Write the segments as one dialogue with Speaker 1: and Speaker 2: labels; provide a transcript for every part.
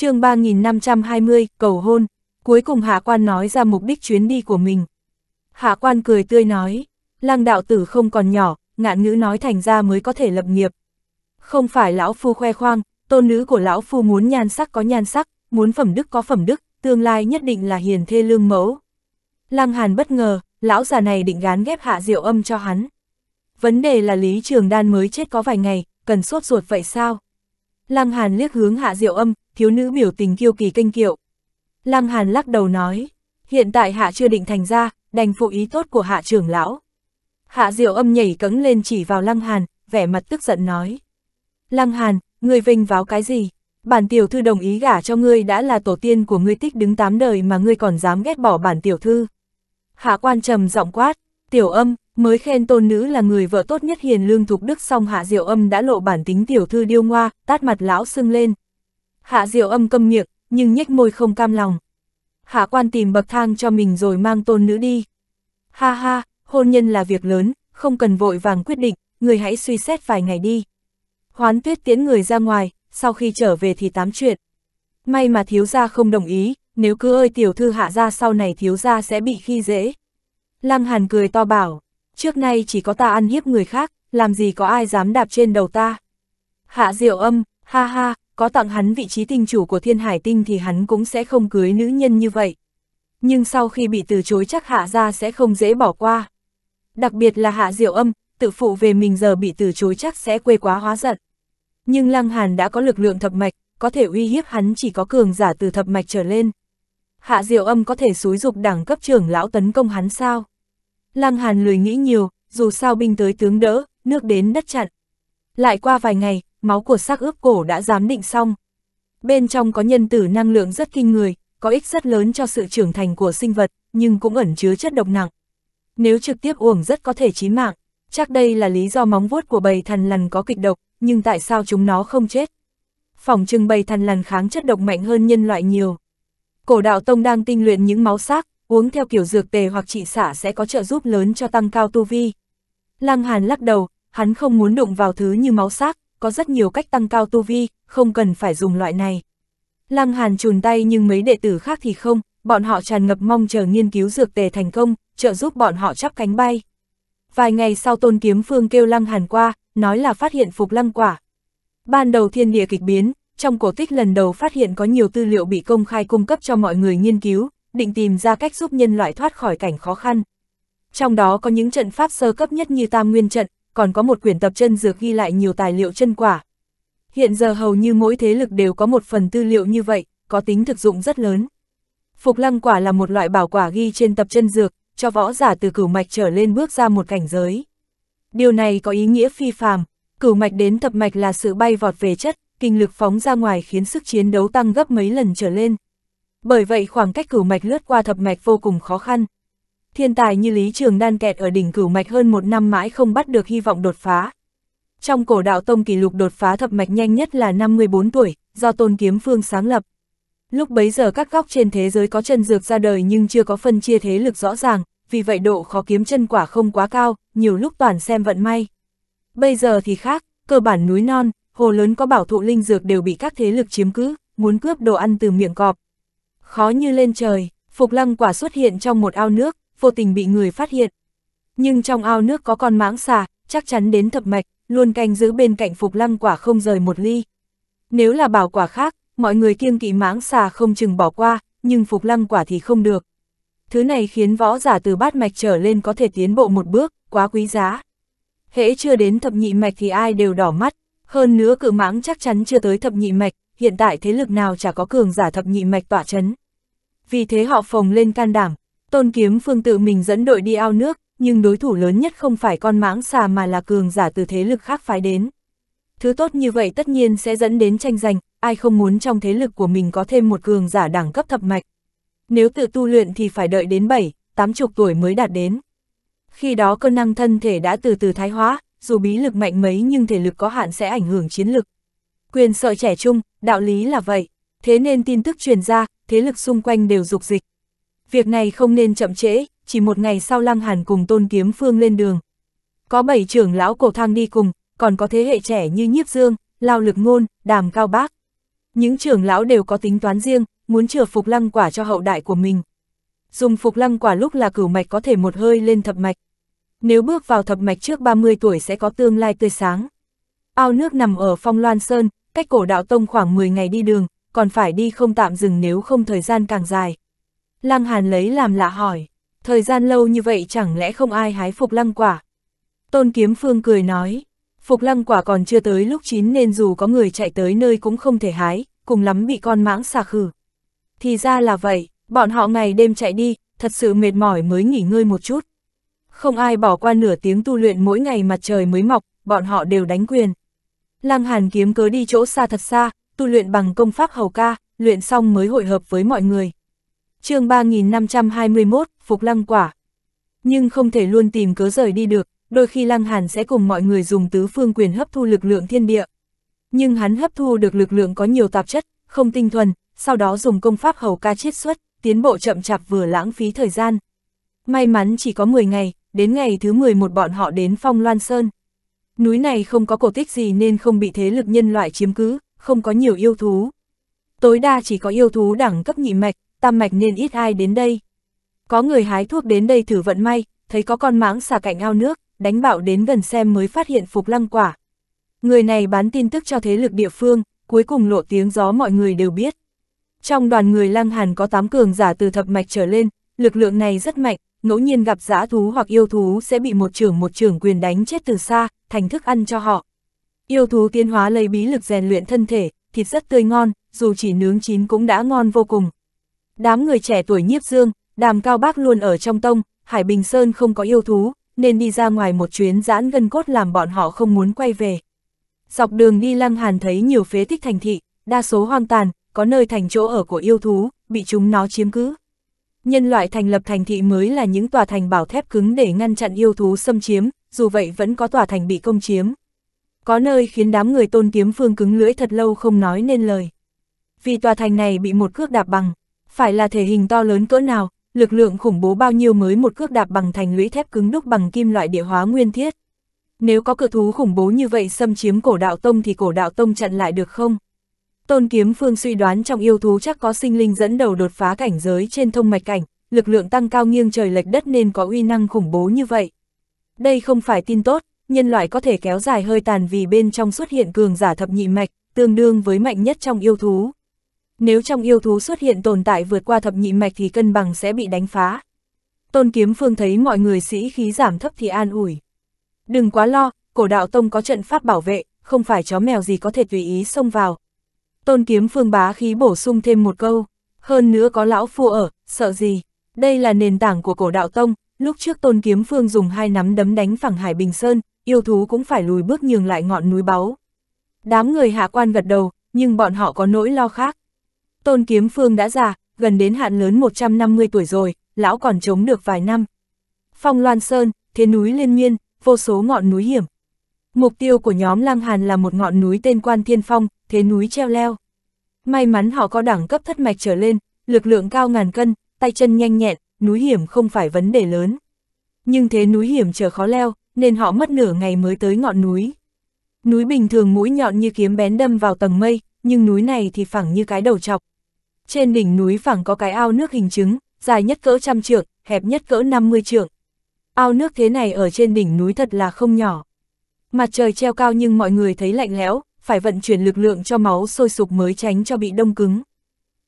Speaker 1: chương 3520, cầu hôn, cuối cùng hạ quan nói ra mục đích chuyến đi của mình. Hạ quan cười tươi nói, Lăng đạo tử không còn nhỏ, ngạn ngữ nói thành ra mới có thể lập nghiệp. Không phải lão phu khoe khoang, tôn nữ của lão phu muốn nhan sắc có nhan sắc, muốn phẩm đức có phẩm đức, tương lai nhất định là hiền thê lương mẫu. Lăng Hàn bất ngờ, lão già này định gán ghép hạ diệu âm cho hắn. Vấn đề là Lý Trường Đan mới chết có vài ngày, cần sốt ruột vậy sao? Lăng Hàn liếc hướng hạ diệu âm, thiếu nữ biểu tình kiêu kỳ kinh kiệu. Lăng Hàn lắc đầu nói, hiện tại hạ chưa định thành ra, đành phụ ý tốt của hạ trưởng lão. Hạ diệu âm nhảy cấn lên chỉ vào Lăng Hàn, vẻ mặt tức giận nói. Lăng Hàn, ngươi vinh váo cái gì? Bản tiểu thư đồng ý gả cho ngươi đã là tổ tiên của ngươi tích đứng tám đời mà ngươi còn dám ghét bỏ bản tiểu thư. Hạ quan trầm giọng quát, tiểu âm, mới khen tôn nữ là người vợ tốt nhất hiền lương thục đức song hạ diệu âm đã lộ bản tính tiểu thư điêu ngoa, tát mặt lão sưng lên. Hạ diệu âm câm miệng, nhưng nhếch môi không cam lòng. Hạ quan tìm bậc thang cho mình rồi mang tôn nữ đi. Ha ha, hôn nhân là việc lớn, không cần vội vàng quyết định, người hãy suy xét vài ngày đi. Hoán tuyết tiến người ra ngoài, sau khi trở về thì tám chuyện. May mà thiếu gia không đồng ý, nếu cứ ơi tiểu thư hạ gia sau này thiếu gia sẽ bị khi dễ. Lăng Hàn cười to bảo trước nay chỉ có ta ăn hiếp người khác, làm gì có ai dám đạp trên đầu ta. Hạ diệu âm, ha ha, có tặng hắn vị trí tình chủ của thiên hải tinh thì hắn cũng sẽ không cưới nữ nhân như vậy. Nhưng sau khi bị từ chối chắc hạ ra sẽ không dễ bỏ qua. Đặc biệt là hạ diệu âm, tự phụ về mình giờ bị từ chối chắc sẽ quê quá hóa giận. Nhưng lăng hàn đã có lực lượng thập mạch, có thể uy hiếp hắn chỉ có cường giả từ thập mạch trở lên. Hạ diệu âm có thể xúi dục đẳng cấp trưởng lão tấn công hắn sao? Lăng Hàn lười nghĩ nhiều, dù sao binh tới tướng đỡ, nước đến đất chặn. Lại qua vài ngày, máu của xác ướp cổ đã giám định xong. Bên trong có nhân tử năng lượng rất kinh người, có ích rất lớn cho sự trưởng thành của sinh vật, nhưng cũng ẩn chứa chất độc nặng. Nếu trực tiếp uổng rất có thể chí mạng, chắc đây là lý do móng vuốt của bầy thần lằn có kịch độc, nhưng tại sao chúng nó không chết? Phòng trưng bầy thần lằn kháng chất độc mạnh hơn nhân loại nhiều. Cổ đạo tông đang tinh luyện những máu xác, uống theo kiểu dược tề hoặc trị xả sẽ có trợ giúp lớn cho tăng cao tu vi. Lăng Hàn lắc đầu, hắn không muốn đụng vào thứ như máu xác, có rất nhiều cách tăng cao tu vi, không cần phải dùng loại này. Lăng Hàn chùn tay nhưng mấy đệ tử khác thì không, bọn họ tràn ngập mong chờ nghiên cứu dược tề thành công, trợ giúp bọn họ chắp cánh bay. Vài ngày sau Tôn Kiếm Phương kêu Lăng Hàn qua, nói là phát hiện phục lăng quả. Ban đầu thiên địa kịch biến, trong cổ tích lần đầu phát hiện có nhiều tư liệu bị công khai cung cấp cho mọi người nghiên cứu, định tìm ra cách giúp nhân loại thoát khỏi cảnh khó khăn. Trong đó có những trận pháp sơ cấp nhất như Tam Nguyên Trận, còn có một quyển tập chân dược ghi lại nhiều tài liệu chân quả. Hiện giờ hầu như mỗi thế lực đều có một phần tư liệu như vậy, có tính thực dụng rất lớn. Phục lăng quả là một loại bảo quả ghi trên tập chân dược, cho võ giả từ cửu mạch trở lên bước ra một cảnh giới. Điều này có ý nghĩa phi phàm, cửu mạch đến thập mạch là sự bay vọt về chất, kinh lực phóng ra ngoài khiến sức chiến đấu tăng gấp mấy lần trở lên. Bởi vậy khoảng cách cửu mạch lướt qua thập mạch vô cùng khó khăn. Thiên tài như Lý Trường Đan kẹt ở đỉnh cửu mạch hơn một năm mãi không bắt được hy vọng đột phá. Trong cổ đạo tông kỷ lục đột phá thập mạch nhanh nhất là 54 tuổi, do Tôn Kiếm Phương sáng lập. Lúc bấy giờ các góc trên thế giới có chân dược ra đời nhưng chưa có phân chia thế lực rõ ràng, vì vậy độ khó kiếm chân quả không quá cao, nhiều lúc toàn xem vận may. Bây giờ thì khác, cơ bản núi non, hồ lớn có bảo thụ linh dược đều bị các thế lực chiếm cứ, muốn cướp đồ ăn từ miệng cọp, khó như lên trời, phục lăng quả xuất hiện trong một ao nước, vô tình bị người phát hiện. Nhưng trong ao nước có con mãng xà, chắc chắn đến thập mạch, luôn canh giữ bên cạnh phục lăng quả không rời một ly. Nếu là bảo quả khác, mọi người kiêng kỵ mãng xà không chừng bỏ qua, nhưng phục lăng quả thì không được. Thứ này khiến võ giả từ bát mạch trở lên có thể tiến bộ một bước, quá quý giá. Hễ chưa đến thập nhị mạch thì ai đều đỏ mắt, hơn nữa cự mãng chắc chắn chưa tới thập nhị mạch, hiện tại thế lực nào chả có cường giả thập nhị mạch tỏa chấn vì thế họ phồng lên can đảm. Tôn Kiếm Phương tự mình dẫn đội đi ao nước, nhưng đối thủ lớn nhất không phải con mãng xà mà là cường giả từ thế lực khác phái đến. Thứ tốt như vậy tất nhiên sẽ dẫn đến tranh giành, ai không muốn trong thế lực của mình có thêm một cường giả đẳng cấp thập mạch. Nếu tự tu luyện thì phải đợi đến 7, 80 tuổi mới đạt đến. Khi đó cơ năng thân thể đã từ từ thái hóa, dù bí lực mạnh mấy nhưng thể lực có hạn sẽ ảnh hưởng chiến lực. Quyền sợ trẻ trung, đạo lý là vậy. Thế nên tin tức truyền ra, thế lực xung quanh đều dục dịch. Việc này không nên chậm trễ, chỉ một ngày sau Lăng Hàn cùng Tôn Kiếm Phương lên đường. Có bảy trưởng lão cổ thang đi cùng, còn có thế hệ trẻ như Nhiếp Dương, Lao Lực Ngôn, Đàm Cao Bác. Những trưởng lão đều có tính toán riêng, muốn trở phục lăng quả cho hậu đại của mình. Dùng phục lăng quả lúc là cửu mạch có thể một hơi lên thập mạch. Nếu bước vào thập mạch trước 30 tuổi sẽ có tương lai tươi sáng. Ao nước nằm ở Phong Loan Sơn, cách cổ đạo tông khoảng 10 ngày đi đường, còn phải đi không tạm dừng nếu không thời gian càng dài. Lăng Hàn lấy làm lạ hỏi, thời gian lâu như vậy chẳng lẽ không ai hái phục lăng quả? Tôn Kiếm Phương cười nói, phục lăng quả còn chưa tới lúc chín nên dù có người chạy tới nơi cũng không thể hái, cùng lắm bị con mãng xà khử. Thì ra là vậy, bọn họ ngày đêm chạy đi, thật sự mệt mỏi mới nghỉ ngơi một chút. Không ai bỏ qua nửa tiếng tu luyện mỗi ngày mặt trời mới mọc, bọn họ đều đánh quyền. Lăng Hàn kiếm cớ đi chỗ xa thật xa, tu luyện bằng công pháp hầu ca, luyện xong mới hội hợp với mọi người. chương 3521, Phục Lăng Quả. Nhưng không thể luôn tìm cớ rời đi được, đôi khi Lăng Hàn sẽ cùng mọi người dùng tứ phương quyền hấp thu lực lượng thiên địa. Nhưng hắn hấp thu được lực lượng có nhiều tạp chất, không tinh thuần, sau đó dùng công pháp hầu ca chiết xuất, tiến bộ chậm chạp vừa lãng phí thời gian. May mắn chỉ có 10 ngày, đến ngày thứ 11 bọn họ đến Phong Loan Sơn. Núi này không có cổ tích gì nên không bị thế lực nhân loại chiếm cứ, không có nhiều yêu thú. Tối đa chỉ có yêu thú đẳng cấp nhị mạch, tam mạch nên ít ai đến đây. Có người hái thuốc đến đây thử vận may, thấy có con mãng xà cạnh ao nước, đánh bạo đến gần xem mới phát hiện phục lăng quả. Người này bán tin tức cho thế lực địa phương, cuối cùng lộ tiếng gió mọi người đều biết. Trong đoàn người lăng hàn có 8 cường giả từ thập mạch trở lên, lực lượng này rất mạnh, ngẫu nhiên gặp giã thú hoặc yêu thú sẽ bị một trưởng một trưởng quyền đánh chết từ xa, thành thức ăn cho họ. Yêu thú tiến hóa lấy bí lực rèn luyện thân thể, thịt rất tươi ngon, dù chỉ nướng chín cũng đã ngon vô cùng. Đám người trẻ tuổi nhiếp dương, đàm cao bác luôn ở trong tông, Hải Bình Sơn không có yêu thú, nên đi ra ngoài một chuyến giãn gân cốt làm bọn họ không muốn quay về. Dọc đường đi Lăng Hàn thấy nhiều phế tích thành thị, đa số hoang tàn, có nơi thành chỗ ở của yêu thú, bị chúng nó chiếm cứ. Nhân loại thành lập thành thị mới là những tòa thành bảo thép cứng để ngăn chặn yêu thú xâm chiếm, dù vậy vẫn có tòa thành bị công chiếm có nơi khiến đám người tôn kiếm phương cứng lưỡi thật lâu không nói nên lời. Vì tòa thành này bị một cước đạp bằng, phải là thể hình to lớn cỡ nào, lực lượng khủng bố bao nhiêu mới một cước đạp bằng thành lưỡi thép cứng đúc bằng kim loại địa hóa nguyên thiết. Nếu có cự thú khủng bố như vậy xâm chiếm cổ đạo tông thì cổ đạo tông chặn lại được không? Tôn kiếm phương suy đoán trong yêu thú chắc có sinh linh dẫn đầu đột phá cảnh giới trên thông mạch cảnh, lực lượng tăng cao nghiêng trời lệch đất nên có uy năng khủng bố như vậy. Đây không phải tin tốt, nhân loại có thể kéo dài hơi tàn vì bên trong xuất hiện cường giả thập nhị mạch, tương đương với mạnh nhất trong yêu thú. Nếu trong yêu thú xuất hiện tồn tại vượt qua thập nhị mạch thì cân bằng sẽ bị đánh phá. Tôn Kiếm Phương thấy mọi người sĩ khí giảm thấp thì an ủi. Đừng quá lo, cổ đạo tông có trận pháp bảo vệ, không phải chó mèo gì có thể tùy ý xông vào. Tôn Kiếm Phương bá khí bổ sung thêm một câu, hơn nữa có lão phu ở, sợ gì? Đây là nền tảng của cổ đạo tông, lúc trước Tôn Kiếm Phương dùng hai nắm đấm đánh phẳng Hải Bình Sơn, yêu thú cũng phải lùi bước nhường lại ngọn núi báu. Đám người hạ quan gật đầu, nhưng bọn họ có nỗi lo khác. Tôn Kiếm Phương đã già, gần đến hạn lớn 150 tuổi rồi, lão còn chống được vài năm. Phong Loan Sơn, thế núi liên miên, vô số ngọn núi hiểm. Mục tiêu của nhóm Lang Hàn là một ngọn núi tên Quan Thiên Phong, thế núi treo leo. May mắn họ có đẳng cấp thất mạch trở lên, lực lượng cao ngàn cân, tay chân nhanh nhẹn, núi hiểm không phải vấn đề lớn. Nhưng thế núi hiểm trở khó leo, nên họ mất nửa ngày mới tới ngọn núi. Núi bình thường mũi nhọn như kiếm bén đâm vào tầng mây, nhưng núi này thì phẳng như cái đầu chọc. Trên đỉnh núi phẳng có cái ao nước hình trứng, dài nhất cỡ trăm trượng, hẹp nhất cỡ 50 trượng. Ao nước thế này ở trên đỉnh núi thật là không nhỏ. Mặt trời treo cao nhưng mọi người thấy lạnh lẽo, phải vận chuyển lực lượng cho máu sôi sục mới tránh cho bị đông cứng.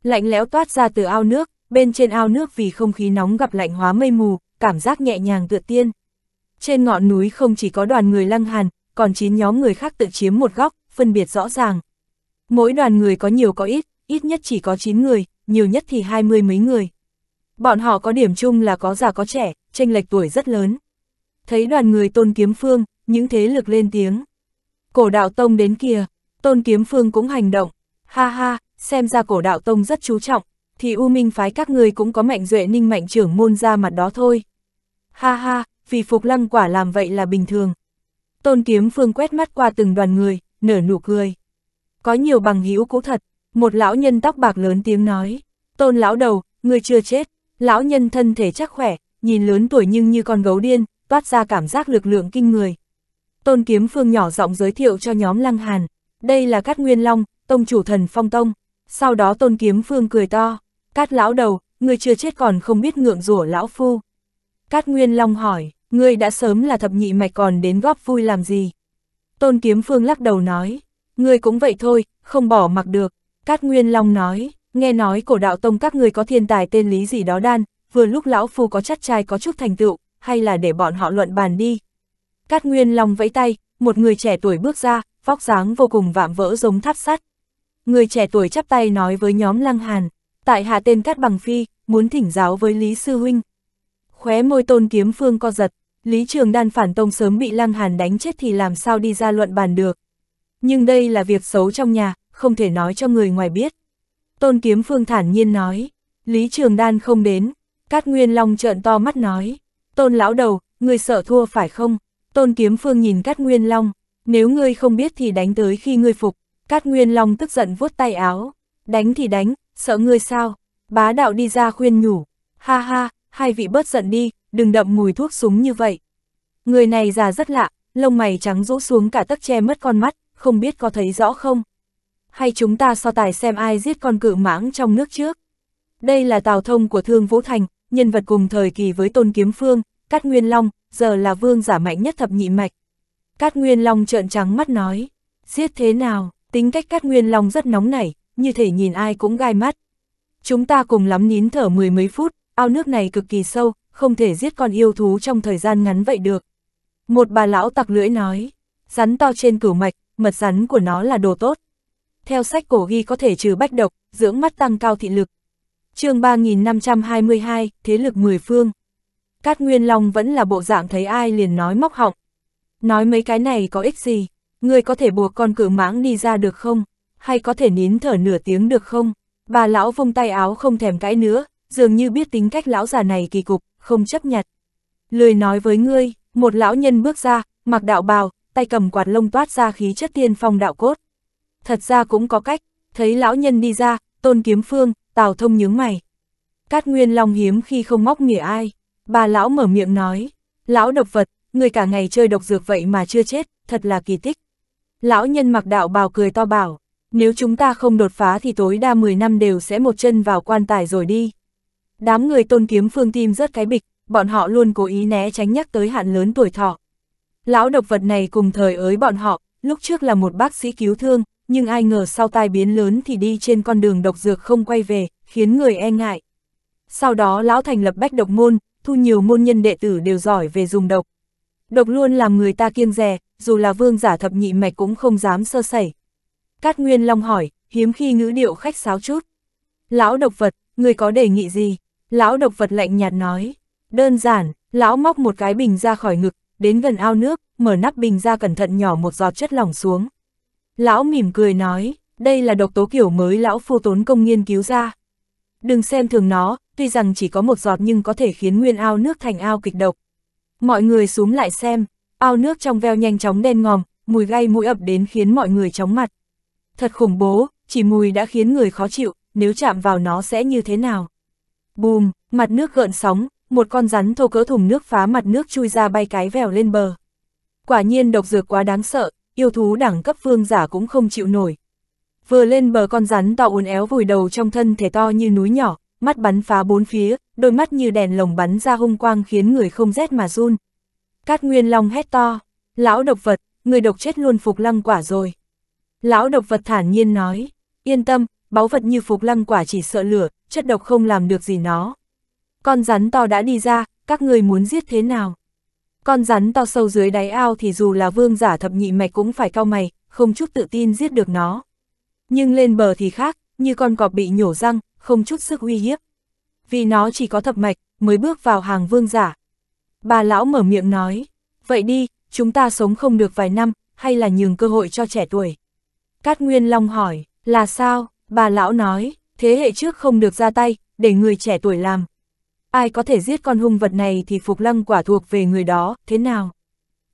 Speaker 1: Lạnh lẽo toát ra từ ao nước, bên trên ao nước vì không khí nóng gặp lạnh hóa mây mù, cảm giác nhẹ nhàng tựa tiên. Trên ngọn núi không chỉ có đoàn người lăng hàn, còn chín nhóm người khác tự chiếm một góc, phân biệt rõ ràng. Mỗi đoàn người có nhiều có ít, ít nhất chỉ có 9 người, nhiều nhất thì 20 mấy người. Bọn họ có điểm chung là có già có trẻ, tranh lệch tuổi rất lớn. Thấy đoàn người tôn kiếm phương, những thế lực lên tiếng. Cổ đạo tông đến kìa, tôn kiếm phương cũng hành động. Ha ha, xem ra cổ đạo tông rất chú trọng, thì u minh phái các người cũng có mạnh duệ ninh mạnh trưởng môn ra mặt đó thôi. Ha ha, vì Phục Lăng quả làm vậy là bình thường. Tôn Kiếm Phương quét mắt qua từng đoàn người, nở nụ cười. Có nhiều bằng hữu cũ thật, một lão nhân tóc bạc lớn tiếng nói, Tôn lão đầu, người chưa chết, lão nhân thân thể chắc khỏe, nhìn lớn tuổi nhưng như con gấu điên, toát ra cảm giác lực lượng kinh người. Tôn Kiếm Phương nhỏ giọng giới thiệu cho nhóm Lăng Hàn, đây là Cát Nguyên Long, tông chủ thần Phong Tông. Sau đó Tôn Kiếm Phương cười to, Cát lão đầu, người chưa chết còn không biết ngượng rủa lão phu. Cát Nguyên Long hỏi, ngươi đã sớm là thập nhị mạch còn đến góp vui làm gì? Tôn Kiếm Phương lắc đầu nói, ngươi cũng vậy thôi, không bỏ mặc được. Cát Nguyên Long nói, nghe nói cổ đạo tông các người có thiên tài tên lý gì đó đan, vừa lúc lão phu có chắc trai có chút thành tựu, hay là để bọn họ luận bàn đi. Cát Nguyên Long vẫy tay, một người trẻ tuổi bước ra, vóc dáng vô cùng vạm vỡ giống tháp sắt. Người trẻ tuổi chắp tay nói với nhóm Lăng Hàn, tại hạ tên Cát Bằng Phi, muốn thỉnh giáo với Lý Sư Huynh. Khóe môi tôn kiếm phương co giật, Lý Trường Đan phản tông sớm bị Lăng Hàn đánh chết thì làm sao đi ra luận bàn được. Nhưng đây là việc xấu trong nhà, không thể nói cho người ngoài biết. Tôn Kiếm Phương thản nhiên nói, Lý Trường Đan không đến, Cát Nguyên Long trợn to mắt nói, Tôn lão đầu, người sợ thua phải không? Tôn Kiếm Phương nhìn Cát Nguyên Long, nếu ngươi không biết thì đánh tới khi ngươi phục. Cát Nguyên Long tức giận vuốt tay áo, đánh thì đánh, sợ ngươi sao? Bá đạo đi ra khuyên nhủ, ha ha, hai vị bớt giận đi, đừng đậm mùi thuốc súng như vậy. Người này già rất lạ, lông mày trắng rũ xuống cả tấc che mất con mắt, không biết có thấy rõ không? Hay chúng ta so tài xem ai giết con cự mãng trong nước trước? Đây là Tào Thông của Thương Vũ Thành, nhân vật cùng thời kỳ với Tôn Kiếm Phương, Cát Nguyên Long, giờ là vương giả mạnh nhất thập nhị mạch. Cát Nguyên Long trợn trắng mắt nói, giết thế nào, tính cách Cát Nguyên Long rất nóng nảy, như thể nhìn ai cũng gai mắt. Chúng ta cùng lắm nín thở mười mấy phút, ao nước này cực kỳ sâu, không thể giết con yêu thú trong thời gian ngắn vậy được. Một bà lão tặc lưỡi nói, rắn to trên cửu mạch, mật rắn của nó là đồ tốt. Theo sách cổ ghi có thể trừ bách độc, dưỡng mắt tăng cao thị lực. chương 3522, thế lực mười phương. Cát Nguyên Long vẫn là bộ dạng thấy ai liền nói móc họng. Nói mấy cái này có ích gì, người có thể buộc con cự mãng đi ra được không, hay có thể nín thở nửa tiếng được không? Bà lão vung tay áo không thèm cãi nữa, dường như biết tính cách lão già này kỳ cục không chấp nhận. Lười nói với ngươi, một lão nhân bước ra, mặc đạo bào, tay cầm quạt lông toát ra khí chất tiên phong đạo cốt. Thật ra cũng có cách, thấy lão nhân đi ra, tôn kiếm phương, tào thông nhướng mày. Cát Nguyên Long hiếm khi không móc nghĩa ai, bà lão mở miệng nói, lão độc vật, người cả ngày chơi độc dược vậy mà chưa chết, thật là kỳ tích. Lão nhân mặc đạo bào cười to bảo, nếu chúng ta không đột phá thì tối đa 10 năm đều sẽ một chân vào quan tài rồi đi. Đám người tôn kiếm phương tim rất cái bịch, bọn họ luôn cố ý né tránh nhắc tới hạn lớn tuổi thọ. Lão độc vật này cùng thời ới bọn họ, lúc trước là một bác sĩ cứu thương, nhưng ai ngờ sau tai biến lớn thì đi trên con đường độc dược không quay về, khiến người e ngại. Sau đó lão thành lập bách độc môn, thu nhiều môn nhân đệ tử đều giỏi về dùng độc. Độc luôn làm người ta kiêng rè, dù là vương giả thập nhị mạch cũng không dám sơ sẩy. Cát Nguyên Long hỏi, hiếm khi ngữ điệu khách sáo chút. Lão độc vật, người có đề nghị gì? Lão độc vật lạnh nhạt nói. Đơn giản, lão móc một cái bình ra khỏi ngực, đến gần ao nước, mở nắp bình ra cẩn thận nhỏ một giọt chất lỏng xuống. Lão mỉm cười nói, đây là độc tố kiểu mới lão phu tốn công nghiên cứu ra. Đừng xem thường nó, tuy rằng chỉ có một giọt nhưng có thể khiến nguyên ao nước thành ao kịch độc. Mọi người xuống lại xem, ao nước trong veo nhanh chóng đen ngòm, mùi gay mũi ập đến khiến mọi người chóng mặt. Thật khủng bố, chỉ mùi đã khiến người khó chịu, nếu chạm vào nó sẽ như thế nào? Bùm, mặt nước gợn sóng, một con rắn thô cỡ thùng nước phá mặt nước chui ra bay cái vèo lên bờ. Quả nhiên độc dược quá đáng sợ, yêu thú đẳng cấp vương giả cũng không chịu nổi. Vừa lên bờ con rắn to uốn éo vùi đầu trong thân thể to như núi nhỏ, mắt bắn phá bốn phía, đôi mắt như đèn lồng bắn ra hung quang khiến người không rét mà run. Cát Nguyên Long hét to, lão độc vật, người độc chết luôn phục lăng quả rồi. Lão độc vật thản nhiên nói, yên tâm, báu vật như phục lăng quả chỉ sợ lửa, chất độc không làm được gì nó. Con rắn to đã đi ra, các người muốn giết thế nào? Con rắn to sâu dưới đáy ao thì dù là vương giả thập nhị mạch cũng phải cao mày, không chút tự tin giết được nó. Nhưng lên bờ thì khác, như con cọp bị nhổ răng, không chút sức uy hiếp. Vì nó chỉ có thập mạch, mới bước vào hàng vương giả. Bà lão mở miệng nói, vậy đi, chúng ta sống không được vài năm, hay là nhường cơ hội cho trẻ tuổi. Cát Nguyên Long hỏi, là sao, Bà lão nói, thế hệ trước không được ra tay, để người trẻ tuổi làm. Ai có thể giết con hung vật này thì phục lăng quả thuộc về người đó, thế nào?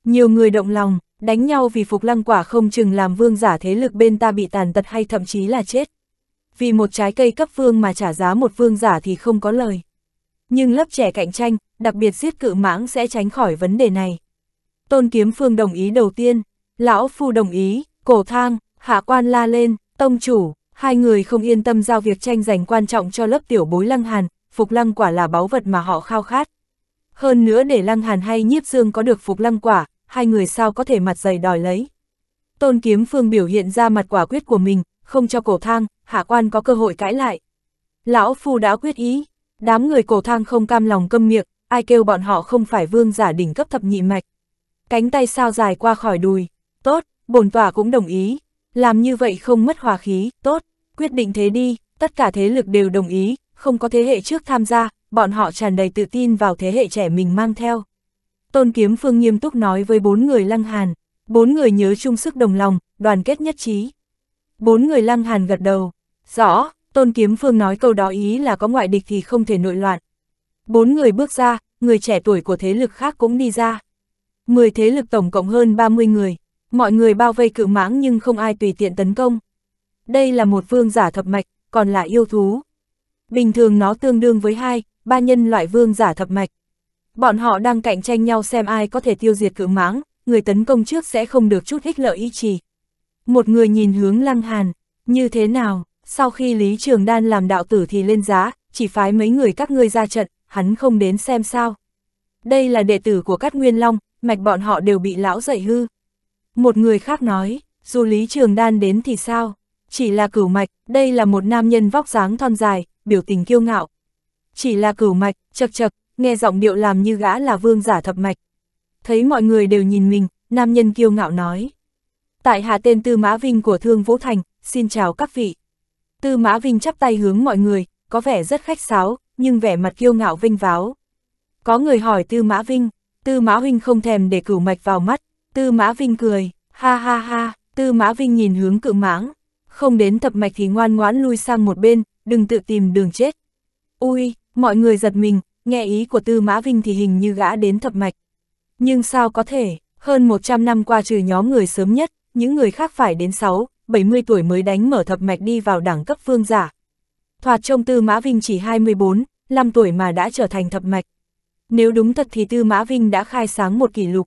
Speaker 1: Nhiều người động lòng, đánh nhau vì phục lăng quả không chừng làm vương giả thế lực bên ta bị tàn tật hay thậm chí là chết. Vì một trái cây cấp vương mà trả giá một vương giả thì không có lời. Nhưng lớp trẻ cạnh tranh, đặc biệt giết cự mãng sẽ tránh khỏi vấn đề này. Tôn Kiếm Phương đồng ý đầu tiên, Lão Phu đồng ý, cổ thang, hạ quan la lên, tông chủ, Hai người không yên tâm giao việc tranh giành quan trọng cho lớp tiểu bối Lăng Hàn, Phục Lăng Quả là báu vật mà họ khao khát. Hơn nữa để Lăng Hàn hay Nhiếp Dương có được Phục Lăng Quả, hai người sao có thể mặt dày đòi lấy. Tôn Kiếm Phương biểu hiện ra mặt quả quyết của mình, không cho cổ thang, hạ quan có cơ hội cãi lại. Lão Phu đã quyết ý, đám người cổ thang không cam lòng câm miệng, ai kêu bọn họ không phải vương giả đỉnh cấp thập nhị mạch. Cánh tay sao dài qua khỏi đùi, tốt, bổn tỏa cũng đồng ý, làm như vậy không mất hòa khí, tốt, quyết định thế đi, tất cả thế lực đều đồng ý, không có thế hệ trước tham gia, bọn họ tràn đầy tự tin vào thế hệ trẻ mình mang theo. Tôn Kiếm Phương nghiêm túc nói với bốn người Lăng Hàn, bốn người nhớ chung sức đồng lòng, đoàn kết nhất trí. Bốn người Lăng Hàn gật đầu, rõ, Tôn Kiếm Phương nói câu đó ý là có ngoại địch thì không thể nội loạn. Bốn người bước ra, người trẻ tuổi của thế lực khác cũng đi ra. Mười thế lực tổng cộng hơn 30 người, Mọi người bao vây cự mãng nhưng không ai tùy tiện tấn công. Đây là một vương giả thập mạch, còn là yêu thú. Bình thường nó tương đương với hai, ba nhân loại vương giả thập mạch. Bọn họ đang cạnh tranh nhau xem ai có thể tiêu diệt cự mãng, người tấn công trước sẽ không được chút ích lợi ý chỉ. Một người nhìn hướng lăng hàn, như thế nào, sau khi Lý Trường Đan làm đạo tử thì lên giá, chỉ phái mấy người các ngươi ra trận, hắn không đến xem sao. Đây là đệ tử của các Nguyên Long, mạch bọn họ đều bị lão dạy hư. Một người khác nói, dù Lý Trường Đan đến thì sao? Chỉ là cửu mạch, đây là một nam nhân vóc dáng thon dài, biểu tình kiêu ngạo. Chỉ là cửu mạch, chật chật, nghe giọng điệu làm như gã là vương giả thập mạch. Thấy mọi người đều nhìn mình, nam nhân kiêu ngạo nói. Tại hạ tên Tư Mã Vinh của Thương Vũ Thành, xin chào các vị. Tư Mã Vinh chắp tay hướng mọi người, có vẻ rất khách sáo, nhưng vẻ mặt kiêu ngạo vinh váo. Có người hỏi Tư Mã Vinh, Tư Mã Huynh không thèm để cửu mạch vào mắt, Tư Mã Vinh cười, ha ha ha, Tư Mã Vinh nhìn hướng cự mãng, không đến thập mạch thì ngoan ngoãn lui sang một bên, đừng tự tìm đường chết. Ui, mọi người giật mình, nghe ý của Tư Mã Vinh thì hình như gã đến thập mạch. Nhưng sao có thể, hơn 100 năm qua trừ nhóm người sớm nhất, những người khác phải đến 6, 70 tuổi mới đánh mở thập mạch đi vào đẳng cấp vương giả. Thoạt trông Tư Mã Vinh chỉ 24, 5 tuổi mà đã trở thành thập mạch. Nếu đúng thật thì Tư Mã Vinh đã khai sáng một kỷ lục.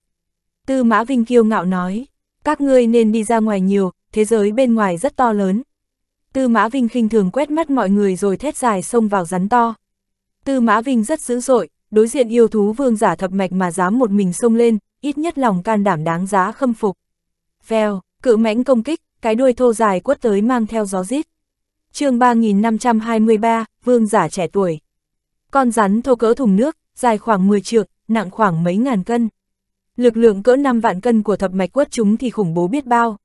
Speaker 1: Tư Mã Vinh kiêu ngạo nói, các ngươi nên đi ra ngoài nhiều, thế giới bên ngoài rất to lớn. Tư Mã Vinh khinh thường quét mắt mọi người rồi thét dài xông vào rắn to. Tư Mã Vinh rất dữ dội, đối diện yêu thú vương giả thập mạch mà dám một mình xông lên, ít nhất lòng can đảm đáng giá khâm phục. Vèo, cự mãnh công kích, cái đuôi thô dài quất tới mang theo gió rít. chương 3523, vương giả trẻ tuổi. Con rắn thô cỡ thùng nước, dài khoảng 10 trượng, nặng khoảng mấy ngàn cân lực lượng cỡ 5 vạn cân của thập mạch quất chúng thì khủng bố biết bao.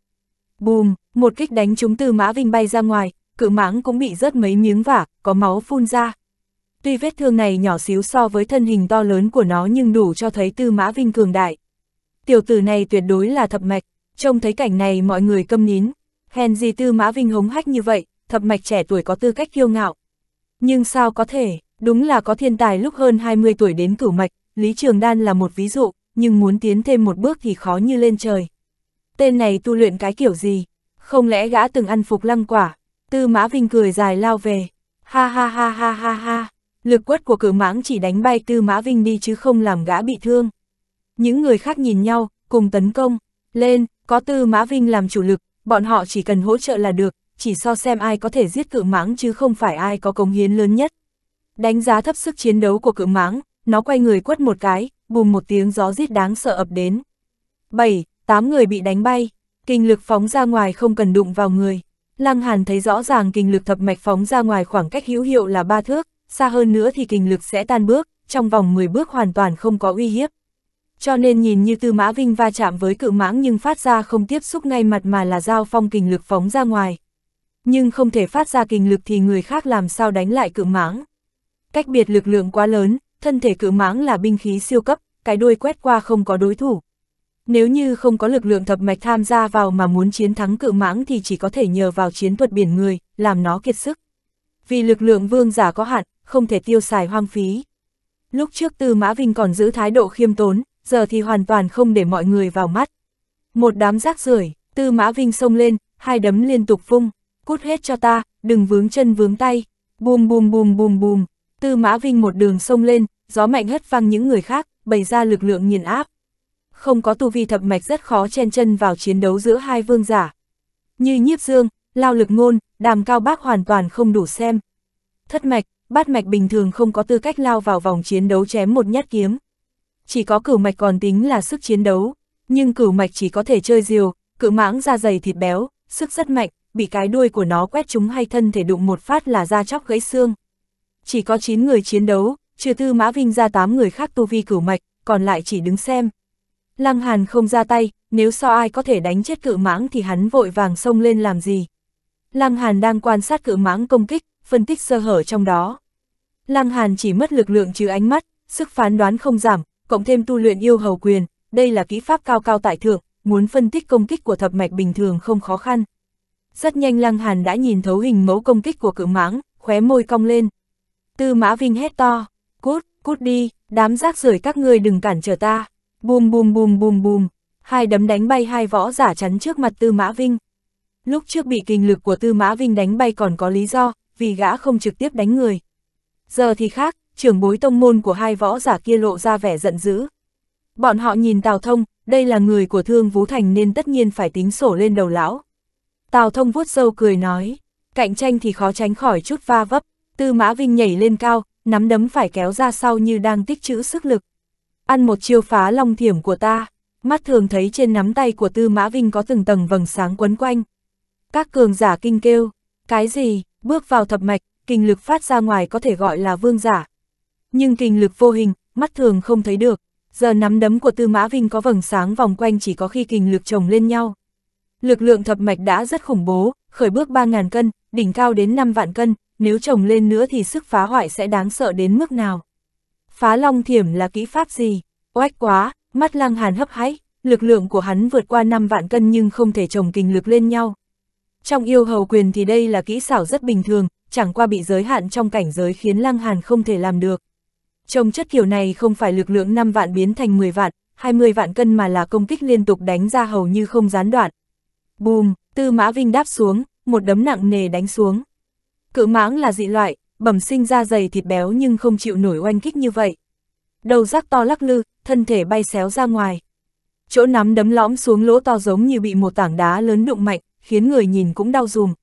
Speaker 1: Bùm, một kích đánh chúng tư mã vinh bay ra ngoài, cự mãng cũng bị rớt mấy miếng vả, có máu phun ra. Tuy vết thương này nhỏ xíu so với thân hình to lớn của nó nhưng đủ cho thấy tư mã vinh cường đại. Tiểu tử này tuyệt đối là thập mạch, trông thấy cảnh này mọi người câm nín. Hèn gì tư mã vinh hống hách như vậy, thập mạch trẻ tuổi có tư cách kiêu ngạo. Nhưng sao có thể, đúng là có thiên tài lúc hơn 20 tuổi đến cửu mạch, Lý Trường Đan là một ví dụ, nhưng muốn tiến thêm một bước thì khó như lên trời. Tên này tu luyện cái kiểu gì? Không lẽ gã từng ăn phục lăng quả? Tư mã vinh cười dài lao về. Ha ha ha ha ha ha. Lực quất của cử mãng chỉ đánh bay tư mã vinh đi chứ không làm gã bị thương. Những người khác nhìn nhau, cùng tấn công. Lên, có tư mã vinh làm chủ lực, bọn họ chỉ cần hỗ trợ là được, chỉ so xem ai có thể giết cự mãng chứ không phải ai có công hiến lớn nhất. Đánh giá thấp sức chiến đấu của cự mãng, nó quay người quất một cái, bùm một tiếng gió rít đáng sợ ập đến. Bảy, tám người bị đánh bay, kinh lực phóng ra ngoài không cần đụng vào người. Lăng Hàn thấy rõ ràng kinh lực thập mạch phóng ra ngoài khoảng cách hữu hiệu là ba thước, xa hơn nữa thì kinh lực sẽ tan bước, trong vòng 10 bước hoàn toàn không có uy hiếp. Cho nên nhìn như Tư Mã Vinh va chạm với cự mãng nhưng phát ra không tiếp xúc ngay mặt mà là giao phong kinh lực phóng ra ngoài. Nhưng không thể phát ra kinh lực thì người khác làm sao đánh lại cự mãng. Cách biệt lực lượng quá lớn, thân thể cự mãng là binh khí siêu cấp, cái đuôi quét qua không có đối thủ. Nếu như không có lực lượng thập mạch tham gia vào mà muốn chiến thắng cự mãng thì chỉ có thể nhờ vào chiến thuật biển người, làm nó kiệt sức. Vì lực lượng vương giả có hạn, không thể tiêu xài hoang phí. Lúc trước Tư Mã Vinh còn giữ thái độ khiêm tốn, giờ thì hoàn toàn không để mọi người vào mắt. Một đám rác rưởi, Tư Mã Vinh xông lên, hai đấm liên tục vung, cút hết cho ta, đừng vướng chân vướng tay. Bùm bùm bùm bùm bùm, Tư Mã Vinh một đường sông lên, gió mạnh hất văng những người khác, bày ra lực lượng nghiền áp. Không có tu vi thập mạch rất khó chen chân vào chiến đấu giữa hai vương giả. Như Nhiếp Dương, Lao Lực Ngôn, Đàm Cao Bác hoàn toàn không đủ xem. Thất mạch, bát mạch bình thường không có tư cách lao vào vòng chiến đấu chém một nhát kiếm. Chỉ có cửu mạch còn tính là sức chiến đấu, nhưng cửu mạch chỉ có thể chơi diều, cự mãng da dày thịt béo, sức rất mạnh, bị cái đuôi của nó quét chúng hay thân thể đụng một phát là da chóc gãy xương chỉ có 9 người chiến đấu, trừ tư Mã Vinh ra 8 người khác tu vi cửu mạch, còn lại chỉ đứng xem. Lăng Hàn không ra tay, nếu so ai có thể đánh chết cự mãng thì hắn vội vàng xông lên làm gì. Lăng Hàn đang quan sát cự mãng công kích, phân tích sơ hở trong đó. Lăng Hàn chỉ mất lực lượng trừ ánh mắt, sức phán đoán không giảm, cộng thêm tu luyện yêu hầu quyền, đây là kỹ pháp cao cao tại thượng, muốn phân tích công kích của thập mạch bình thường không khó khăn. Rất nhanh Lăng Hàn đã nhìn thấu hình mẫu công kích của cự mãng, khóe môi cong lên. Tư Mã Vinh hét to, cút, cút đi, đám rác rưởi các ngươi đừng cản trở ta. Bùm bùm bùm bùm bùm, hai đấm đánh bay hai võ giả chắn trước mặt Tư Mã Vinh. Lúc trước bị kinh lực của Tư Mã Vinh đánh bay còn có lý do, vì gã không trực tiếp đánh người. Giờ thì khác, trưởng bối tông môn của hai võ giả kia lộ ra vẻ giận dữ. Bọn họ nhìn Tào Thông, đây là người của Thương Vũ Thành nên tất nhiên phải tính sổ lên đầu lão. Tào Thông vuốt râu cười nói, cạnh tranh thì khó tránh khỏi chút va vấp, Tư Mã Vinh nhảy lên cao, nắm đấm phải kéo ra sau như đang tích trữ sức lực. Ăn một chiêu phá long thiểm của ta, mắt thường thấy trên nắm tay của Tư Mã Vinh có từng tầng vầng sáng quấn quanh. Các cường giả kinh kêu, cái gì, bước vào thập mạch, kinh lực phát ra ngoài có thể gọi là vương giả. Nhưng kinh lực vô hình, mắt thường không thấy được, giờ nắm đấm của Tư Mã Vinh có vầng sáng vòng quanh chỉ có khi kinh lực chồng lên nhau. Lực lượng thập mạch đã rất khủng bố, khởi bước 3.000 cân, đỉnh cao đến 5 vạn cân, nếu trồng lên nữa thì sức phá hoại sẽ đáng sợ đến mức nào. Phá long thiểm là kỹ pháp gì? Oách quá, mắt lăng hàn hấp hãi, lực lượng của hắn vượt qua 5 vạn cân nhưng không thể trồng kinh lực lên nhau. Trong yêu hầu quyền thì đây là kỹ xảo rất bình thường, chẳng qua bị giới hạn trong cảnh giới khiến lăng hàn không thể làm được. Trồng chất kiểu này không phải lực lượng 5 vạn biến thành 10 vạn, 20 vạn cân mà là công kích liên tục đánh ra hầu như không gián đoạn. Bùm, tư mã vinh đáp xuống, một đấm nặng nề đánh xuống. Cự mãng là dị loại, bẩm sinh ra dày thịt béo nhưng không chịu nổi oanh kích như vậy. Đầu rác to lắc lư, thân thể bay xéo ra ngoài. Chỗ nắm đấm lõm xuống lỗ to giống như bị một tảng đá lớn đụng mạnh, khiến người nhìn cũng đau dùm.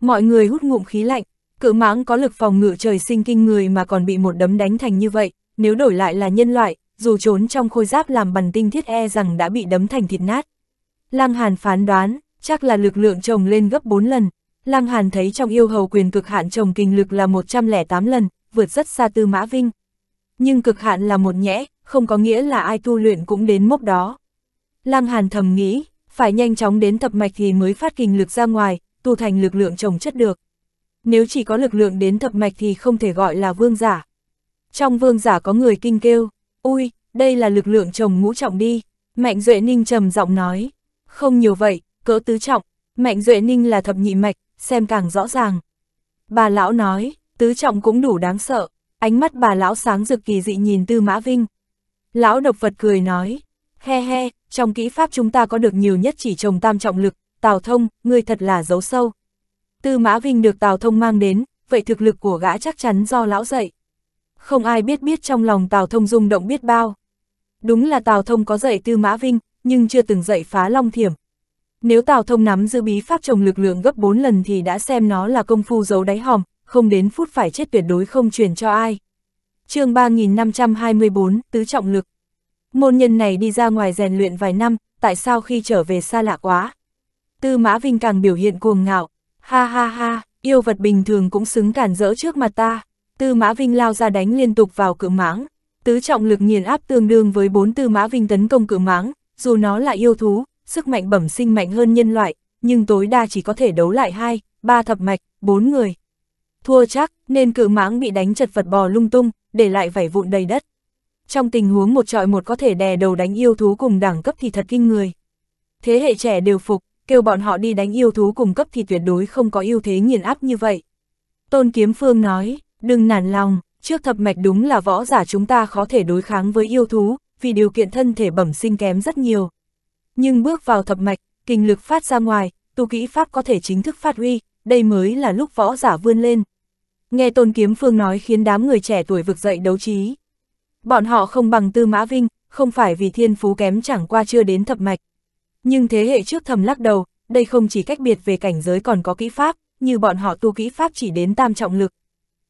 Speaker 1: Mọi người hút ngụm khí lạnh, cự mãng có lực phòng ngự trời sinh kinh người mà còn bị một đấm đánh thành như vậy, nếu đổi lại là nhân loại, dù trốn trong khôi giáp làm bằng tinh thiết e rằng đã bị đấm thành thịt nát. Lăng Hàn phán đoán, chắc là lực lượng chồng lên gấp 4 lần, Lăng Hàn thấy trong yêu hầu quyền cực hạn trồng kinh lực là 108 lần, vượt rất xa tư mã vinh. Nhưng cực hạn là một nhẽ, không có nghĩa là ai tu luyện cũng đến mốc đó. Lăng Hàn thầm nghĩ, phải nhanh chóng đến tập mạch thì mới phát kinh lực ra ngoài, tu thành lực lượng trồng chất được. Nếu chỉ có lực lượng đến tập mạch thì không thể gọi là vương giả. Trong vương giả có người kinh kêu, ui, đây là lực lượng trồng ngũ trọng đi. Mạnh Duệ Ninh trầm giọng nói, không nhiều vậy, cỡ tứ trọng, Mạnh Duệ Ninh là thập nhị mạch, xem càng rõ ràng. Bà lão nói, tứ trọng cũng đủ đáng sợ, ánh mắt bà lão sáng rực kỳ dị nhìn Tư Mã Vinh. Lão độc Phật cười nói, he he, trong kỹ pháp chúng ta có được nhiều nhất chỉ trồng tam trọng lực, Tào Thông, ngươi thật là giấu sâu. Tư Mã Vinh được Tào Thông mang đến, vậy thực lực của gã chắc chắn do lão dạy. Không ai biết biết trong lòng Tào Thông rung động biết bao. Đúng là Tào Thông có dạy Tư Mã Vinh, nhưng chưa từng dạy phá long thiểm, nếu Tào Thông nắm giữ bí pháp trồng lực lượng gấp 4 lần thì đã xem nó là công phu giấu đáy hòm, không đến phút phải chết tuyệt đối không truyền cho ai. chương 3524, Tứ Trọng Lực Môn nhân này đi ra ngoài rèn luyện vài năm, tại sao khi trở về xa lạ quá? Tư Mã Vinh càng biểu hiện cuồng ngạo, ha ha ha, yêu vật bình thường cũng xứng cản rỡ trước mặt ta. Tư Mã Vinh lao ra đánh liên tục vào cự mãng, tứ trọng lực nghiền áp tương đương với bốn Tư Mã Vinh tấn công cự mãng, dù nó là yêu thú, sức mạnh bẩm sinh mạnh hơn nhân loại, nhưng tối đa chỉ có thể đấu lại hai, ba thập mạch, bốn người. Thua chắc, nên cự mãng bị đánh chật vật bò lung tung, để lại vảy vụn đầy đất. Trong tình huống một trọi một có thể đè đầu đánh yêu thú cùng đẳng cấp thì thật kinh người. Thế hệ trẻ đều phục, kêu bọn họ đi đánh yêu thú cùng cấp thì tuyệt đối không có ưu thế nghiền áp như vậy. Tôn Kiếm Phương nói, đừng nản lòng, trước thập mạch đúng là võ giả chúng ta khó thể đối kháng với yêu thú, vì điều kiện thân thể bẩm sinh kém rất nhiều nhưng bước vào thập mạch, kinh lực phát ra ngoài, tu kỹ pháp có thể chính thức phát huy, đây mới là lúc võ giả vươn lên. Nghe Tôn Kiếm Phương nói khiến đám người trẻ tuổi vực dậy đấu trí. Bọn họ không bằng Tư Mã Vinh, không phải vì thiên phú kém chẳng qua chưa đến thập mạch. Nhưng thế hệ trước thầm lắc đầu, đây không chỉ cách biệt về cảnh giới còn có kỹ pháp, như bọn họ tu kỹ pháp chỉ đến tam trọng lực.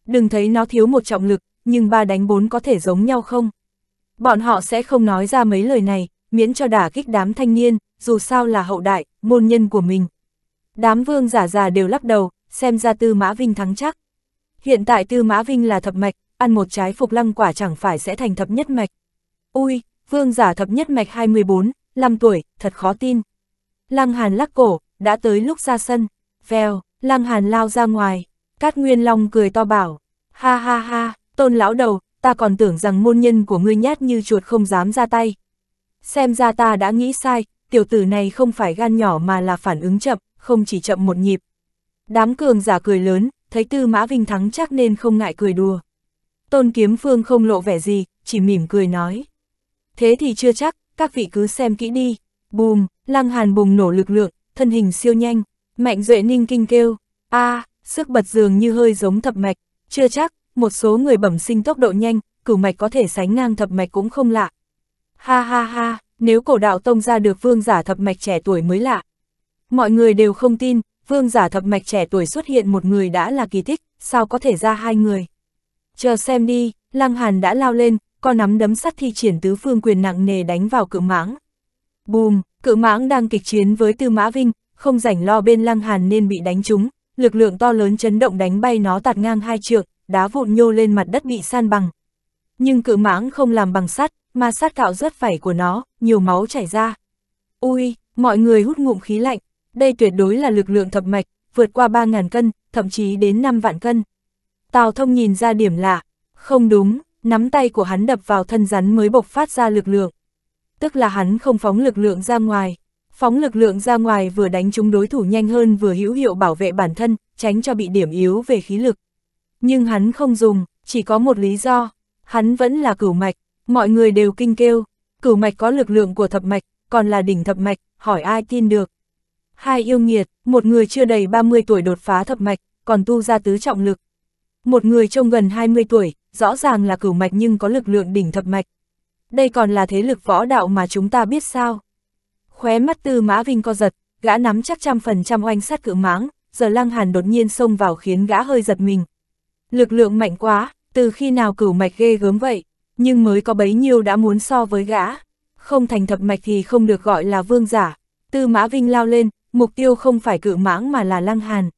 Speaker 1: Đừng thấy nó thiếu một trọng lực, nhưng ba đánh bốn có thể giống nhau không? Bọn họ sẽ không nói ra mấy lời này, miễn cho đả kích đám thanh niên, dù sao là hậu đại, môn nhân của mình. Đám vương giả già đều lắc đầu, xem ra Tư Mã Vinh thắng chắc. Hiện tại Tư Mã Vinh là thập mạch, ăn một trái phục lăng quả chẳng phải sẽ thành thập nhất mạch. Ui, vương giả thập nhất mạch 24, 5 tuổi, thật khó tin. Lăng Hàn lắc cổ, đã tới lúc ra sân. Vèo, Lăng Hàn lao ra ngoài. Cát Nguyên Long cười to bảo. Ha ha ha, tôn lão đầu, ta còn tưởng rằng môn nhân của ngươi nhát như chuột không dám ra tay, xem ra ta đã nghĩ sai, tiểu tử này không phải gan nhỏ mà là phản ứng chậm, không chỉ chậm một nhịp. Đám cường giả cười lớn, thấy tư mã vinh thắng chắc nên không ngại cười đùa. Tôn kiếm phương không lộ vẻ gì, chỉ mỉm cười nói. Thế thì chưa chắc, các vị cứ xem kỹ đi. Bùm, lăng hàn bùng nổ lực lượng, thân hình siêu nhanh. Mạnh duệ ninh kinh kêu. a à, sức bật dường như hơi giống thập mạch. Chưa chắc, một số người bẩm sinh tốc độ nhanh, cửu mạch có thể sánh ngang thập mạch cũng không lạ, Ha ha ha, nếu cổ đạo tông ra được vương giả thập mạch trẻ tuổi mới lạ. Mọi người đều không tin, vương giả thập mạch trẻ tuổi xuất hiện một người đã là kỳ tích, sao có thể ra hai người. Chờ xem đi, Lăng Hàn đã lao lên, con nắm đấm sắt thi triển tứ phương quyền nặng nề đánh vào cự mãng. Bùm, cự mãng đang kịch chiến với Tư Mã Vinh, không rảnh lo bên Lăng Hàn nên bị đánh trúng, lực lượng to lớn chấn động đánh bay nó tạt ngang hai trượng, đá vụn nhô lên mặt đất bị san bằng. Nhưng cự mãng không làm bằng sắt, ma sát cạo rớt phải của nó, nhiều máu chảy ra. Ui, mọi người hút ngụm khí lạnh, đây tuyệt đối là lực lượng thập mạch, vượt qua 3.000 cân, thậm chí đến 5 vạn cân. Tào thông nhìn ra điểm lạ, không đúng, nắm tay của hắn đập vào thân rắn mới bộc phát ra lực lượng. Tức là hắn không phóng lực lượng ra ngoài, phóng lực lượng ra ngoài vừa đánh chúng đối thủ nhanh hơn vừa hữu hiệu bảo vệ bản thân, tránh cho bị điểm yếu về khí lực. Nhưng hắn không dùng, chỉ có một lý do, hắn vẫn là cửu mạch, Mọi người đều kinh kêu, cửu mạch có lực lượng của thập mạch, còn là đỉnh thập mạch, hỏi ai tin được. Hai yêu nghiệt, một người chưa đầy 30 tuổi đột phá thập mạch, còn tu ra tứ trọng lực. Một người trông gần 20 tuổi, rõ ràng là cửu mạch nhưng có lực lượng đỉnh thập mạch. Đây còn là thế lực võ đạo mà chúng ta biết sao. Khóe mắt tư mã vinh co giật, gã nắm chắc trăm phần trăm oanh sát cự mãng, giờ lăng hàn đột nhiên xông vào khiến gã hơi giật mình. Lực lượng mạnh quá, từ khi nào cửu mạch ghê gớm vậy? nhưng mới có bấy nhiêu đã muốn so với gã. Không thành thập mạch thì không được gọi là vương giả. Tư Mã Vinh lao lên, mục tiêu không phải cự mãng mà là Lăng Hàn.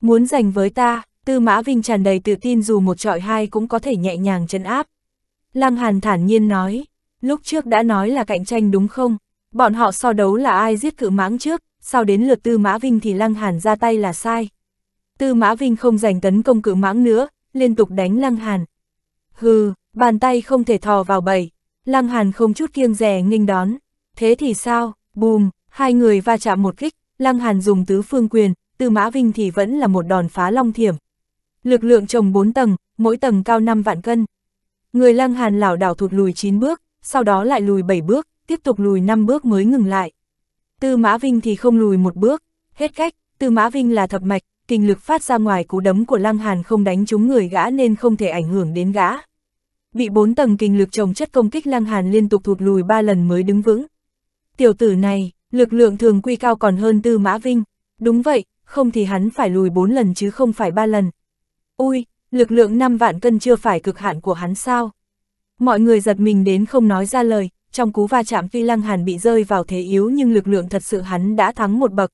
Speaker 1: Muốn giành với ta, Tư Mã Vinh tràn đầy tự tin dù một trọi hai cũng có thể nhẹ nhàng chấn áp. Lăng Hàn thản nhiên nói, lúc trước đã nói là cạnh tranh đúng không? Bọn họ so đấu là ai giết cự mãng trước, sau đến lượt Tư Mã Vinh thì Lăng Hàn ra tay là sai. Tư Mã Vinh không giành tấn công cự mãng nữa, liên tục đánh Lăng Hàn. Hừ, Bàn tay không thể thò vào bầy, Lăng Hàn không chút kiêng rẻ nghênh đón. Thế thì sao, bùm, hai người va chạm một kích, Lăng Hàn dùng tứ phương quyền, Tư Mã Vinh thì vẫn là một đòn phá long thiểm. Lực lượng chồng bốn tầng, mỗi tầng cao 5 vạn cân. Người Lăng Hàn lảo đảo thụt lùi 9 bước, sau đó lại lùi 7 bước, tiếp tục lùi 5 bước mới ngừng lại. Tư Mã Vinh thì không lùi một bước, hết cách, Tư Mã Vinh là thập mạch, kinh lực phát ra ngoài cú đấm của Lăng Hàn không đánh trúng người gã nên không thể ảnh hưởng đến gã bị bốn tầng kinh lực trồng chất công kích Lăng Hàn liên tục thụt lùi ba lần mới đứng vững. Tiểu tử này, lực lượng thường quy cao còn hơn Tư Mã Vinh. Đúng vậy, không thì hắn phải lùi bốn lần chứ không phải ba lần. Ui, lực lượng năm vạn cân chưa phải cực hạn của hắn sao? Mọi người giật mình đến không nói ra lời, trong cú va chạm phi Lăng Hàn bị rơi vào thế yếu nhưng lực lượng thật sự hắn đã thắng một bậc.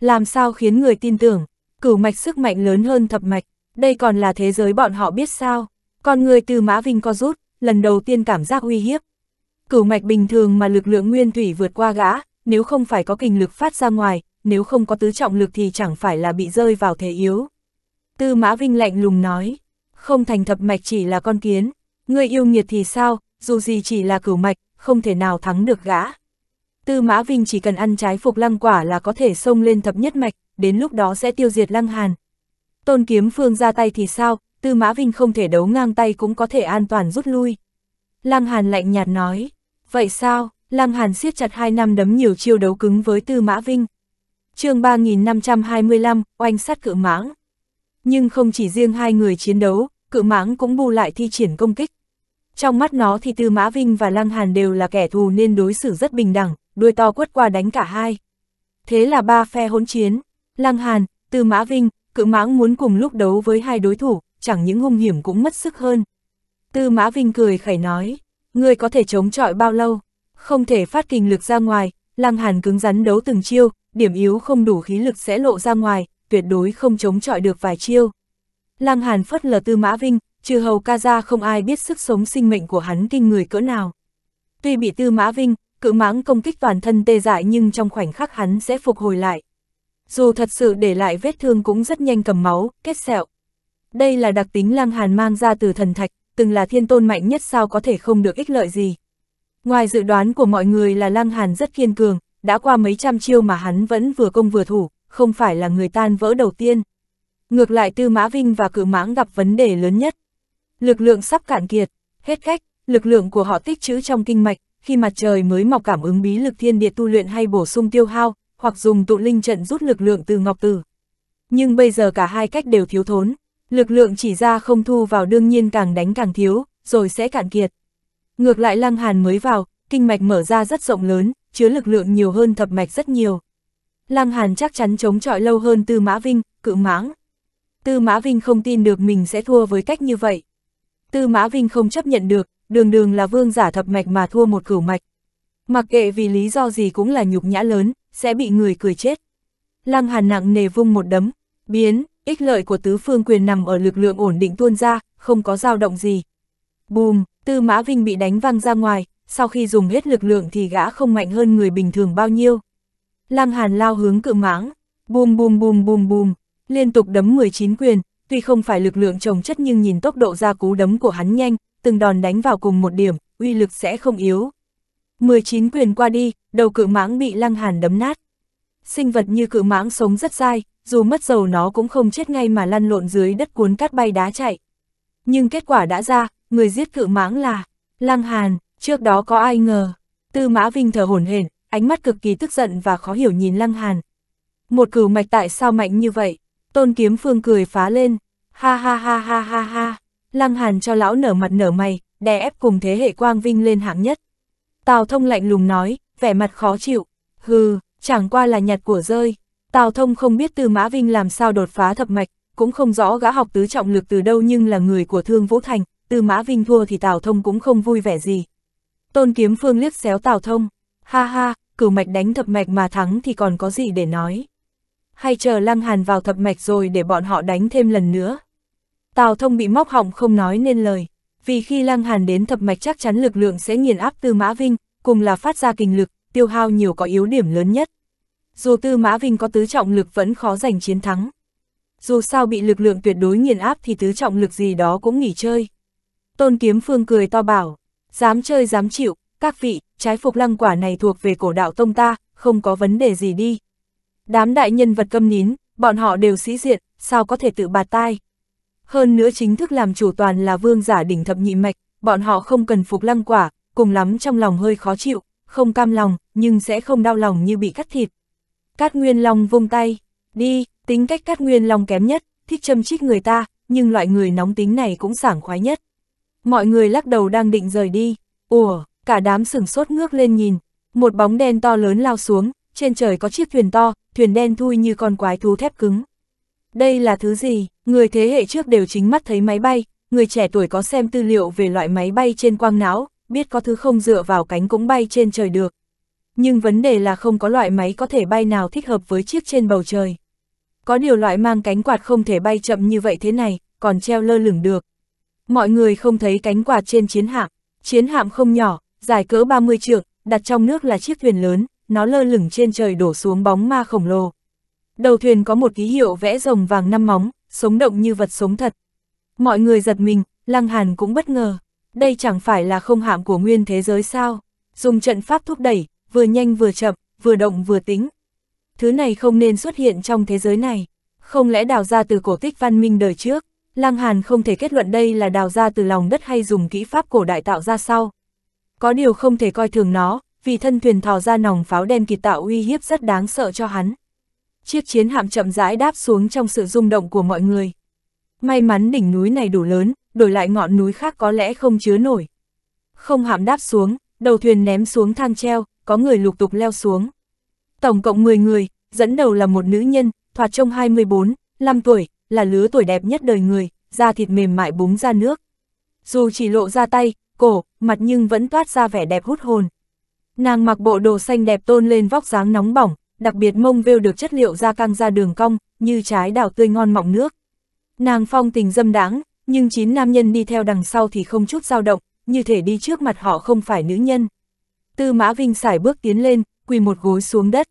Speaker 1: Làm sao khiến người tin tưởng, cửu mạch sức mạnh lớn hơn thập mạch, đây còn là thế giới bọn họ biết sao? con người từ Mã Vinh co rút, lần đầu tiên cảm giác uy hiếp. Cửu mạch bình thường mà lực lượng nguyên thủy vượt qua gã, nếu không phải có kinh lực phát ra ngoài, nếu không có tứ trọng lực thì chẳng phải là bị rơi vào thế yếu. Tư Mã Vinh lạnh lùng nói, không thành thập mạch chỉ là con kiến, người yêu nghiệt thì sao, dù gì chỉ là cửu mạch, không thể nào thắng được gã. Tư Mã Vinh chỉ cần ăn trái phục lăng quả là có thể xông lên thập nhất mạch, đến lúc đó sẽ tiêu diệt lăng hàn. Tôn kiếm phương ra tay thì sao, Tư Mã Vinh không thể đấu ngang tay cũng có thể an toàn rút lui. Lăng Hàn lạnh nhạt nói, vậy sao, Lăng Hàn siết chặt hai năm đấm nhiều chiêu đấu cứng với Tư Mã Vinh. chương 3525, oanh sát cự mãng. Nhưng không chỉ riêng hai người chiến đấu, cự mãng cũng bù lại thi triển công kích. Trong mắt nó thì Tư Mã Vinh và Lăng Hàn đều là kẻ thù nên đối xử rất bình đẳng, đuôi to quất qua đánh cả hai. Thế là ba phe hỗn chiến, Lăng Hàn, Tư Mã Vinh, cự mãng muốn cùng lúc đấu với hai đối thủ, chẳng những hung hiểm cũng mất sức hơn. Tư Mã Vinh cười khẩy nói, ngươi có thể chống chọi bao lâu, không thể phát kinh lực ra ngoài, Lăng Hàn cứng rắn đấu từng chiêu, điểm yếu không đủ khí lực sẽ lộ ra ngoài, tuyệt đối không chống chọi được vài chiêu. Lăng Hàn phất lờ Tư Mã Vinh, trừ hầu ca ra không ai biết sức sống sinh mệnh của hắn kinh người cỡ nào. Tuy bị Tư Mã Vinh, cự mãng công kích toàn thân tê dại nhưng trong khoảnh khắc hắn sẽ phục hồi lại. Dù thật sự để lại vết thương cũng rất nhanh cầm máu, kết sẹo, đây là đặc tính Lăng Hàn mang ra từ thần thạch, từng là thiên tôn mạnh nhất sao có thể không được ích lợi gì. Ngoài dự đoán của mọi người là Lăng Hàn rất kiên cường, đã qua mấy trăm chiêu mà hắn vẫn vừa công vừa thủ, không phải là người tan vỡ đầu tiên. Ngược lại Tư Mã Vinh và Cự Mãng gặp vấn đề lớn nhất. Lực lượng sắp cạn kiệt, hết cách, lực lượng của họ tích trữ trong kinh mạch, khi mặt trời mới mọc cảm ứng bí lực thiên địa tu luyện hay bổ sung tiêu hao, hoặc dùng tụ linh trận rút lực lượng từ ngọc tử. Nhưng bây giờ cả hai cách đều thiếu thốn. Lực lượng chỉ ra không thu vào đương nhiên càng đánh càng thiếu, rồi sẽ cạn kiệt. Ngược lại Lăng Hàn mới vào, kinh mạch mở ra rất rộng lớn, chứa lực lượng nhiều hơn thập mạch rất nhiều. Lăng Hàn chắc chắn chống chọi lâu hơn Tư Mã Vinh, cự mãng. Tư Mã Vinh không tin được mình sẽ thua với cách như vậy. Tư Mã Vinh không chấp nhận được, đường đường là vương giả thập mạch mà thua một cửu mạch. Mặc kệ vì lý do gì cũng là nhục nhã lớn, sẽ bị người cười chết. Lăng Hàn nặng nề vung một đấm, biến, ích lợi của tứ phương quyền nằm ở lực lượng ổn định tuôn ra, không có dao động gì. Bùm, Tư Mã Vinh bị đánh văng ra ngoài, sau khi dùng hết lực lượng thì gã không mạnh hơn người bình thường bao nhiêu. Lăng Hàn lao hướng cự mãng, bùm bùm bùm bùm bùm, liên tục đấm 19 quyền, tuy không phải lực lượng trồng chất nhưng nhìn tốc độ ra cú đấm của hắn nhanh, từng đòn đánh vào cùng một điểm, uy lực sẽ không yếu. 19 quyền qua đi, đầu cự mãng bị Lăng Hàn đấm nát. Sinh vật như cự mãng sống rất dai, dù mất dầu nó cũng không chết ngay mà lăn lộn dưới đất cuốn cát bay đá chạy. Nhưng kết quả đã ra, người giết cự mãng là Lăng Hàn, trước đó có ai ngờ. Tư Mã Vinh thở hổn hển, ánh mắt cực kỳ tức giận và khó hiểu nhìn Lăng Hàn. Một cửu mạch tại sao mạnh như vậy? Tôn Kiếm Phương cười phá lên. Ha ha ha ha ha ha. Lăng Hàn cho lão nở mặt nở mày, đè ép cùng thế hệ Quang Vinh lên hạng nhất. Tào Thông lạnh lùng nói, vẻ mặt khó chịu. Hừ, chẳng qua là nhặt của rơi, Tào Thông không biết Tư Mã Vinh làm sao đột phá thập mạch, cũng không rõ gã học tứ trọng lực từ đâu nhưng là người của Thương Vũ Thành, Tư Mã Vinh thua thì Tào Thông cũng không vui vẻ gì. Tôn Kiếm Phương liếc xéo Tào Thông, ha ha, cửu mạch đánh thập mạch mà thắng thì còn có gì để nói. Hay chờ Lăng Hàn vào thập mạch rồi để bọn họ đánh thêm lần nữa. Tào Thông bị móc họng không nói nên lời, vì khi Lăng Hàn đến thập mạch chắc chắn lực lượng sẽ nghiền áp Tư Mã Vinh, cùng là phát ra kinh lực, tiêu hao nhiều có yếu điểm lớn nhất dù Tư Mã Vinh có tứ trọng lực vẫn khó giành chiến thắng. Dù sao bị lực lượng tuyệt đối nghiền áp thì tứ trọng lực gì đó cũng nghỉ chơi. Tôn Kiếm Phương cười to bảo, dám chơi dám chịu, các vị, trái phục lăng quả này thuộc về cổ đạo tông ta, không có vấn đề gì đi. Đám đại nhân vật câm nín, bọn họ đều sĩ diện, sao có thể tự bạt tai. Hơn nữa chính thức làm chủ toàn là vương giả đỉnh thập nhị mạch, bọn họ không cần phục lăng quả, cùng lắm trong lòng hơi khó chịu, không cam lòng, nhưng sẽ không đau lòng như bị cắt thịt. Cát Nguyên Long vung tay, đi, tính cách Cát Nguyên Long kém nhất, thích châm chích người ta, nhưng loại người nóng tính này cũng sảng khoái nhất. Mọi người lắc đầu đang định rời đi, ủa, cả đám sửng sốt ngước lên nhìn, một bóng đen to lớn lao xuống, trên trời có chiếc thuyền to, thuyền đen thui như con quái thú thép cứng. Đây là thứ gì, người thế hệ trước đều chính mắt thấy máy bay, người trẻ tuổi có xem tư liệu về loại máy bay trên quang não, biết có thứ không dựa vào cánh cũng bay trên trời được, nhưng vấn đề là không có loại máy có thể bay nào thích hợp với chiếc trên bầu trời. Có điều loại mang cánh quạt không thể bay chậm như vậy thế này, còn treo lơ lửng được. Mọi người không thấy cánh quạt trên chiến hạm, chiến hạm không nhỏ, dài cỡ 30 trượng, đặt trong nước là chiếc thuyền lớn, nó lơ lửng trên trời đổ xuống bóng ma khổng lồ. Đầu thuyền có một ký hiệu vẽ rồng vàng năm móng, sống động như vật sống thật. Mọi người giật mình, Lăng Hàn cũng bất ngờ. Đây chẳng phải là không hạm của nguyên thế giới sao? Dùng trận pháp thúc đẩy, vừa nhanh vừa chậm, vừa động vừa tính. Thứ này không nên xuất hiện trong thế giới này, không lẽ đào ra từ cổ tích văn minh đời trước, Lăng Hàn không thể kết luận đây là đào ra từ lòng đất hay dùng kỹ pháp cổ đại tạo ra sau. Có điều không thể coi thường nó, vì thân thuyền thò ra nòng pháo đen kỳ tạo uy hiếp rất đáng sợ cho hắn. Chiếc chiến hạm chậm rãi đáp xuống trong sự rung động của mọi người. May mắn đỉnh núi này đủ lớn, đổi lại ngọn núi khác có lẽ không chứa nổi. Không hạm đáp xuống, đầu thuyền ném xuống thang treo, có người lục tục leo xuống. Tổng cộng 10 người, dẫn đầu là một nữ nhân, thoạt trông 24, 5 tuổi, là lứa tuổi đẹp nhất đời người, da thịt mềm mại búng ra nước. Dù chỉ lộ ra tay, cổ, mặt nhưng vẫn toát ra vẻ đẹp hút hồn. Nàng mặc bộ đồ xanh đẹp tôn lên vóc dáng nóng bỏng, đặc biệt mông vêu được chất liệu da căng ra đường cong, như trái đào tươi ngon mọng nước. Nàng phong tình dâm đáng, nhưng chín nam nhân đi theo đằng sau thì không chút dao động, như thể đi trước mặt họ không phải nữ nhân. Tư Mã Vinh xài bước tiến lên, quỳ một gối xuống đất.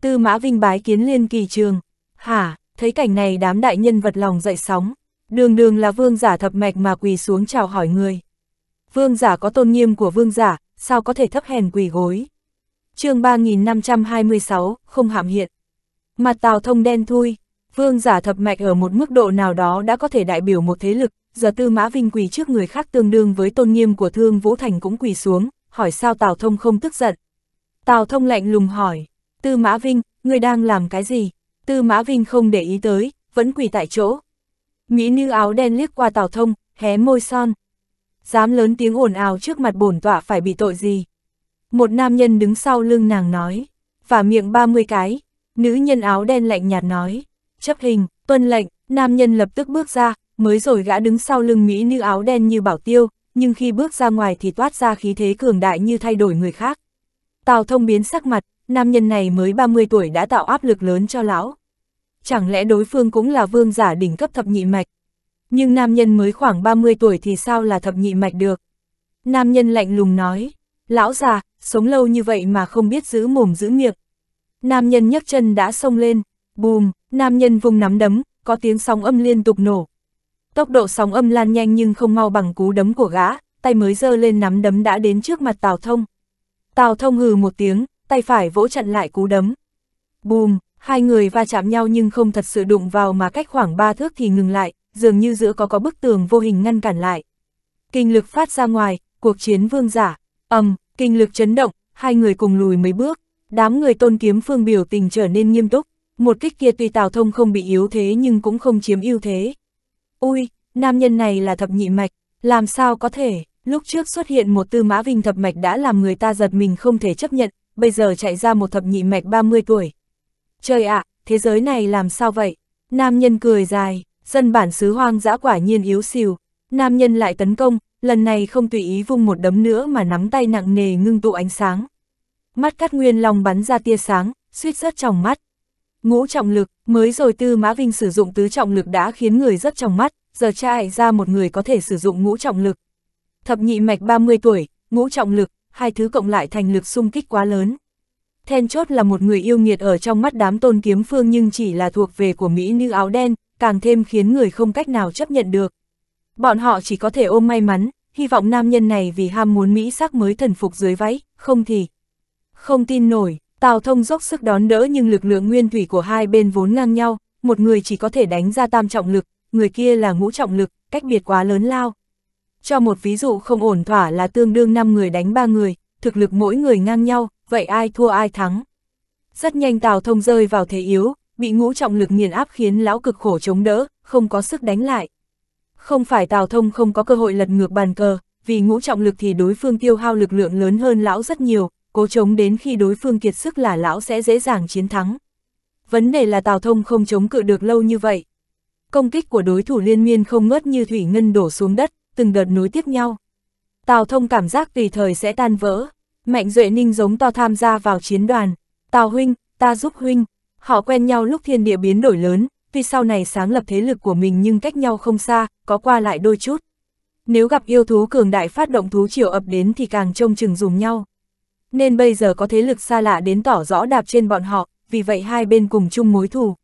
Speaker 1: Tư Mã Vinh bái kiến liên kỳ trường. Hả, thấy cảnh này đám đại nhân vật lòng dậy sóng. Đường đường là vương giả thập mạch mà quỳ xuống chào hỏi người. Vương giả có tôn nghiêm của vương giả, sao có thể thấp hèn quỳ gối. chương 3526, không hạm hiện. Mặt tàu thông đen thui, vương giả thập mạch ở một mức độ nào đó đã có thể đại biểu một thế lực, giờ tư mã vinh quỳ trước người khác tương đương với tôn nghiêm của thương Vũ Thành cũng quỳ xuống, hỏi sao Tào Thông không tức giận. Tào Thông lạnh lùng hỏi, Tư Mã Vinh, người đang làm cái gì? Tư Mã Vinh không để ý tới, vẫn quỳ tại chỗ. Mỹ nữ áo đen liếc qua Tào Thông, hé môi son. Dám lớn tiếng ồn ào trước mặt bổn tọa phải bị tội gì? Một nam nhân đứng sau lưng nàng nói, và miệng 30 cái. Nữ nhân áo đen lạnh nhạt nói, chấp hình, tuân lệnh, nam nhân lập tức bước ra, mới rồi gã đứng sau lưng Mỹ nữ áo đen như bảo tiêu, nhưng khi bước ra ngoài thì toát ra khí thế cường đại như thay đổi người khác. Tào thông biến sắc mặt, nam nhân này mới 30 tuổi đã tạo áp lực lớn cho lão. Chẳng lẽ đối phương cũng là vương giả đỉnh cấp thập nhị mạch? Nhưng nam nhân mới khoảng 30 tuổi thì sao là thập nhị mạch được? Nam nhân lạnh lùng nói, lão già, sống lâu như vậy mà không biết giữ mồm giữ miệng. Nam nhân nhấc chân đã xông lên, bùm, nam nhân vùng nắm đấm, có tiếng sóng âm liên tục nổ, Tốc độ sóng âm lan nhanh nhưng không mau bằng cú đấm của gã, tay mới giơ lên nắm đấm đã đến trước mặt Tào Thông. Tào Thông hừ một tiếng, tay phải vỗ chặn lại cú đấm. Bùm, hai người va chạm nhau nhưng không thật sự đụng vào mà cách khoảng ba thước thì ngừng lại, dường như giữa có có bức tường vô hình ngăn cản lại. Kinh lực phát ra ngoài, cuộc chiến vương giả, ầm, kinh lực chấn động, hai người cùng lùi mấy bước, đám người tôn kiếm phương biểu tình trở nên nghiêm túc, một kích kia tuy Tào Thông không bị yếu thế nhưng cũng không chiếm ưu thế. Ui, nam nhân này là thập nhị mạch, làm sao có thể, lúc trước xuất hiện một tư mã vinh thập mạch đã làm người ta giật mình không thể chấp nhận, bây giờ chạy ra một thập nhị mạch 30 tuổi. Trời ạ, thế giới này làm sao vậy? Nam nhân cười dài, dân bản xứ hoang dã quả nhiên yếu xìu. Nam nhân lại tấn công, lần này không tùy ý vung một đấm nữa mà nắm tay nặng nề ngưng tụ ánh sáng. Mắt cắt nguyên lòng bắn ra tia sáng, suýt rớt trong mắt. Ngũ trọng lực, mới rồi Tư Mã Vinh sử dụng tứ trọng lực đã khiến người rất trong mắt, giờ trai ra một người có thể sử dụng ngũ trọng lực. Thập nhị mạch 30 tuổi, ngũ trọng lực, hai thứ cộng lại thành lực xung kích quá lớn. Then chốt là một người yêu nghiệt ở trong mắt đám tôn kiếm phương nhưng chỉ là thuộc về của Mỹ như áo đen, càng thêm khiến người không cách nào chấp nhận được. Bọn họ chỉ có thể ôm may mắn, hy vọng nam nhân này vì ham muốn Mỹ sắc mới thần phục dưới váy, không thì... Không tin nổi, Tào Thông dốc sức đón đỡ nhưng lực lượng nguyên thủy của hai bên vốn ngang nhau, một người chỉ có thể đánh ra tam trọng lực, người kia là ngũ trọng lực, cách biệt quá lớn lao. Cho một ví dụ không ổn thỏa là tương đương 5 người đánh 3 người, thực lực mỗi người ngang nhau, vậy ai thua ai thắng. Rất nhanh Tào Thông rơi vào thế yếu, bị ngũ trọng lực nghiền áp khiến lão cực khổ chống đỡ, không có sức đánh lại. Không phải Tào Thông không có cơ hội lật ngược bàn cờ, vì ngũ trọng lực thì đối phương tiêu hao lực lượng lớn hơn lão rất nhiều, cố chống đến khi đối phương kiệt sức là lão sẽ dễ dàng chiến thắng. Vấn đề là Tào Thông không chống cự được lâu như vậy. Công kích của đối thủ liên miên không ngớt như thủy ngân đổ xuống đất, từng đợt nối tiếp nhau. Tào Thông cảm giác tùy thời sẽ tan vỡ. Mạnh Duệ Ninh giống to tham gia vào chiến đoàn. Tào Huynh, ta giúp Huynh. Họ quen nhau lúc thiên địa biến đổi lớn, tuy sau này sáng lập thế lực của mình nhưng cách nhau không xa, có qua lại đôi chút. Nếu gặp yêu thú cường đại phát động thú triều ập đến thì càng trông chừng dùng nhau nên bây giờ có thế lực xa lạ đến tỏ rõ đạp trên bọn họ, vì vậy hai bên cùng chung mối thù.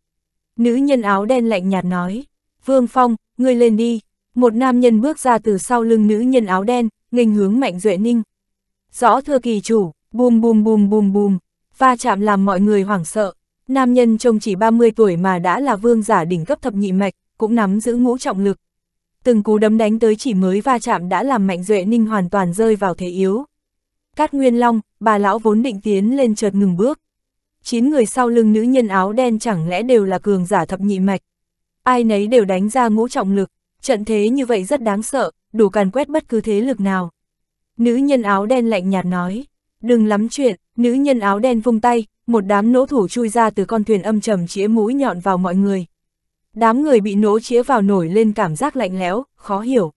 Speaker 1: Nữ nhân áo đen lạnh nhạt nói, Vương Phong, ngươi lên đi. Một nam nhân bước ra từ sau lưng nữ nhân áo đen, nghênh hướng Mạnh Duệ Ninh. Rõ thưa kỳ chủ, bùm bùm bùm bùm bùm, va chạm làm mọi người hoảng sợ. Nam nhân trông chỉ 30 tuổi mà đã là vương giả đỉnh cấp thập nhị mạch, cũng nắm giữ ngũ trọng lực. Từng cú đấm đánh tới chỉ mới va chạm đã làm Mạnh Duệ Ninh hoàn toàn rơi vào thế yếu. Cát Nguyên Long, bà lão vốn định tiến lên chợt ngừng bước. Chín người sau lưng nữ nhân áo đen chẳng lẽ đều là cường giả thập nhị mạch. Ai nấy đều đánh ra ngũ trọng lực, trận thế như vậy rất đáng sợ, đủ càn quét bất cứ thế lực nào. Nữ nhân áo đen lạnh nhạt nói, đừng lắm chuyện, nữ nhân áo đen vung tay, một đám nỗ thủ chui ra từ con thuyền âm trầm chĩa mũi nhọn vào mọi người. Đám người bị nỗ chĩa vào nổi lên cảm giác lạnh lẽo, khó hiểu.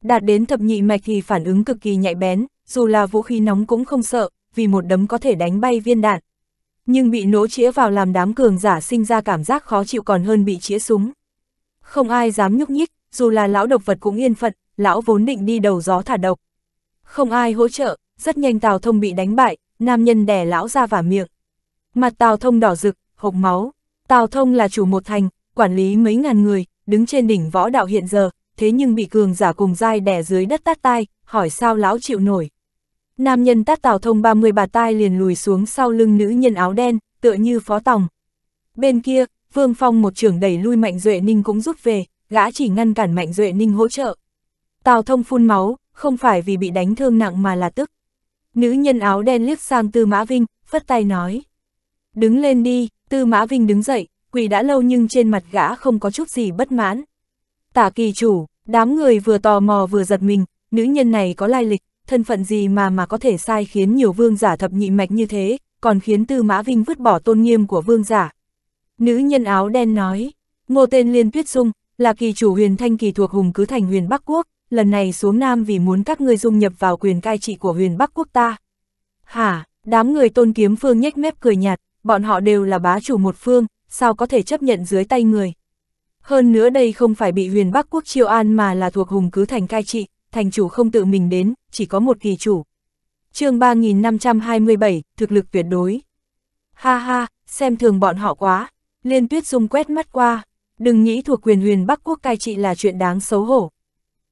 Speaker 1: Đạt đến thập nhị mạch thì phản ứng cực kỳ nhạy bén, dù là vũ khí nóng cũng không sợ, vì một đấm có thể đánh bay viên đạn. Nhưng bị nỗ chĩa vào làm đám cường giả sinh ra cảm giác khó chịu còn hơn bị chĩa súng. Không ai dám nhúc nhích, dù là lão độc vật cũng yên phận, lão vốn định đi đầu gió thả độc. Không ai hỗ trợ, rất nhanh Tào Thông bị đánh bại, nam nhân đè lão ra và miệng. Mặt Tào Thông đỏ rực, hộc máu. Tào Thông là chủ một thành, quản lý mấy ngàn người, đứng trên đỉnh võ đạo hiện giờ, thế nhưng bị cường giả cùng dai đè dưới đất tát tai, hỏi sao lão chịu nổi. Nam nhân tát tào thông 30 bà tai liền lùi xuống sau lưng nữ nhân áo đen, tựa như phó tòng. Bên kia, Vương Phong một trưởng đẩy lui Mạnh Duệ Ninh cũng rút về, gã chỉ ngăn cản Mạnh Duệ Ninh hỗ trợ. Tào thông phun máu, không phải vì bị đánh thương nặng mà là tức. Nữ nhân áo đen liếc sang Tư Mã Vinh, phất tay nói. Đứng lên đi, Tư Mã Vinh đứng dậy, quỳ đã lâu nhưng trên mặt gã không có chút gì bất mãn. Tả kỳ chủ, đám người vừa tò mò vừa giật mình, nữ nhân này có lai lịch, thân phận gì mà mà có thể sai khiến nhiều vương giả thập nhị mạch như thế, còn khiến Tư Mã Vinh vứt bỏ tôn nghiêm của vương giả. Nữ nhân áo đen nói, ngô tên Liên Tuyết Dung, là kỳ chủ huyền thanh kỳ thuộc hùng cứ thành huyền Bắc Quốc, lần này xuống Nam vì muốn các ngươi dung nhập vào quyền cai trị của huyền Bắc Quốc ta. Hả, đám người tôn kiếm phương nhếch mép cười nhạt, bọn họ đều là bá chủ một phương, sao có thể chấp nhận dưới tay người. Hơn nữa đây không phải bị huyền Bắc Quốc chiêu an mà là thuộc hùng cứ thành cai trị, thành chủ không tự mình đến, chỉ có một kỳ chủ. chương 3527, thực lực tuyệt đối. Ha ha, xem thường bọn họ quá, liên tuyết dung quét mắt qua, đừng nghĩ thuộc quyền huyền Bắc Quốc cai trị là chuyện đáng xấu hổ.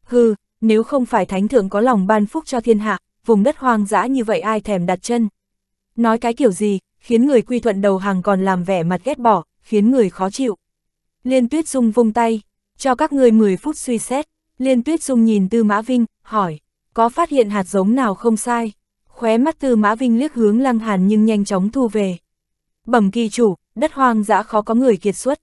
Speaker 1: Hừ, nếu không phải thánh thượng có lòng ban phúc cho thiên hạ, vùng đất hoang dã như vậy ai thèm đặt chân. Nói cái kiểu gì, khiến người quy thuận đầu hàng còn làm vẻ mặt ghét bỏ, khiến người khó chịu. Liên tuyết dung vung tay, cho các ngươi 10 phút suy xét, Liên Tuyết Dung nhìn Tư Mã Vinh, hỏi, có phát hiện hạt giống nào không sai? Khóe mắt Tư Mã Vinh liếc hướng Lăng Hàn nhưng nhanh chóng thu về. Bẩm kỳ chủ, đất hoang dã khó có người kiệt xuất.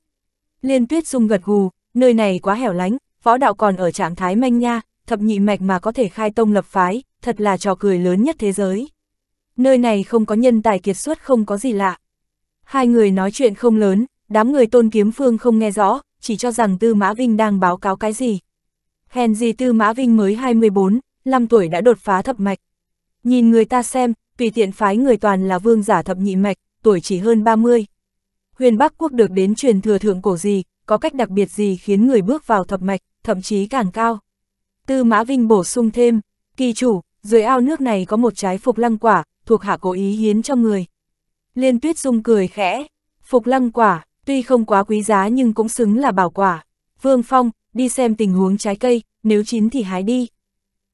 Speaker 1: Liên Tuyết Dung gật gù, nơi này quá hẻo lánh, võ đạo còn ở trạng thái manh nha, thập nhị mạch mà có thể khai tông lập phái, thật là trò cười lớn nhất thế giới. Nơi này không có nhân tài kiệt xuất không có gì lạ. Hai người nói chuyện không lớn, đám người tôn kiếm phương không nghe rõ, chỉ cho rằng Tư Mã Vinh đang báo cáo cái gì hèn gì Tư Mã Vinh mới 24, 5 tuổi đã đột phá thập mạch. Nhìn người ta xem, tùy tiện phái người toàn là vương giả thập nhị mạch, tuổi chỉ hơn 30. Huyền Bắc Quốc được đến truyền thừa thượng cổ gì, có cách đặc biệt gì khiến người bước vào thập mạch, thậm chí càng cao. Tư Mã Vinh bổ sung thêm, kỳ chủ, dưới ao nước này có một trái phục lăng quả, thuộc hạ cố ý hiến cho người. Liên tuyết dung cười khẽ, phục lăng quả, tuy không quá quý giá nhưng cũng xứng là bảo quả. Vương Phong, đi xem tình huống trái cây, nếu chín thì hái đi.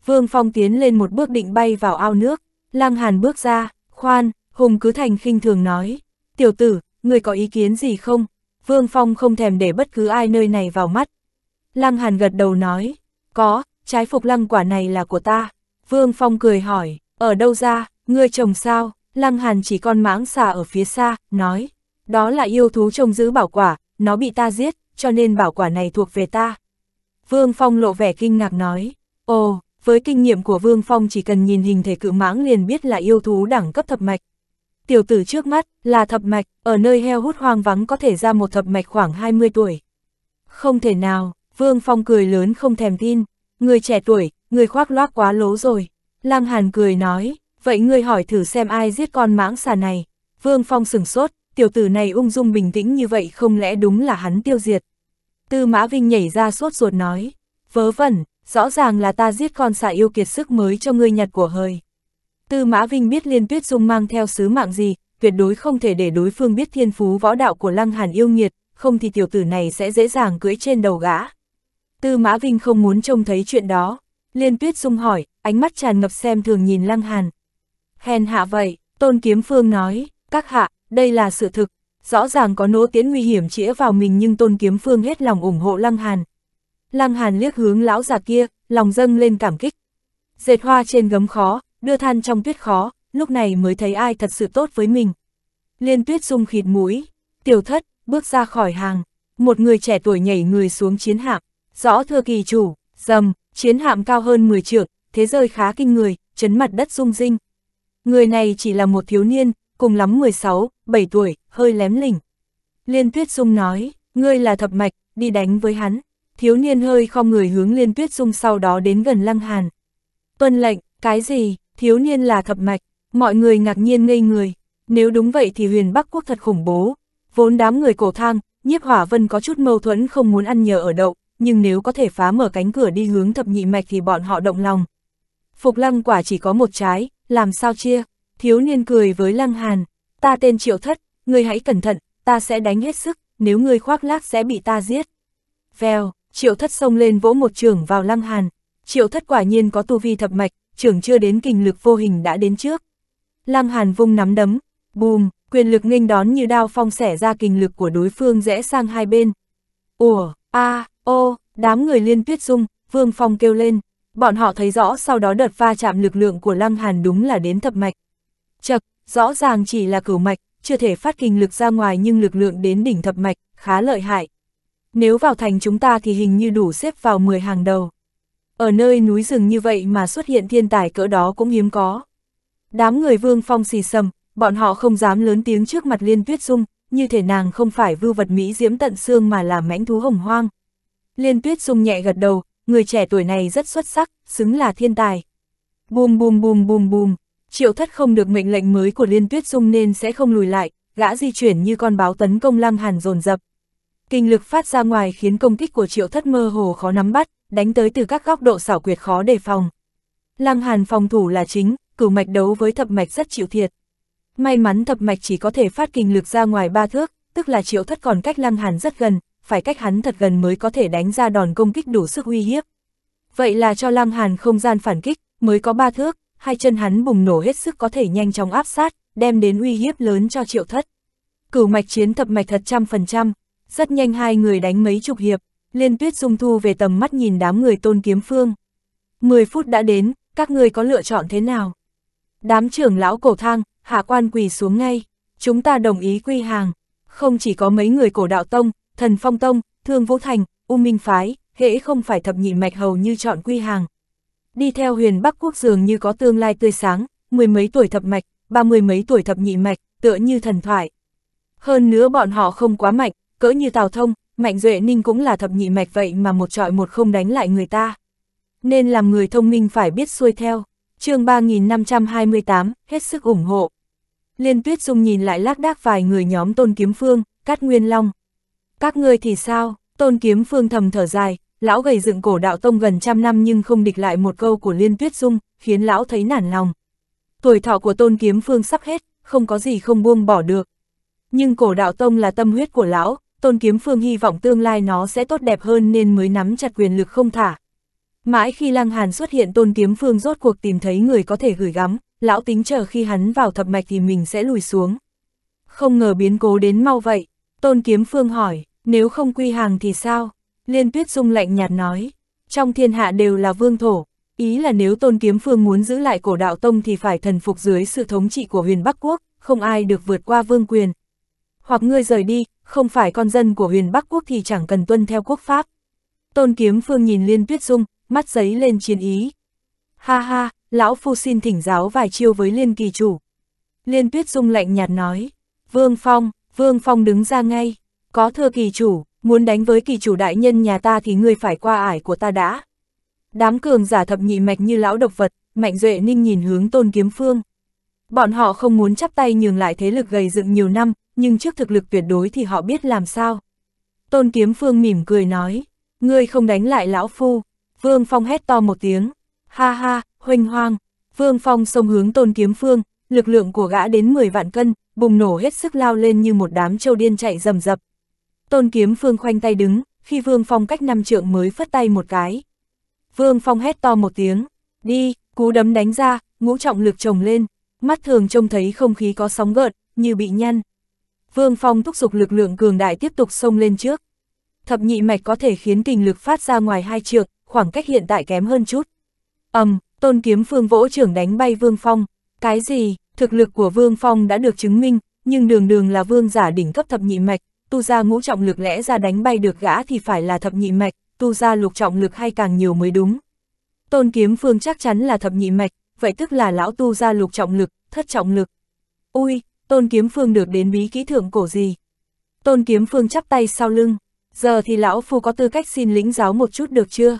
Speaker 1: Vương Phong tiến lên một bước định bay vào ao nước, Lăng Hàn bước ra, khoan, Hùng cứ thành khinh thường nói, tiểu tử, người có ý kiến gì không? Vương Phong không thèm để bất cứ ai nơi này vào mắt. Lăng Hàn gật đầu nói, có, trái phục lăng quả này là của ta. Vương Phong cười hỏi, ở đâu ra, ngươi trồng sao? Lăng Hàn chỉ con mãng xà ở phía xa, nói, đó là yêu thú trông giữ bảo quả, nó bị ta giết, cho nên bảo quả này thuộc về ta. Vương Phong lộ vẻ kinh ngạc nói, ồ, với kinh nghiệm của Vương Phong chỉ cần nhìn hình thể cự mãng liền biết là yêu thú đẳng cấp thập mạch. Tiểu tử trước mắt là thập mạch, ở nơi heo hút hoang vắng có thể ra một thập mạch khoảng 20 tuổi. Không thể nào, Vương Phong cười lớn không thèm tin, người trẻ tuổi, người khoác loác quá lố rồi. Lang Hàn cười nói, vậy ngươi hỏi thử xem ai giết con mãng xà này. Vương Phong sửng sốt, tiểu tử này ung dung bình tĩnh như vậy không lẽ đúng là hắn tiêu diệt. Tư Mã Vinh nhảy ra sốt ruột nói, vớ vẩn, rõ ràng là ta giết con xà yêu kiệt sức mới cho ngươi nhặt của hời. Tư Mã Vinh biết Liên Tuyết Dung mang theo sứ mạng gì, tuyệt đối không thể để đối phương biết thiên phú võ đạo của Lăng Hàn yêu nghiệt, không thì tiểu tử này sẽ dễ dàng cưỡi trên đầu gã. Tư Mã Vinh không muốn trông thấy chuyện đó. Liên Tuyết Dung hỏi, ánh mắt tràn ngập xem thường nhìn Lăng Hàn. Hèn hạ vậy, Tôn Kiếm Phương nói, các hạ, đây là sự thực, rõ ràng có nỗ tiến nguy hiểm chĩa vào mình nhưng Tôn Kiếm Phương hết lòng ủng hộ Lăng Hàn. Lăng Hàn liếc hướng lão già kia, lòng dâng lên cảm kích. Dệt hoa trên gấm khó, đưa than trong tuyết khó, lúc này mới thấy ai thật sự tốt với mình. Liên tuyết dung khịt mũi, tiểu thất, bước ra khỏi hàng, một người trẻ tuổi nhảy người xuống chiến hạm, rõ thưa kỳ chủ, dầm, chiến hạm cao hơn 10 trượng, thế rơi khá kinh người, chấn mặt đất rung rinh. Người này chỉ là một thiếu niên, cùng lắm 16, 7 tuổi, hơi lém lỉnh. Liên Tuyết Dung nói, ngươi là thập mạch, đi đánh với hắn. Thiếu niên hơi không người hướng Liên Tuyết Dung sau đó đến gần Lăng Hàn. Tuân lệnh, cái gì, thiếu niên là thập mạch, mọi người ngạc nhiên ngây người. Nếu đúng vậy thì huyền Bắc Quốc thật khủng bố. Vốn đám người cổ thang, nhiếp hỏa vân có chút mâu thuẫn không muốn ăn nhờ ở đậu, nhưng nếu có thể phá mở cánh cửa đi hướng thập nhị mạch thì bọn họ động lòng. Phục lăng quả chỉ có một trái, làm sao chia? Thiếu niên cười với lăng hàn, ta tên triệu thất, ngươi hãy cẩn thận, ta sẽ đánh hết sức, nếu ngươi khoác lác sẽ bị ta giết. Vèo, triệu thất xông lên vỗ một trường vào lăng hàn, triệu thất quả nhiên có tu vi thập mạch, trường chưa đến kình lực vô hình đã đến trước. Lăng hàn vung nắm đấm, bùm, quyền lực nghênh đón như đao phong xẻ ra kình lực của đối phương rẽ sang hai bên. Ủa, a, à, ô, đám người liên tuyết dung, vương phong kêu lên, bọn họ thấy rõ sau đó đợt va chạm lực lượng của lăng hàn đúng là đến thập mạch. Chật, rõ ràng chỉ là cửu mạch, chưa thể phát kinh lực ra ngoài nhưng lực lượng đến đỉnh thập mạch, khá lợi hại. Nếu vào thành chúng ta thì hình như đủ xếp vào 10 hàng đầu. Ở nơi núi rừng như vậy mà xuất hiện thiên tài cỡ đó cũng hiếm có. Đám người vương phong xì sầm, bọn họ không dám lớn tiếng trước mặt liên tuyết dung, như thể nàng không phải vưu vật Mỹ diễm tận xương mà là mãnh thú hồng hoang. Liên tuyết dung nhẹ gật đầu, người trẻ tuổi này rất xuất sắc, xứng là thiên tài. Bùm bùm bùm bùm bùm, Triệu thất không được mệnh lệnh mới của Liên Tuyết Dung nên sẽ không lùi lại, gã di chuyển như con báo tấn công Lam Hàn dồn dập. Kinh lực phát ra ngoài khiến công kích của Triệu thất mơ hồ khó nắm bắt, đánh tới từ các góc độ xảo quyệt khó đề phòng. Lam Hàn phòng thủ là chính, cửu mạch đấu với thập mạch rất chịu thiệt. May mắn thập mạch chỉ có thể phát kinh lực ra ngoài ba thước, tức là Triệu thất còn cách Lam Hàn rất gần, phải cách hắn thật gần mới có thể đánh ra đòn công kích đủ sức uy hiếp. Vậy là cho Lam Hàn không gian phản kích, mới có ba thước, hai chân hắn bùng nổ hết sức có thể nhanh chóng áp sát, đem đến uy hiếp lớn cho triệu thất. Cửu mạch chiến thập mạch thật trăm phần trăm, rất nhanh hai người đánh mấy chục hiệp, liên tuyết dung thu về tầm mắt nhìn đám người tôn kiếm phương. Mười phút đã đến, các người có lựa chọn thế nào? Đám trưởng lão cổ thang, hạ quan quỳ xuống ngay, chúng ta đồng ý quy hàng. Không chỉ có mấy người cổ đạo tông, thần phong tông, thương vũ thành, u minh phái, hễ không phải thập nhị mạch hầu như chọn quy hàng, đi theo huyền Bắc Quốc dường như có tương lai tươi sáng, mười mấy tuổi thập mạch, ba mươi mấy tuổi thập nhị mạch, tựa như thần thoại. Hơn nữa bọn họ không quá mạnh, cỡ như Tào Thông, Mạnh Duệ Ninh cũng là thập nhị mạch vậy mà một trọi một không đánh lại người ta. Nên làm người thông minh phải biết xuôi theo. chương 3528, hết sức ủng hộ. Liên Tuyết Dung nhìn lại lác đác vài người nhóm Tôn Kiếm Phương, Cát Nguyên Long. Các ngươi thì sao? Tôn Kiếm Phương thầm thở dài, lão gầy dựng cổ đạo tông gần trăm năm nhưng không địch lại một câu của Liên Tuyết Dung, khiến lão thấy nản lòng. Tuổi thọ của tôn kiếm phương sắp hết, không có gì không buông bỏ được. Nhưng cổ đạo tông là tâm huyết của lão, tôn kiếm phương hy vọng tương lai nó sẽ tốt đẹp hơn nên mới nắm chặt quyền lực không thả. Mãi khi Lăng Hàn xuất hiện tôn kiếm phương rốt cuộc tìm thấy người có thể gửi gắm, lão tính chờ khi hắn vào thập mạch thì mình sẽ lùi xuống. Không ngờ biến cố đến mau vậy, tôn kiếm phương hỏi, nếu không quy hàng thì sao? Liên Tuyết Dung lạnh nhạt nói, trong thiên hạ đều là vương thổ, ý là nếu Tôn Kiếm Phương muốn giữ lại cổ đạo tông thì phải thần phục dưới sự thống trị của huyền Bắc Quốc, không ai được vượt qua vương quyền. Hoặc ngươi rời đi, không phải con dân của huyền Bắc Quốc thì chẳng cần tuân theo quốc pháp. Tôn Kiếm Phương nhìn Liên Tuyết Dung, mắt giấy lên chiến ý. Ha ha, lão phu xin thỉnh giáo vài chiêu với Liên Kỳ Chủ. Liên Tuyết Dung lạnh nhạt nói, Vương Phong, Vương Phong đứng ra ngay, có thưa Kỳ Chủ, muốn đánh với kỳ chủ đại nhân nhà ta thì ngươi phải qua ải của ta đã. Đám cường giả thập nhị mạch như lão độc vật, mạnh duệ ninh nhìn hướng tôn kiếm phương. Bọn họ không muốn chắp tay nhường lại thế lực gầy dựng nhiều năm, nhưng trước thực lực tuyệt đối thì họ biết làm sao. Tôn kiếm phương mỉm cười nói, ngươi không đánh lại lão phu. Vương Phong hét to một tiếng, ha ha, huynh hoang. Vương Phong xông hướng tôn kiếm phương, lực lượng của gã đến 10 vạn cân, bùng nổ hết sức lao lên như một đám châu điên chạy rầm rập, Tôn kiếm Vương khoanh tay đứng, khi Vương Phong cách năm trượng mới phất tay một cái. Vương Phong hét to một tiếng, đi, cú đấm đánh ra, ngũ trọng lực trồng lên, mắt thường trông thấy không khí có sóng gợn, như bị nhăn. Vương Phong thúc giục lực lượng cường đại tiếp tục xông lên trước. Thập nhị mạch có thể khiến kình lực phát ra ngoài hai trượng, khoảng cách hiện tại kém hơn chút. ầm, um, tôn kiếm Phương vỗ trưởng đánh bay Vương Phong. Cái gì, thực lực của Vương Phong đã được chứng minh, nhưng đường đường là vương giả đỉnh cấp thập nhị mạch, tu ra ngũ trọng lực lẽ ra đánh bay được gã thì phải là thập nhị mạch, tu ra lục trọng lực hay càng nhiều mới đúng. Tôn kiếm phương chắc chắn là thập nhị mạch, vậy tức là lão tu ra lục trọng lực, thất trọng lực. Ui, tôn kiếm phương được đến bí kỹ thượng cổ gì? Tôn kiếm phương chắp tay sau lưng, giờ thì lão phu có tư cách xin lĩnh giáo một chút được chưa?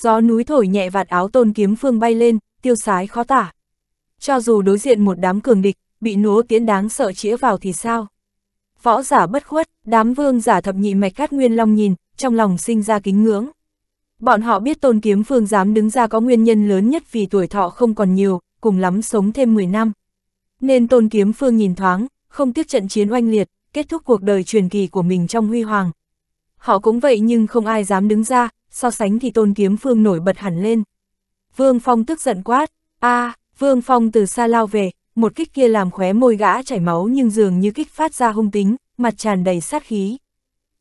Speaker 1: Gió núi thổi nhẹ vạt áo tôn kiếm phương bay lên, tiêu sái khó tả. Cho dù đối diện một đám cường địch, bị núa tiến đáng sợ chĩa vào thì sao? võ giả bất khuất, đám vương giả thập nhị mạch cát nguyên long nhìn, trong lòng sinh ra kính ngưỡng. Bọn họ biết tôn kiếm phương dám đứng ra có nguyên nhân lớn nhất vì tuổi thọ không còn nhiều, cùng lắm sống thêm 10 năm. Nên tôn kiếm phương nhìn thoáng, không tiếc trận chiến oanh liệt, kết thúc cuộc đời truyền kỳ của mình trong huy hoàng. Họ cũng vậy nhưng không ai dám đứng ra, so sánh thì tôn kiếm phương nổi bật hẳn lên. Vương Phong tức giận quát, a à, Vương Phong từ xa lao về, một kích kia làm khóe môi gã chảy máu nhưng dường như kích phát ra hung tính, mặt tràn đầy sát khí.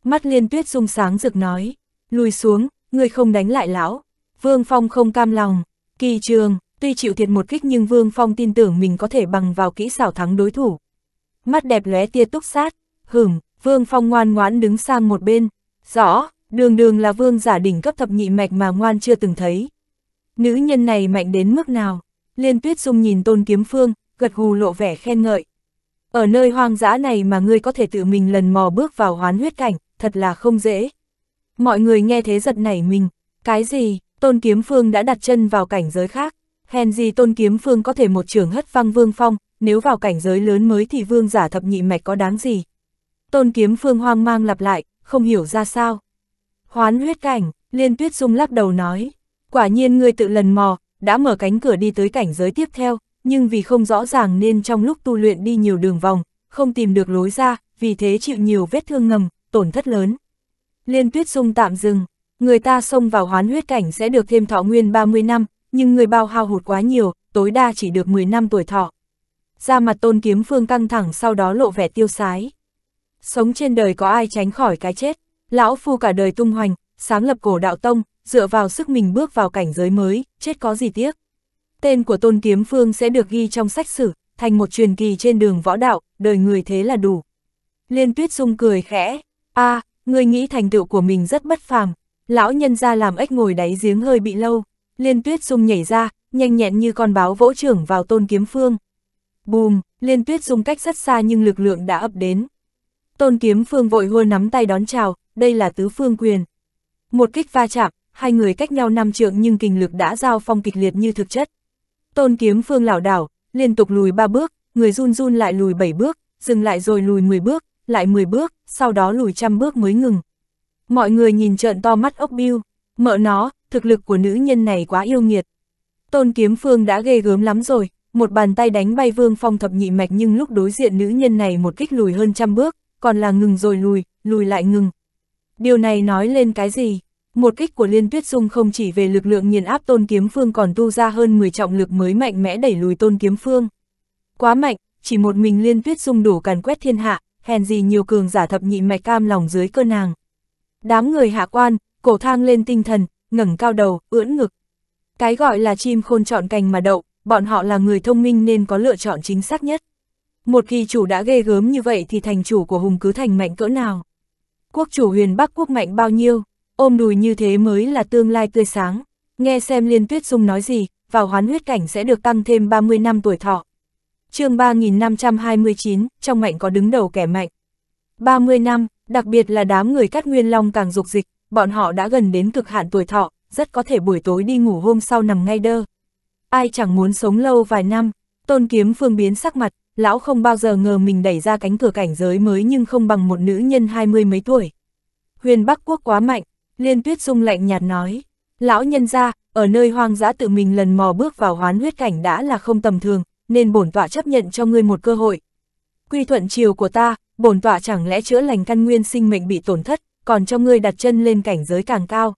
Speaker 1: Mắt liên tuyết rung sáng rực nói, lùi xuống, người không đánh lại lão. Vương Phong không cam lòng, kỳ trường, tuy chịu thiệt một kích nhưng Vương Phong tin tưởng mình có thể bằng vào kỹ xảo thắng đối thủ. Mắt đẹp lóe tia túc sát, hửng, Vương Phong ngoan ngoãn đứng sang một bên, rõ, đường đường là vương giả đỉnh cấp thập nhị mạch mà ngoan chưa từng thấy. Nữ nhân này mạnh đến mức nào? Liên Tuyết Dung nhìn Tôn Kiếm Phương, gật gù lộ vẻ khen ngợi. Ở nơi hoang dã này mà ngươi có thể tự mình lần mò bước vào hoán huyết cảnh, thật là không dễ. Mọi người nghe thế giật nảy mình, cái gì, Tôn Kiếm Phương đã đặt chân vào cảnh giới khác, hèn gì Tôn Kiếm Phương có thể một trường hất văng Vương Phong, nếu vào cảnh giới lớn mới thì Vương giả thập nhị mạch có đáng gì. Tôn Kiếm Phương hoang mang lặp lại, không hiểu ra sao. Hoán huyết cảnh, Liên Tuyết Dung lắc đầu nói, quả nhiên ngươi tự lần mò, đã mở cánh cửa đi tới cảnh giới tiếp theo, nhưng vì không rõ ràng nên trong lúc tu luyện đi nhiều đường vòng, không tìm được lối ra, vì thế chịu nhiều vết thương ngầm, tổn thất lớn. Liên tuyết dung tạm dừng, người ta xông vào hoán huyết cảnh sẽ được thêm thọ nguyên 30 năm, nhưng người bao hao hụt quá nhiều, tối đa chỉ được 10 năm tuổi thọ. Ra mặt tôn kiếm phương căng thẳng sau đó lộ vẻ tiêu sái. Sống trên đời có ai tránh khỏi cái chết, lão phu cả đời tung hoành, sáng lập cổ đạo tông, dựa vào sức mình bước vào cảnh giới mới, chết có gì tiếc tên của Tôn Kiếm Phương sẽ được ghi trong sách sử, thành một truyền kỳ trên đường võ đạo, đời người thế là đủ. Liên Tuyết Dung cười khẽ, a à, ngươi nghĩ thành tựu của mình rất bất phàm, lão nhân ra làm ếch ngồi đáy giếng hơi bị lâu, Liên Tuyết Dung nhảy ra, nhanh nhẹn như con báo vỗ trưởng vào Tôn Kiếm Phương. Bùm, Liên Tuyết Dung cách rất xa nhưng lực lượng đã ập đến. Tôn Kiếm Phương vội hua nắm tay đón chào, đây là tứ phương quyền. Một kích va chạm, hai người cách nhau năm trượng nhưng kình lực đã giao phong kịch liệt như thực chất. Tôn kiếm phương lảo đảo, liên tục lùi ba bước, người run run lại lùi bảy bước, dừng lại rồi lùi 10 bước, lại 10 bước, sau đó lùi trăm bước mới ngừng. Mọi người nhìn trợn to mắt ốc biêu, mợ nó, thực lực của nữ nhân này quá yêu nghiệt. Tôn kiếm phương đã ghê gớm lắm rồi, một bàn tay đánh bay vương phong thập nhị mạch nhưng lúc đối diện nữ nhân này một kích lùi hơn trăm bước, còn là ngừng rồi lùi, lùi lại ngừng. Điều này nói lên cái gì? Một kích của Liên Tuyết Dung không chỉ về lực lượng nghiền áp Tôn Kiếm Phương còn tu ra hơn 10 trọng lực mới mạnh mẽ đẩy lùi Tôn Kiếm Phương. Quá mạnh, chỉ một mình Liên Tuyết Dung đủ càn quét thiên hạ, hèn gì nhiều cường giả thập nhị mạch cam lòng dưới cơ nàng. Đám người hạ quan, cổ thang lên tinh thần, ngẩng cao đầu, ưỡn ngực. Cái gọi là chim khôn chọn cành mà đậu, bọn họ là người thông minh nên có lựa chọn chính xác nhất. Một kỳ chủ đã ghê gớm như vậy thì thành chủ của Hùng cứ thành mạnh cỡ nào? Quốc chủ huyền Bắc quốc mạnh bao nhiêu? ôm đùi như thế mới là tương lai tươi sáng. Nghe xem Liên Tuyết Dung nói gì, vào hoán huyết cảnh sẽ được tăng thêm 30 năm tuổi thọ. chương 3529, trong mạnh có đứng đầu kẻ mạnh. 30 năm, đặc biệt là đám người cắt nguyên long càng dục dịch, bọn họ đã gần đến cực hạn tuổi thọ, rất có thể buổi tối đi ngủ hôm sau nằm ngay đơ. Ai chẳng muốn sống lâu vài năm, tôn kiếm phương biến sắc mặt, lão không bao giờ ngờ mình đẩy ra cánh cửa cảnh giới mới nhưng không bằng một nữ nhân hai mươi mấy tuổi. Huyền Bắc Quốc quá mạnh, Liên Tuyết Dung lạnh nhạt nói, lão nhân ra, ở nơi hoang dã tự mình lần mò bước vào hoán huyết cảnh đã là không tầm thường, nên bổn tọa chấp nhận cho ngươi một cơ hội. Quy thuận chiều của ta, bổn tọa chẳng lẽ chữa lành căn nguyên sinh mệnh bị tổn thất, còn cho ngươi đặt chân lên cảnh giới càng cao.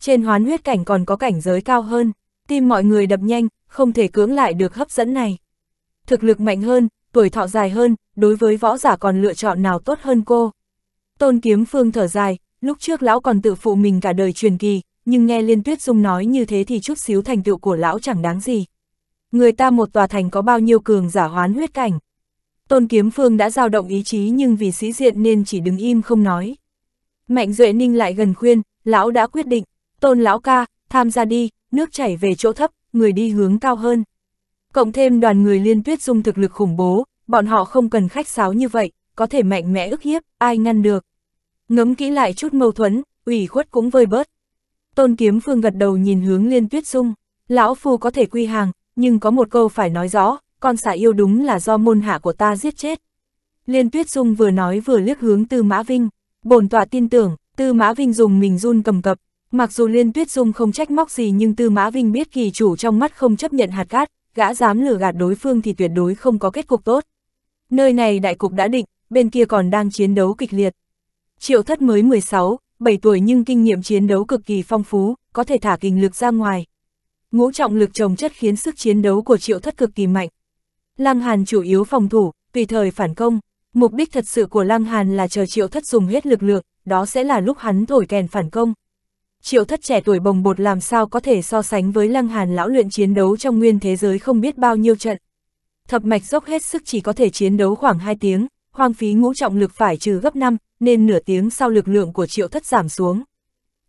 Speaker 1: Trên hoán huyết cảnh còn có cảnh giới cao hơn, tim mọi người đập nhanh, không thể cưỡng lại được hấp dẫn này. Thực lực mạnh hơn, tuổi thọ dài hơn, đối với võ giả còn lựa chọn nào tốt hơn cô. Tôn Kiếm Phương thở dài, lúc trước lão còn tự phụ mình cả đời truyền kỳ, nhưng nghe Liên Tuyết Dung nói như thế thì chút xíu thành tựu của lão chẳng đáng gì. Người ta một tòa thành có bao nhiêu cường giả hoán huyết cảnh. Tôn Kiếm Phương đã dao động ý chí nhưng vì sĩ diện nên chỉ đứng im không nói. Mạnh Duệ Ninh lại gần khuyên, lão đã quyết định, tôn lão ca, tham gia đi, nước chảy về chỗ thấp, người đi hướng cao hơn. Cộng thêm đoàn người liên tuyết dung thực lực khủng bố, bọn họ không cần khách sáo như vậy, có thể mạnh mẽ ức hiếp, ai ngăn được ngấm kỹ lại chút mâu thuẫn, ủy khuất cũng vơi bớt. Tôn Kiếm Phương gật đầu nhìn hướng Liên Tuyết Dung, lão phu có thể quy hàng, nhưng có một câu phải nói rõ, con xả yêu đúng là do môn hạ của ta giết chết. Liên Tuyết Dung vừa nói vừa liếc hướng Tư Mã Vinh, bổn tọa tin tưởng, Tư Mã Vinh dùng mình run cầm cập, mặc dù Liên Tuyết Dung không trách móc gì nhưng Tư Mã Vinh biết kỳ chủ trong mắt không chấp nhận hạt cát, gã dám lừa gạt đối phương thì tuyệt đối không có kết cục tốt. Nơi này đại cục đã định, bên kia còn đang chiến đấu kịch liệt, Triệu thất mới 16, 7 tuổi nhưng kinh nghiệm chiến đấu cực kỳ phong phú, có thể thả kình lực ra ngoài. Ngũ trọng lực trồng chất khiến sức chiến đấu của triệu thất cực kỳ mạnh. Lăng Hàn chủ yếu phòng thủ, tùy thời phản công. Mục đích thật sự của Lăng Hàn là chờ triệu thất dùng hết lực lượng, đó sẽ là lúc hắn thổi kèn phản công. Triệu thất trẻ tuổi bồng bột làm sao có thể so sánh với Lăng Hàn lão luyện chiến đấu trong nguyên thế giới không biết bao nhiêu trận. Thập mạch dốc hết sức chỉ có thể chiến đấu khoảng 2 tiếng, hoang phí ngũ trọng lực phải trừ gấp 5, nên nửa tiếng sau lực lượng của triệu thất giảm xuống.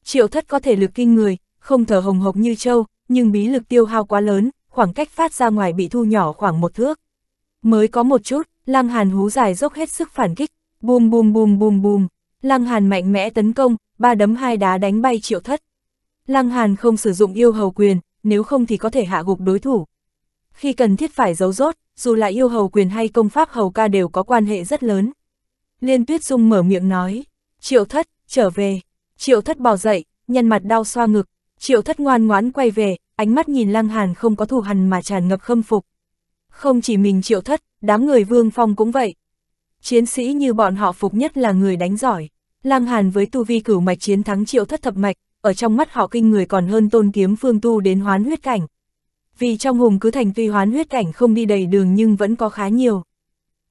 Speaker 1: Triệu thất có thể lực kinh người, không thở hồng hộc như châu, nhưng bí lực tiêu hao quá lớn, khoảng cách phát ra ngoài bị thu nhỏ khoảng một thước. Mới có một chút, lăng hàn hú dài dốc hết sức phản kích, bùm bùm bùm bùm bùm, lăng hàn mạnh mẽ tấn công, ba đấm hai đá đánh bay triệu thất. Lăng hàn không sử dụng yêu hầu quyền, nếu không thì có thể hạ gục đối thủ. Khi cần thiết phải giấu rốt, dù là yêu hầu quyền hay công pháp hầu ca đều có quan hệ rất lớn. Liên Tuyết Dung mở miệng nói, triệu thất, trở về. Triệu thất bò dậy, nhân mặt đau xoa ngực, triệu thất ngoan ngoãn quay về, ánh mắt nhìn lăng hàn không có thù hằn mà tràn ngập khâm phục. Không chỉ mình triệu thất, đám người vương phong cũng vậy. Chiến sĩ như bọn họ phục nhất là người đánh giỏi. Lăng hàn với tu vi cửu mạch chiến thắng triệu thất thập mạch, ở trong mắt họ kinh người còn hơn tôn kiếm phương tu đến hoán huyết cảnh. Vì trong hùng cứ thành tuy hoán huyết cảnh không đi đầy đường nhưng vẫn có khá nhiều.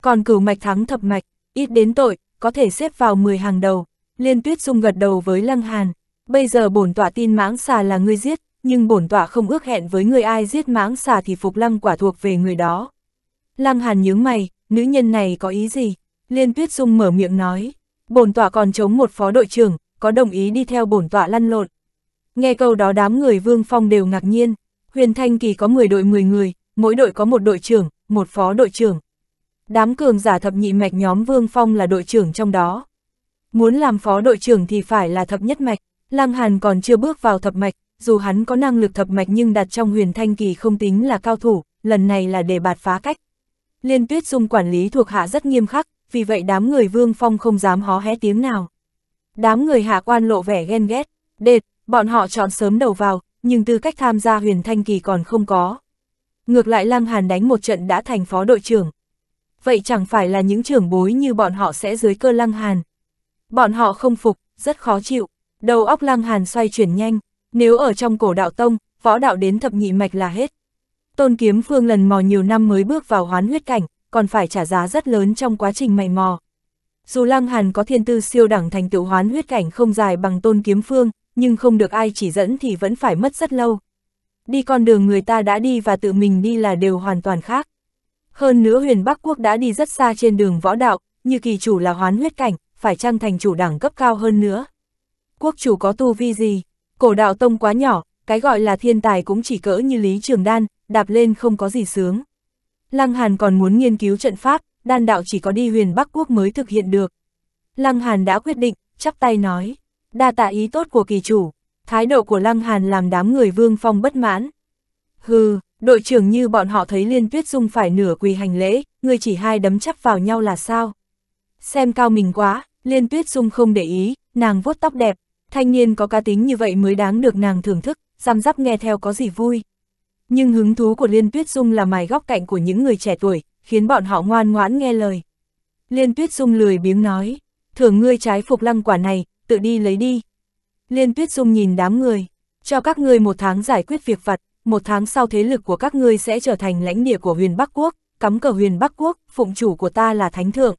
Speaker 1: Còn cửu mạch thắng thập mạch, ít đến tội, có thể xếp vào 10 hàng đầu. Liên Tuyết Dung gật đầu với Lăng Hàn, bây giờ bổn tọa tin mãng xà là người giết, nhưng bổn tọa không ước hẹn với người ai giết mãng xà thì phục lăng quả thuộc về người đó. Lăng Hàn nhướng mày, nữ nhân này có ý gì? Liên Tuyết Dung mở miệng nói, bổn tọa còn chống một phó đội trưởng, có đồng ý đi theo bổn tọa lăn lộn. Nghe câu đó đám người Vương Phong đều ngạc nhiên, Huyền Thanh Kỳ có 10 đội 10 người, mỗi đội có một đội trưởng, một phó đội trưởng. Đám cường giả thập nhị mạch nhóm Vương Phong là đội trưởng trong đó. Muốn làm phó đội trưởng thì phải là thập nhất mạch, Lăng Hàn còn chưa bước vào thập mạch, dù hắn có năng lực thập mạch nhưng đặt trong huyền thanh kỳ không tính là cao thủ, lần này là để bạt phá cách. Liên tuyết dung quản lý thuộc hạ rất nghiêm khắc, vì vậy đám người Vương Phong không dám hó hé tiếng nào. Đám người hạ quan lộ vẻ ghen ghét, đệt, bọn họ chọn sớm đầu vào, nhưng tư cách tham gia huyền thanh kỳ còn không có. Ngược lại Lăng Hàn đánh một trận đã thành phó đội trưởng vậy chẳng phải là những trưởng bối như bọn họ sẽ dưới cơ lăng hàn. Bọn họ không phục, rất khó chịu, đầu óc lăng hàn xoay chuyển nhanh, nếu ở trong cổ đạo tông, võ đạo đến thập nhị mạch là hết. Tôn kiếm phương lần mò nhiều năm mới bước vào hoán huyết cảnh, còn phải trả giá rất lớn trong quá trình mày mò. Dù lăng hàn có thiên tư siêu đẳng thành tựu hoán huyết cảnh không dài bằng tôn kiếm phương, nhưng không được ai chỉ dẫn thì vẫn phải mất rất lâu. Đi con đường người ta đã đi và tự mình đi là đều hoàn toàn khác. Hơn nữa huyền Bắc Quốc đã đi rất xa trên đường võ đạo, như kỳ chủ là hoán huyết cảnh, phải chăng thành chủ đẳng cấp cao hơn nữa. Quốc chủ có tu vi gì? Cổ đạo tông quá nhỏ, cái gọi là thiên tài cũng chỉ cỡ như Lý Trường Đan, đạp lên không có gì sướng. Lăng Hàn còn muốn nghiên cứu trận pháp, đan đạo chỉ có đi huyền Bắc Quốc mới thực hiện được. Lăng Hàn đã quyết định, chắp tay nói, đa tạ ý tốt của kỳ chủ. Thái độ của Lăng Hàn làm đám người vương phong bất mãn. Hừ, đội trưởng như bọn họ thấy Liên Tuyết Dung phải nửa quỳ hành lễ, người chỉ hai đấm chắp vào nhau là sao? Xem cao mình quá, Liên Tuyết Dung không để ý, nàng vuốt tóc đẹp, thanh niên có cá tính như vậy mới đáng được nàng thưởng thức, giam giáp nghe theo có gì vui. Nhưng hứng thú của Liên Tuyết Dung là mài góc cạnh của những người trẻ tuổi, khiến bọn họ ngoan ngoãn nghe lời. Liên Tuyết Dung lười biếng nói, thưởng ngươi trái phục lăng quả này, tự đi lấy đi. Liên Tuyết Dung nhìn đám người, cho các ngươi một tháng giải quyết việc vặt, một tháng sau thế lực của các ngươi sẽ trở thành lãnh địa của huyền Bắc Quốc, cắm cờ huyền Bắc Quốc, phụng chủ của ta là Thánh Thượng.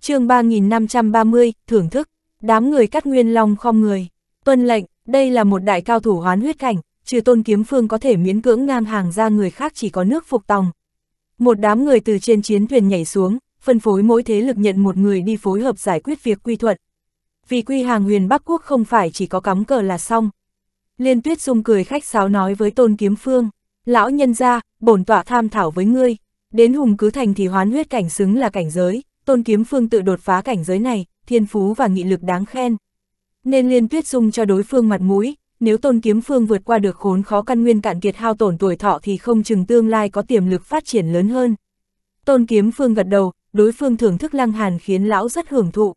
Speaker 1: chương 3530, thưởng thức, đám người cắt nguyên long khom người. Tuân lệnh, đây là một đại cao thủ hoán huyết cảnh, trừ tôn kiếm phương có thể miễn cưỡng ngang hàng ra người khác chỉ có nước phục tòng. Một đám người từ trên chiến thuyền nhảy xuống, phân phối mỗi thế lực nhận một người đi phối hợp giải quyết việc quy thuận. Vì quy hàng huyền Bắc Quốc không phải chỉ có cắm cờ là xong, Liên Tuyết Dung cười khách sáo nói với Tôn Kiếm Phương, lão nhân ra, bổn tọa tham thảo với ngươi, đến hùng cứ thành thì hoán huyết cảnh xứng là cảnh giới, Tôn Kiếm Phương tự đột phá cảnh giới này, thiên phú và nghị lực đáng khen. Nên Liên Tuyết Dung cho đối phương mặt mũi, nếu Tôn Kiếm Phương vượt qua được khốn khó căn nguyên cạn kiệt hao tổn tuổi thọ thì không chừng tương lai có tiềm lực phát triển lớn hơn. Tôn Kiếm Phương gật đầu, đối phương thưởng thức Lăng Hàn khiến lão rất hưởng thụ.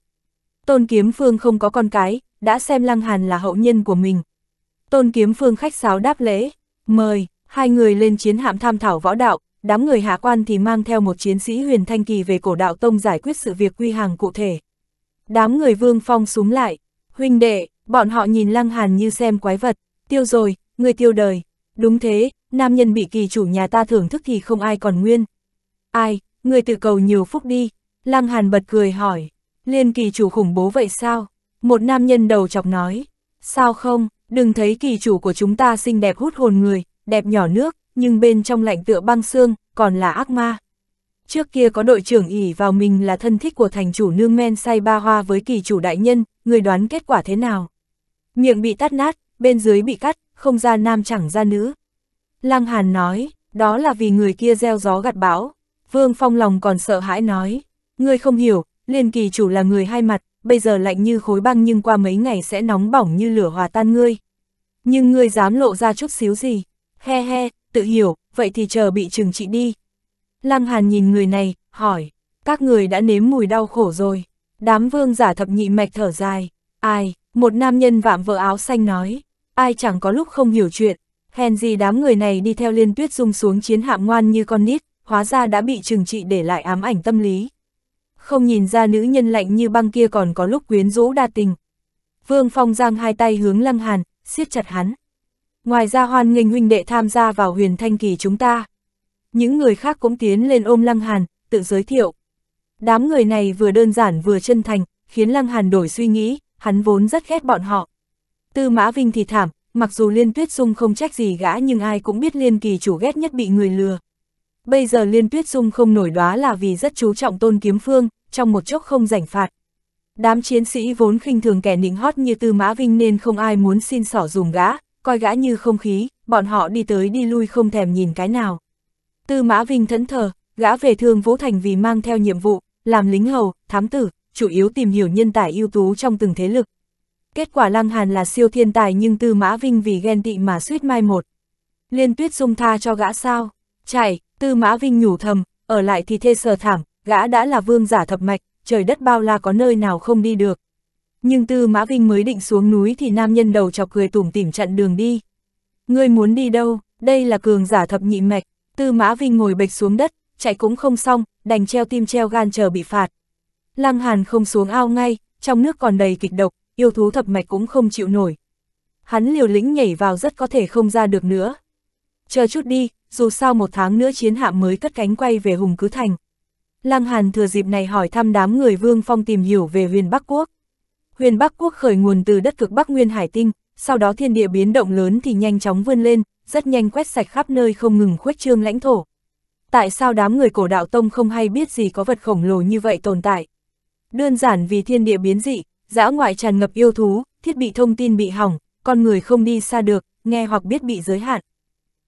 Speaker 1: Tôn Kiếm Phương không có con cái, đã xem Lăng Hàn là hậu nhân của mình, Tôn Kiếm Phương khách sáo đáp lễ, mời, hai người lên chiến hạm tham thảo võ đạo, đám người hạ quan thì mang theo một chiến sĩ huyền thanh kỳ về cổ đạo tông giải quyết sự việc quy hàng cụ thể. Đám người vương phong súng lại, huynh đệ, bọn họ nhìn lăng hàn như xem quái vật, tiêu rồi, người tiêu đời. Đúng thế, nam nhân bị kỳ chủ nhà ta thưởng thức thì không ai còn nguyên. Ai, người tự cầu nhiều phúc đi, lăng hàn bật cười hỏi, liên kỳ chủ khủng bố vậy sao? Một nam nhân đầu chọc nói, sao không, Đừng thấy kỳ chủ của chúng ta xinh đẹp hút hồn người, đẹp nhỏ nước, nhưng bên trong lạnh tựa băng xương, còn là ác ma. Trước kia có đội trưởng ỉ vào mình là thân thích của thành chủ nương men say ba hoa với kỳ chủ đại nhân, người đoán kết quả thế nào? Miệng bị tắt nát, bên dưới bị cắt, không ra nam chẳng ra nữ. Lăng Hàn nói, đó là vì người kia gieo gió gặt bão. Vương Phong lòng còn sợ hãi nói, ngươi không hiểu, liền kỳ chủ là người hai mặt, bây giờ lạnh như khối băng nhưng qua mấy ngày sẽ nóng bỏng như lửa hòa tan ngươi. Nhưng ngươi dám lộ ra chút xíu gì? He he, tự hiểu, vậy thì chờ bị trừng trị đi. Lăng Hàn nhìn người này, hỏi, các người đã nếm mùi đau khổ rồi. Đám vương giả thập nhị mạch thở dài. Ai, một nam nhân vạm vỡ áo xanh nói, ai chẳng có lúc không hiểu chuyện. Hèn gì đám người này đi theo liên tuyết dung xuống chiến hạm ngoan như con nít, hóa ra đã bị trừng trị để lại ám ảnh tâm lý không nhìn ra nữ nhân lạnh như băng kia còn có lúc quyến rũ đa tình. Vương Phong giang hai tay hướng Lăng Hàn, siết chặt hắn. Ngoài ra hoan nghênh huynh đệ tham gia vào huyền thanh kỳ chúng ta. Những người khác cũng tiến lên ôm Lăng Hàn, tự giới thiệu. Đám người này vừa đơn giản vừa chân thành, khiến Lăng Hàn đổi suy nghĩ, hắn vốn rất ghét bọn họ. Tư Mã Vinh thì thảm, mặc dù Liên Tuyết Dung không trách gì gã nhưng ai cũng biết Liên Kỳ chủ ghét nhất bị người lừa. Bây giờ Liên Tuyết Dung không nổi đoá là vì rất chú trọng Tôn Kiếm Phương, trong một chốc không rảnh phạt. Đám chiến sĩ vốn khinh thường kẻ nịnh hót như Tư Mã Vinh nên không ai muốn xin sỏ dùng gã, coi gã như không khí, bọn họ đi tới đi lui không thèm nhìn cái nào. Tư Mã Vinh thẫn thờ, gã về thương Vũ Thành vì mang theo nhiệm vụ, làm lính hầu, thám tử, chủ yếu tìm hiểu nhân tài ưu tú trong từng thế lực. Kết quả Lăng Hàn là siêu thiên tài nhưng Tư Mã Vinh vì ghen tị mà suýt mai một. Liên tuyết dung tha cho gã sao? Chạy, Tư Mã Vinh nhủ thầm, ở lại thì thê sờ thảm, gã đã là vương giả thập mạch, trời đất bao la có nơi nào không đi được. Nhưng Tư Mã Vinh mới định xuống núi thì nam nhân đầu chọc cười tủm tỉm chặn đường đi. Ngươi muốn đi đâu, đây là cường giả thập nhị mạch, Tư Mã Vinh ngồi bệch xuống đất, chạy cũng không xong, đành treo tim treo gan chờ bị phạt. Lăng Hàn không xuống ao ngay, trong nước còn đầy kịch độc, yêu thú thập mạch cũng không chịu nổi. Hắn liều lĩnh nhảy vào rất có thể không ra được nữa. Chờ chút đi, dù sao một tháng nữa chiến hạm mới cất cánh quay về Hùng Cứ Thành. Lăng Hàn thừa dịp này hỏi thăm đám người Vương Phong tìm hiểu về huyền Bắc Quốc. Huyền Bắc Quốc khởi nguồn từ đất cực Bắc Nguyên Hải Tinh, sau đó thiên địa biến động lớn thì nhanh chóng vươn lên, rất nhanh quét sạch khắp nơi không ngừng khuếch trương lãnh thổ. Tại sao đám người cổ đạo tông không hay biết gì có vật khổng lồ như vậy tồn tại? Đơn giản vì thiên địa biến dị, dã ngoại tràn ngập yêu thú, thiết bị thông tin bị hỏng, con người không đi xa được, nghe hoặc biết bị giới hạn.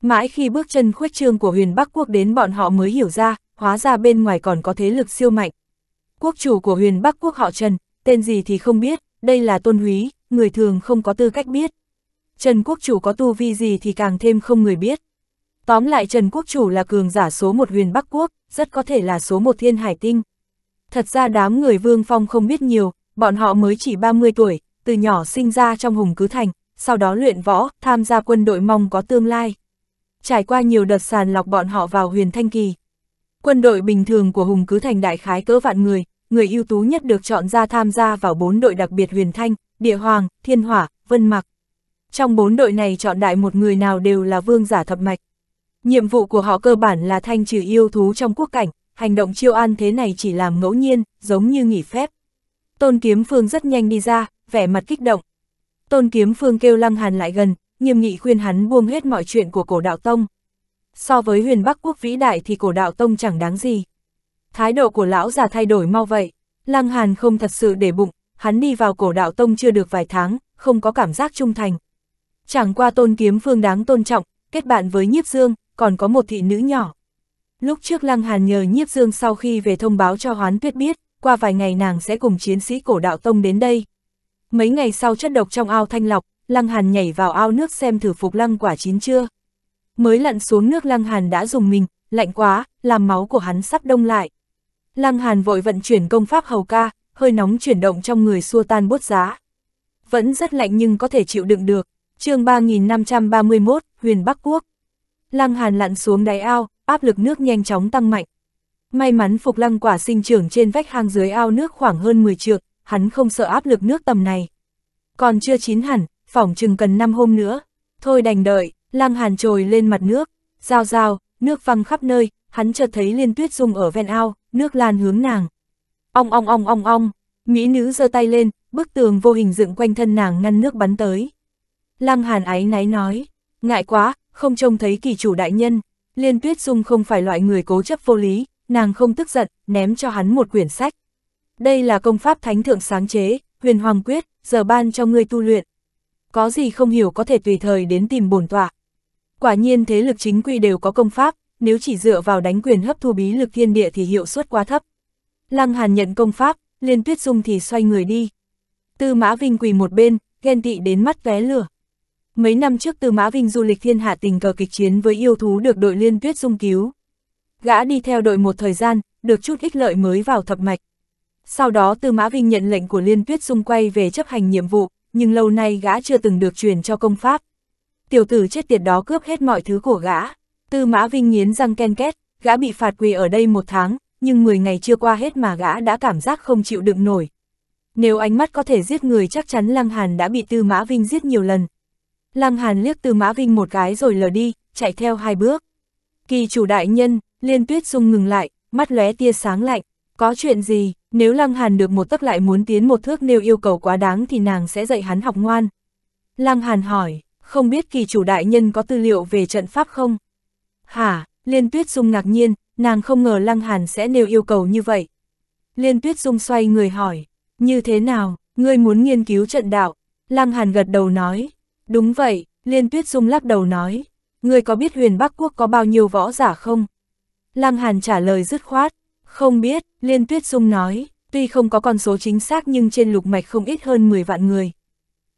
Speaker 1: Mãi khi bước chân khuếch trương của huyền Bắc Quốc đến bọn họ mới hiểu ra, hóa ra bên ngoài còn có thế lực siêu mạnh. Quốc chủ của huyền Bắc quốc họ Trần, tên gì thì không biết, đây là tôn húy, người thường không có tư cách biết. Trần quốc chủ có tu vi gì thì càng thêm không người biết. Tóm lại Trần quốc chủ là cường giả số một huyền Bắc quốc, rất có thể là số một thiên hải tinh. Thật ra đám người vương phong không biết nhiều, bọn họ mới chỉ 30 tuổi, từ nhỏ sinh ra trong hùng cứ thành, sau đó luyện võ, tham gia quân đội mong có tương lai. Trải qua nhiều đợt sàn lọc bọn họ vào huyền thanh kỳ. Quân đội bình thường của Hùng cứ thành đại khái cỡ vạn người, người ưu tú nhất được chọn ra tham gia vào bốn đội đặc biệt huyền thanh, địa hoàng, thiên hỏa, vân mặc. Trong bốn đội này chọn đại một người nào đều là vương giả thập mạch. Nhiệm vụ của họ cơ bản là thanh trừ yêu thú trong quốc cảnh, hành động chiêu an thế này chỉ làm ngẫu nhiên, giống như nghỉ phép. Tôn Kiếm Phương rất nhanh đi ra, vẻ mặt kích động. Tôn Kiếm Phương kêu Lăng Hàn lại gần, nghiêm nghị khuyên hắn buông hết mọi chuyện của cổ đạo Tông, so với huyền Bắc quốc vĩ đại thì cổ đạo tông chẳng đáng gì. Thái độ của lão già thay đổi mau vậy, Lăng Hàn không thật sự để bụng, hắn đi vào cổ đạo tông chưa được vài tháng, không có cảm giác trung thành. Chẳng qua tôn kiếm phương đáng tôn trọng, kết bạn với Nhiếp Dương, còn có một thị nữ nhỏ. Lúc trước Lăng Hàn nhờ Nhiếp Dương sau khi về thông báo cho Hoán Tuyết biết, qua vài ngày nàng sẽ cùng chiến sĩ cổ đạo tông đến đây. Mấy ngày sau chất độc trong ao thanh lọc, Lăng Hàn nhảy vào ao nước xem thử phục lăng quả chín chưa mới lặn xuống nước Lăng Hàn đã dùng mình, lạnh quá, làm máu của hắn sắp đông lại. Lăng Hàn vội vận chuyển công pháp hầu ca, hơi nóng chuyển động trong người xua tan bốt giá. Vẫn rất lạnh nhưng có thể chịu đựng được. chương 3531, Huyền Bắc Quốc. Lăng Hàn lặn xuống đáy ao, áp lực nước nhanh chóng tăng mạnh. May mắn phục lăng quả sinh trưởng trên vách hang dưới ao nước khoảng hơn 10 trượng, hắn không sợ áp lực nước tầm này. Còn chưa chín hẳn, phỏng chừng cần 5 hôm nữa. Thôi đành đợi, Lăng Hàn trồi lên mặt nước, rào rào, nước văng khắp nơi, hắn chợt thấy Liên Tuyết Dung ở ven ao, nước lan hướng nàng. Ong ong ong ong ong, mỹ nữ giơ tay lên, bức tường vô hình dựng quanh thân nàng ngăn nước bắn tới. Lăng Hàn áy náy nói, ngại quá, không trông thấy kỳ chủ đại nhân. Liên Tuyết Dung không phải loại người cố chấp vô lý, nàng không tức giận, ném cho hắn một quyển sách. Đây là công pháp thánh thượng sáng chế, huyền hoàng quyết, giờ ban cho ngươi tu luyện. Có gì không hiểu có thể tùy thời đến tìm bổn tọa. Quả nhiên thế lực chính quy đều có công pháp, nếu chỉ dựa vào đánh quyền hấp thu bí lực thiên địa thì hiệu suất quá thấp. Lăng Hàn nhận công pháp, Liên Tuyết Dung thì xoay người đi. Tư Mã Vinh quỳ một bên, ghen tị đến mắt vé lửa. Mấy năm trước Tư Mã Vinh du lịch thiên hạ tình cờ kịch chiến với yêu thú được đội Liên Tuyết Dung cứu. Gã đi theo đội một thời gian, được chút ích lợi mới vào thập mạch. Sau đó Tư Mã Vinh nhận lệnh của Liên Tuyết Dung quay về chấp hành nhiệm vụ, nhưng lâu nay gã chưa từng được truyền cho công pháp tiểu tử chết tiệt đó cướp hết mọi thứ của gã. Tư mã vinh nghiến răng ken két, gã bị phạt quỳ ở đây một tháng, nhưng 10 ngày chưa qua hết mà gã đã cảm giác không chịu đựng nổi. Nếu ánh mắt có thể giết người chắc chắn Lăng Hàn đã bị Tư Mã Vinh giết nhiều lần. Lăng Hàn liếc Tư Mã Vinh một cái rồi lờ đi, chạy theo hai bước. Kỳ chủ đại nhân, liên tuyết dung ngừng lại, mắt lóe tia sáng lạnh. Có chuyện gì, nếu Lăng Hàn được một tấc lại muốn tiến một thước nêu yêu cầu quá đáng thì nàng sẽ dạy hắn học ngoan. Lăng Hàn hỏi, không biết kỳ chủ đại nhân có tư liệu về trận pháp không? Hả, Liên Tuyết Dung ngạc nhiên, nàng không ngờ Lăng Hàn sẽ nêu yêu cầu như vậy. Liên Tuyết Dung xoay người hỏi, như thế nào, ngươi muốn nghiên cứu trận đạo? Lăng Hàn gật đầu nói, đúng vậy, Liên Tuyết Dung lắc đầu nói, ngươi có biết huyền Bắc Quốc có bao nhiêu võ giả không? Lăng Hàn trả lời dứt khoát, không biết, Liên Tuyết Dung nói, tuy không có con số chính xác nhưng trên lục mạch không ít hơn 10 vạn người.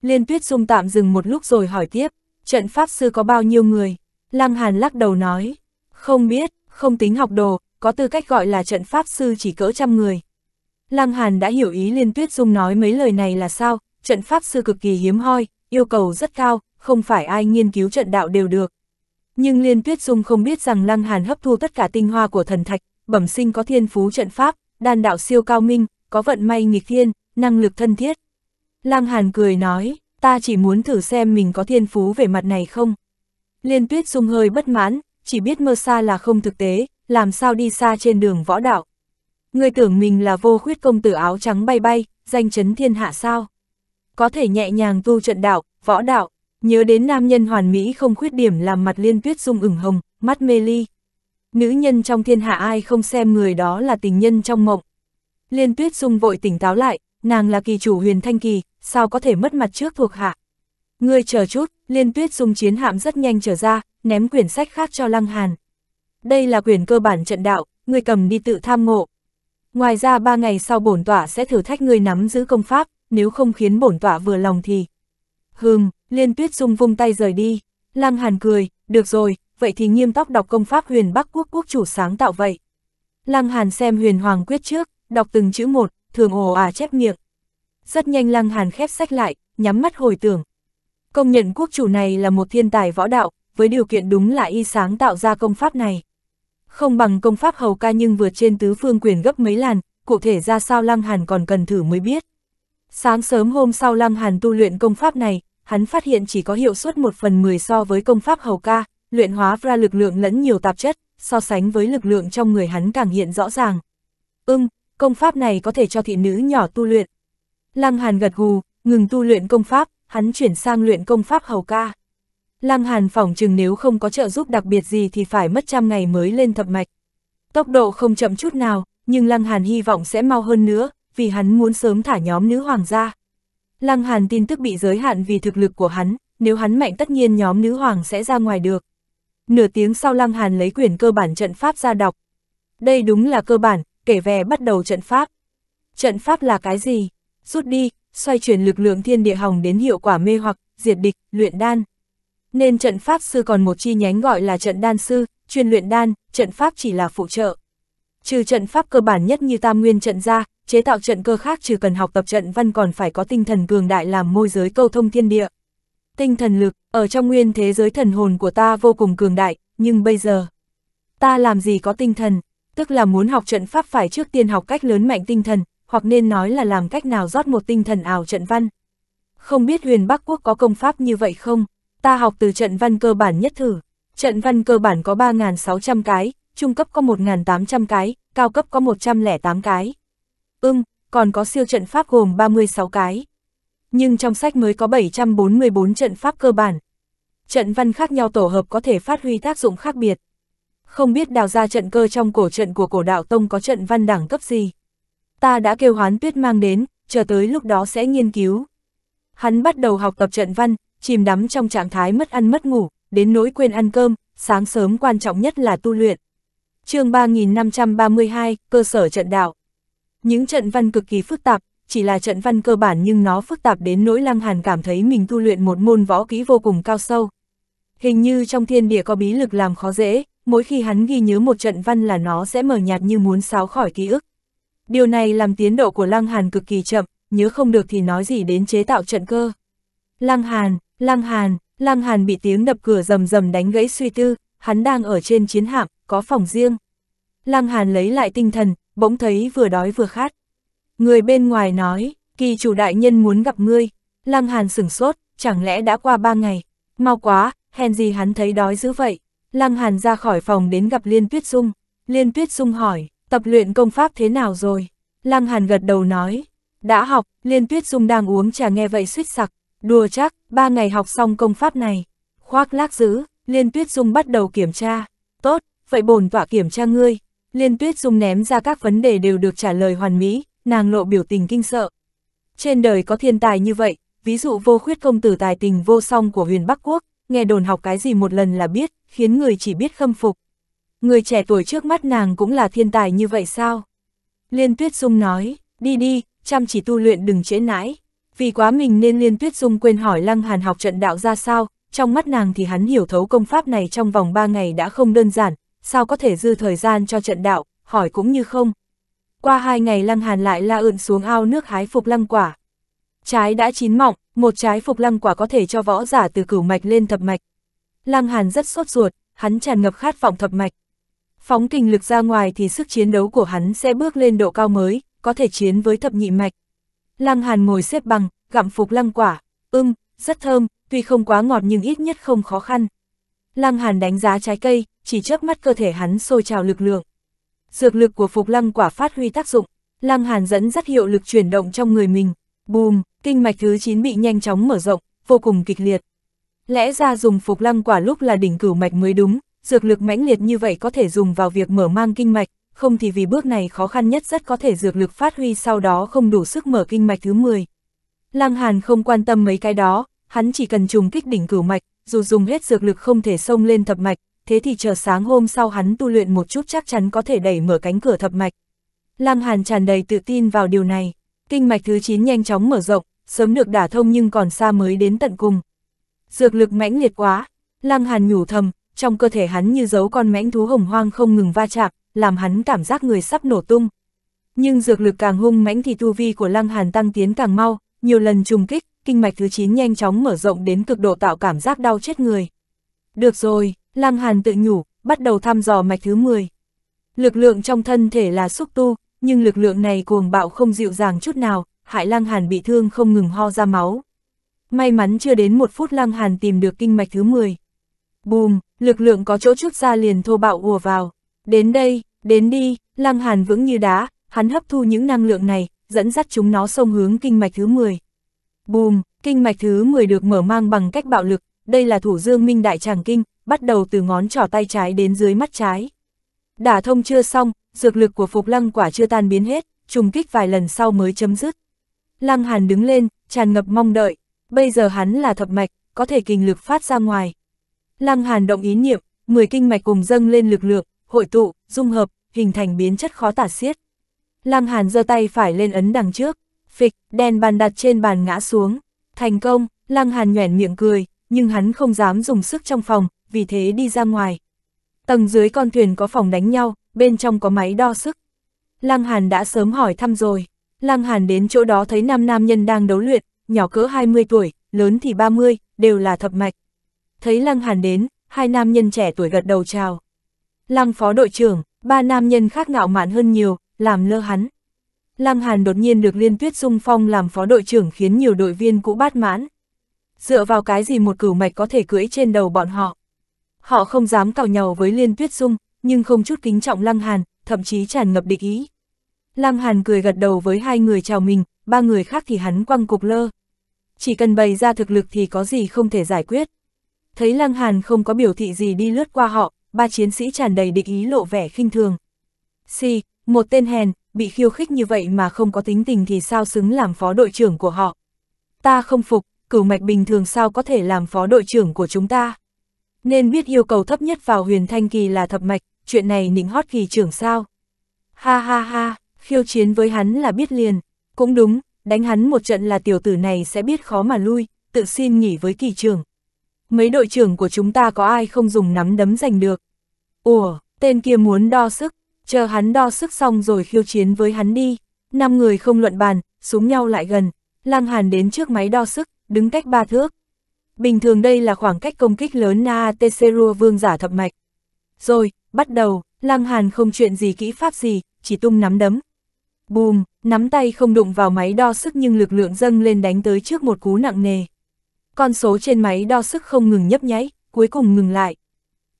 Speaker 1: Liên Tuyết Dung tạm dừng một lúc rồi hỏi tiếp, trận Pháp Sư có bao nhiêu người? Lăng Hàn lắc đầu nói, không biết, không tính học đồ, có tư cách gọi là trận Pháp Sư chỉ cỡ trăm người. Lăng Hàn đã hiểu ý Liên Tuyết Dung nói mấy lời này là sao, trận Pháp Sư cực kỳ hiếm hoi, yêu cầu rất cao, không phải ai nghiên cứu trận đạo đều được. Nhưng Liên Tuyết Dung không biết rằng Lăng Hàn hấp thu tất cả tinh hoa của thần thạch, bẩm sinh có thiên phú trận pháp, đan đạo siêu cao minh, có vận may nghịch thiên, năng lực thân thiết. Lăng Hàn cười nói, ta chỉ muốn thử xem mình có thiên phú về mặt này không. Liên tuyết Dung hơi bất mãn, chỉ biết mơ xa là không thực tế, làm sao đi xa trên đường võ đạo. Người tưởng mình là vô khuyết công tử áo trắng bay bay, danh chấn thiên hạ sao. Có thể nhẹ nhàng tu trận đạo, võ đạo, nhớ đến nam nhân hoàn mỹ không khuyết điểm làm mặt liên tuyết Dung ửng hồng, mắt mê ly. Nữ nhân trong thiên hạ ai không xem người đó là tình nhân trong mộng. Liên tuyết Dung vội tỉnh táo lại, nàng là kỳ chủ huyền thanh kỳ, sao có thể mất mặt trước thuộc hạ. Ngươi chờ chút, liên tuyết dung chiến hạm rất nhanh trở ra, ném quyển sách khác cho Lăng Hàn. Đây là quyển cơ bản trận đạo, ngươi cầm đi tự tham ngộ. Ngoài ra ba ngày sau bổn tỏa sẽ thử thách ngươi nắm giữ công pháp, nếu không khiến bổn tỏa vừa lòng thì... Hừm, liên tuyết dung vung tay rời đi. Lăng Hàn cười, được rồi, vậy thì nghiêm tóc đọc công pháp huyền Bắc Quốc quốc chủ sáng tạo vậy. Lăng Hàn xem huyền hoàng quyết trước, đọc từng chữ một, thường ồ à chép miệng. Rất nhanh Lăng Hàn khép sách lại, nhắm mắt hồi tưởng. Công nhận quốc chủ này là một thiên tài võ đạo, với điều kiện đúng là y sáng tạo ra công pháp này. Không bằng công pháp hầu ca nhưng vượt trên tứ phương quyền gấp mấy lần. cụ thể ra sao Lăng Hàn còn cần thử mới biết. Sáng sớm hôm sau Lăng Hàn tu luyện công pháp này, hắn phát hiện chỉ có hiệu suất một phần 10 so với công pháp hầu ca, luyện hóa ra lực lượng lẫn nhiều tạp chất, so sánh với lực lượng trong người hắn càng hiện rõ ràng. ưng, công pháp này có thể cho thị nữ nhỏ tu luyện, Lăng Hàn gật gù, ngừng tu luyện công pháp, hắn chuyển sang luyện công pháp hầu ca. Lăng Hàn phỏng chừng nếu không có trợ giúp đặc biệt gì thì phải mất trăm ngày mới lên thập mạch. Tốc độ không chậm chút nào, nhưng Lăng Hàn hy vọng sẽ mau hơn nữa, vì hắn muốn sớm thả nhóm nữ hoàng ra. Lăng Hàn tin tức bị giới hạn vì thực lực của hắn, nếu hắn mạnh tất nhiên nhóm nữ hoàng sẽ ra ngoài được. Nửa tiếng sau Lăng Hàn lấy quyển cơ bản trận pháp ra đọc. Đây đúng là cơ bản, kể về bắt đầu trận pháp. Trận pháp là cái gì? rút đi, xoay chuyển lực lượng thiên địa hồng đến hiệu quả mê hoặc, diệt địch, luyện đan. Nên trận pháp sư còn một chi nhánh gọi là trận đan sư, chuyên luyện đan, trận pháp chỉ là phụ trợ. Trừ trận pháp cơ bản nhất như tam nguyên trận ra, chế tạo trận cơ khác trừ cần học tập trận văn còn phải có tinh thần cường đại làm môi giới câu thông thiên địa. Tinh thần lực, ở trong nguyên thế giới thần hồn của ta vô cùng cường đại, nhưng bây giờ, ta làm gì có tinh thần, tức là muốn học trận pháp phải trước tiên học cách lớn mạnh tinh thần, hoặc nên nói là làm cách nào rót một tinh thần ảo trận văn. Không biết huyền Bắc Quốc có công pháp như vậy không? Ta học từ trận văn cơ bản nhất thử. Trận văn cơ bản có 3.600 cái, trung cấp có 1.800 cái, cao cấp có 108 cái. Ưm, còn có siêu trận pháp gồm 36 cái. Nhưng trong sách mới có 744 trận pháp cơ bản. Trận văn khác nhau tổ hợp có thể phát huy tác dụng khác biệt. Không biết đào ra trận cơ trong cổ trận của cổ đạo Tông có trận văn đẳng cấp gì ta đã kêu hoán tuyết mang đến, chờ tới lúc đó sẽ nghiên cứu. Hắn bắt đầu học tập trận văn, chìm đắm trong trạng thái mất ăn mất ngủ, đến nỗi quên ăn cơm, sáng sớm quan trọng nhất là tu luyện. chương 3532, cơ sở trận đạo. Những trận văn cực kỳ phức tạp, chỉ là trận văn cơ bản nhưng nó phức tạp đến nỗi Lăng Hàn cảm thấy mình tu luyện một môn võ kỹ vô cùng cao sâu. Hình như trong thiên địa có bí lực làm khó dễ, mỗi khi hắn ghi nhớ một trận văn là nó sẽ mở nhạt như muốn xáo khỏi ký ức. Điều này làm tiến độ của Lăng Hàn cực kỳ chậm, nhớ không được thì nói gì đến chế tạo trận cơ. Lăng Hàn, Lăng Hàn, Lăng Hàn bị tiếng đập cửa rầm rầm đánh gãy suy tư, hắn đang ở trên chiến hạm, có phòng riêng. Lăng Hàn lấy lại tinh thần, bỗng thấy vừa đói vừa khát. Người bên ngoài nói, kỳ chủ đại nhân muốn gặp ngươi. Lăng Hàn sửng sốt, chẳng lẽ đã qua ba ngày. Mau quá, hèn gì hắn thấy đói dữ vậy. Lăng Hàn ra khỏi phòng đến gặp Liên Tuyết Dung. Liên Tuyết Dung hỏi, Tập luyện công pháp thế nào rồi? Lăng Hàn gật đầu nói. Đã học, Liên Tuyết Dung đang uống trà nghe vậy suýt sặc. Đùa chắc, ba ngày học xong công pháp này. Khoác lác giữ, Liên Tuyết Dung bắt đầu kiểm tra. Tốt, vậy bổn tọa kiểm tra ngươi. Liên Tuyết Dung ném ra các vấn đề đều được trả lời hoàn mỹ, nàng lộ biểu tình kinh sợ. Trên đời có thiên tài như vậy, ví dụ vô khuyết công tử tài tình vô song của huyền Bắc Quốc, nghe đồn học cái gì một lần là biết, khiến người chỉ biết khâm phục người trẻ tuổi trước mắt nàng cũng là thiên tài như vậy sao? Liên Tuyết Dung nói, đi đi, chăm chỉ tu luyện đừng trễ nãi. Vì quá mình nên Liên Tuyết Dung quên hỏi Lăng Hàn học trận đạo ra sao, trong mắt nàng thì hắn hiểu thấu công pháp này trong vòng 3 ngày đã không đơn giản, sao có thể dư thời gian cho trận đạo, hỏi cũng như không. Qua hai ngày Lăng Hàn lại la ượn xuống ao nước hái phục lăng quả. Trái đã chín mọng, một trái phục lăng quả có thể cho võ giả từ cửu mạch lên thập mạch. Lăng Hàn rất sốt ruột, hắn tràn ngập khát vọng thập mạch. Phóng kinh lực ra ngoài thì sức chiến đấu của hắn sẽ bước lên độ cao mới, có thể chiến với thập nhị mạch. Lăng Hàn ngồi xếp bằng, gặm phục lăng quả, ưm, rất thơm, tuy không quá ngọt nhưng ít nhất không khó khăn. Lăng Hàn đánh giá trái cây, chỉ chớp mắt cơ thể hắn sôi trào lực lượng. Dược lực của phục lăng quả phát huy tác dụng, Lăng Hàn dẫn dắt hiệu lực chuyển động trong người mình. Bùm, kinh mạch thứ 9 bị nhanh chóng mở rộng, vô cùng kịch liệt. Lẽ ra dùng phục lăng quả lúc là đỉnh cửu mạch mới đúng, dược lực mãnh liệt như vậy có thể dùng vào việc mở mang kinh mạch, không thì vì bước này khó khăn nhất rất có thể dược lực phát huy sau đó không đủ sức mở kinh mạch thứ 10. Lăng Hàn không quan tâm mấy cái đó, hắn chỉ cần trùng kích đỉnh cửu mạch, dù dùng hết dược lực không thể xông lên thập mạch, thế thì chờ sáng hôm sau hắn tu luyện một chút chắc chắn có thể đẩy mở cánh cửa thập mạch. Lăng Hàn tràn đầy tự tin vào điều này, kinh mạch thứ 9 nhanh chóng mở rộng, sớm được đả thông nhưng còn xa mới đến tận cùng. Dược lực mãnh liệt quá, Lăng Hàn nhủ thầm, trong cơ thể hắn như dấu con mãnh thú hồng hoang không ngừng va chạm, làm hắn cảm giác người sắp nổ tung. Nhưng dược lực càng hung mãnh thì tu vi của Lăng Hàn tăng tiến càng mau, nhiều lần trùng kích, kinh mạch thứ 9 nhanh chóng mở rộng đến cực độ tạo cảm giác đau chết người. Được rồi, Lăng Hàn tự nhủ, bắt đầu thăm dò mạch thứ 10. Lực lượng trong thân thể là xúc tu, nhưng lực lượng này cuồng bạo không dịu dàng chút nào, hại Lăng Hàn bị thương không ngừng ho ra máu. May mắn chưa đến một phút Lăng Hàn tìm được kinh mạch thứ 10 bùm, lực lượng có chỗ chút ra liền thô bạo ùa vào. Đến đây, đến đi, Lăng Hàn vững như đá, hắn hấp thu những năng lượng này, dẫn dắt chúng nó xông hướng kinh mạch thứ 10. Bùm, kinh mạch thứ 10 được mở mang bằng cách bạo lực, đây là thủ dương minh đại tràng kinh, bắt đầu từ ngón trỏ tay trái đến dưới mắt trái. Đả thông chưa xong, dược lực của phục lăng quả chưa tan biến hết, trùng kích vài lần sau mới chấm dứt. Lăng Hàn đứng lên, tràn ngập mong đợi, bây giờ hắn là thập mạch, có thể kinh lực phát ra ngoài, Lăng Hàn động ý niệm, 10 kinh mạch cùng dâng lên lực lượng, hội tụ, dung hợp, hình thành biến chất khó tả xiết. Lăng Hàn giơ tay phải lên ấn đằng trước, phịch, đèn bàn đặt trên bàn ngã xuống. Thành công, Lăng Hàn nhoẻn miệng cười, nhưng hắn không dám dùng sức trong phòng, vì thế đi ra ngoài. Tầng dưới con thuyền có phòng đánh nhau, bên trong có máy đo sức. Lăng Hàn đã sớm hỏi thăm rồi. Lăng Hàn đến chỗ đó thấy nam nam nhân đang đấu luyện, nhỏ cỡ 20 tuổi, lớn thì 30, đều là thập mạch thấy Lăng Hàn đến, hai nam nhân trẻ tuổi gật đầu chào. Lăng phó đội trưởng, ba nam nhân khác ngạo mạn hơn nhiều, làm lơ hắn. Lăng Hàn đột nhiên được liên tuyết sung phong làm phó đội trưởng khiến nhiều đội viên cũ bát mãn. Dựa vào cái gì một cửu mạch có thể cưỡi trên đầu bọn họ. Họ không dám cào nhau với liên tuyết sung, nhưng không chút kính trọng Lăng Hàn, thậm chí tràn ngập địch ý. Lăng Hàn cười gật đầu với hai người chào mình, ba người khác thì hắn quăng cục lơ. Chỉ cần bày ra thực lực thì có gì không thể giải quyết thấy Lăng Hàn không có biểu thị gì đi lướt qua họ, ba chiến sĩ tràn đầy địch ý lộ vẻ khinh thường. si một tên hèn, bị khiêu khích như vậy mà không có tính tình thì sao xứng làm phó đội trưởng của họ. Ta không phục, cửu mạch bình thường sao có thể làm phó đội trưởng của chúng ta. Nên biết yêu cầu thấp nhất vào huyền thanh kỳ là thập mạch, chuyện này nịnh hót kỳ trưởng sao. Ha ha ha, khiêu chiến với hắn là biết liền, cũng đúng, đánh hắn một trận là tiểu tử này sẽ biết khó mà lui, tự xin nghỉ với kỳ trưởng mấy đội trưởng của chúng ta có ai không dùng nắm đấm giành được. Ủa, tên kia muốn đo sức, chờ hắn đo sức xong rồi khiêu chiến với hắn đi. Năm người không luận bàn, súng nhau lại gần, Lang Hàn đến trước máy đo sức, đứng cách ba thước. Bình thường đây là khoảng cách công kích lớn Naatserua vương giả thập mạch. Rồi, bắt đầu, Lang Hàn không chuyện gì kỹ pháp gì, chỉ tung nắm đấm. Bùm, nắm tay không đụng vào máy đo sức nhưng lực lượng dâng lên đánh tới trước một cú nặng nề con số trên máy đo sức không ngừng nhấp nháy, cuối cùng ngừng lại.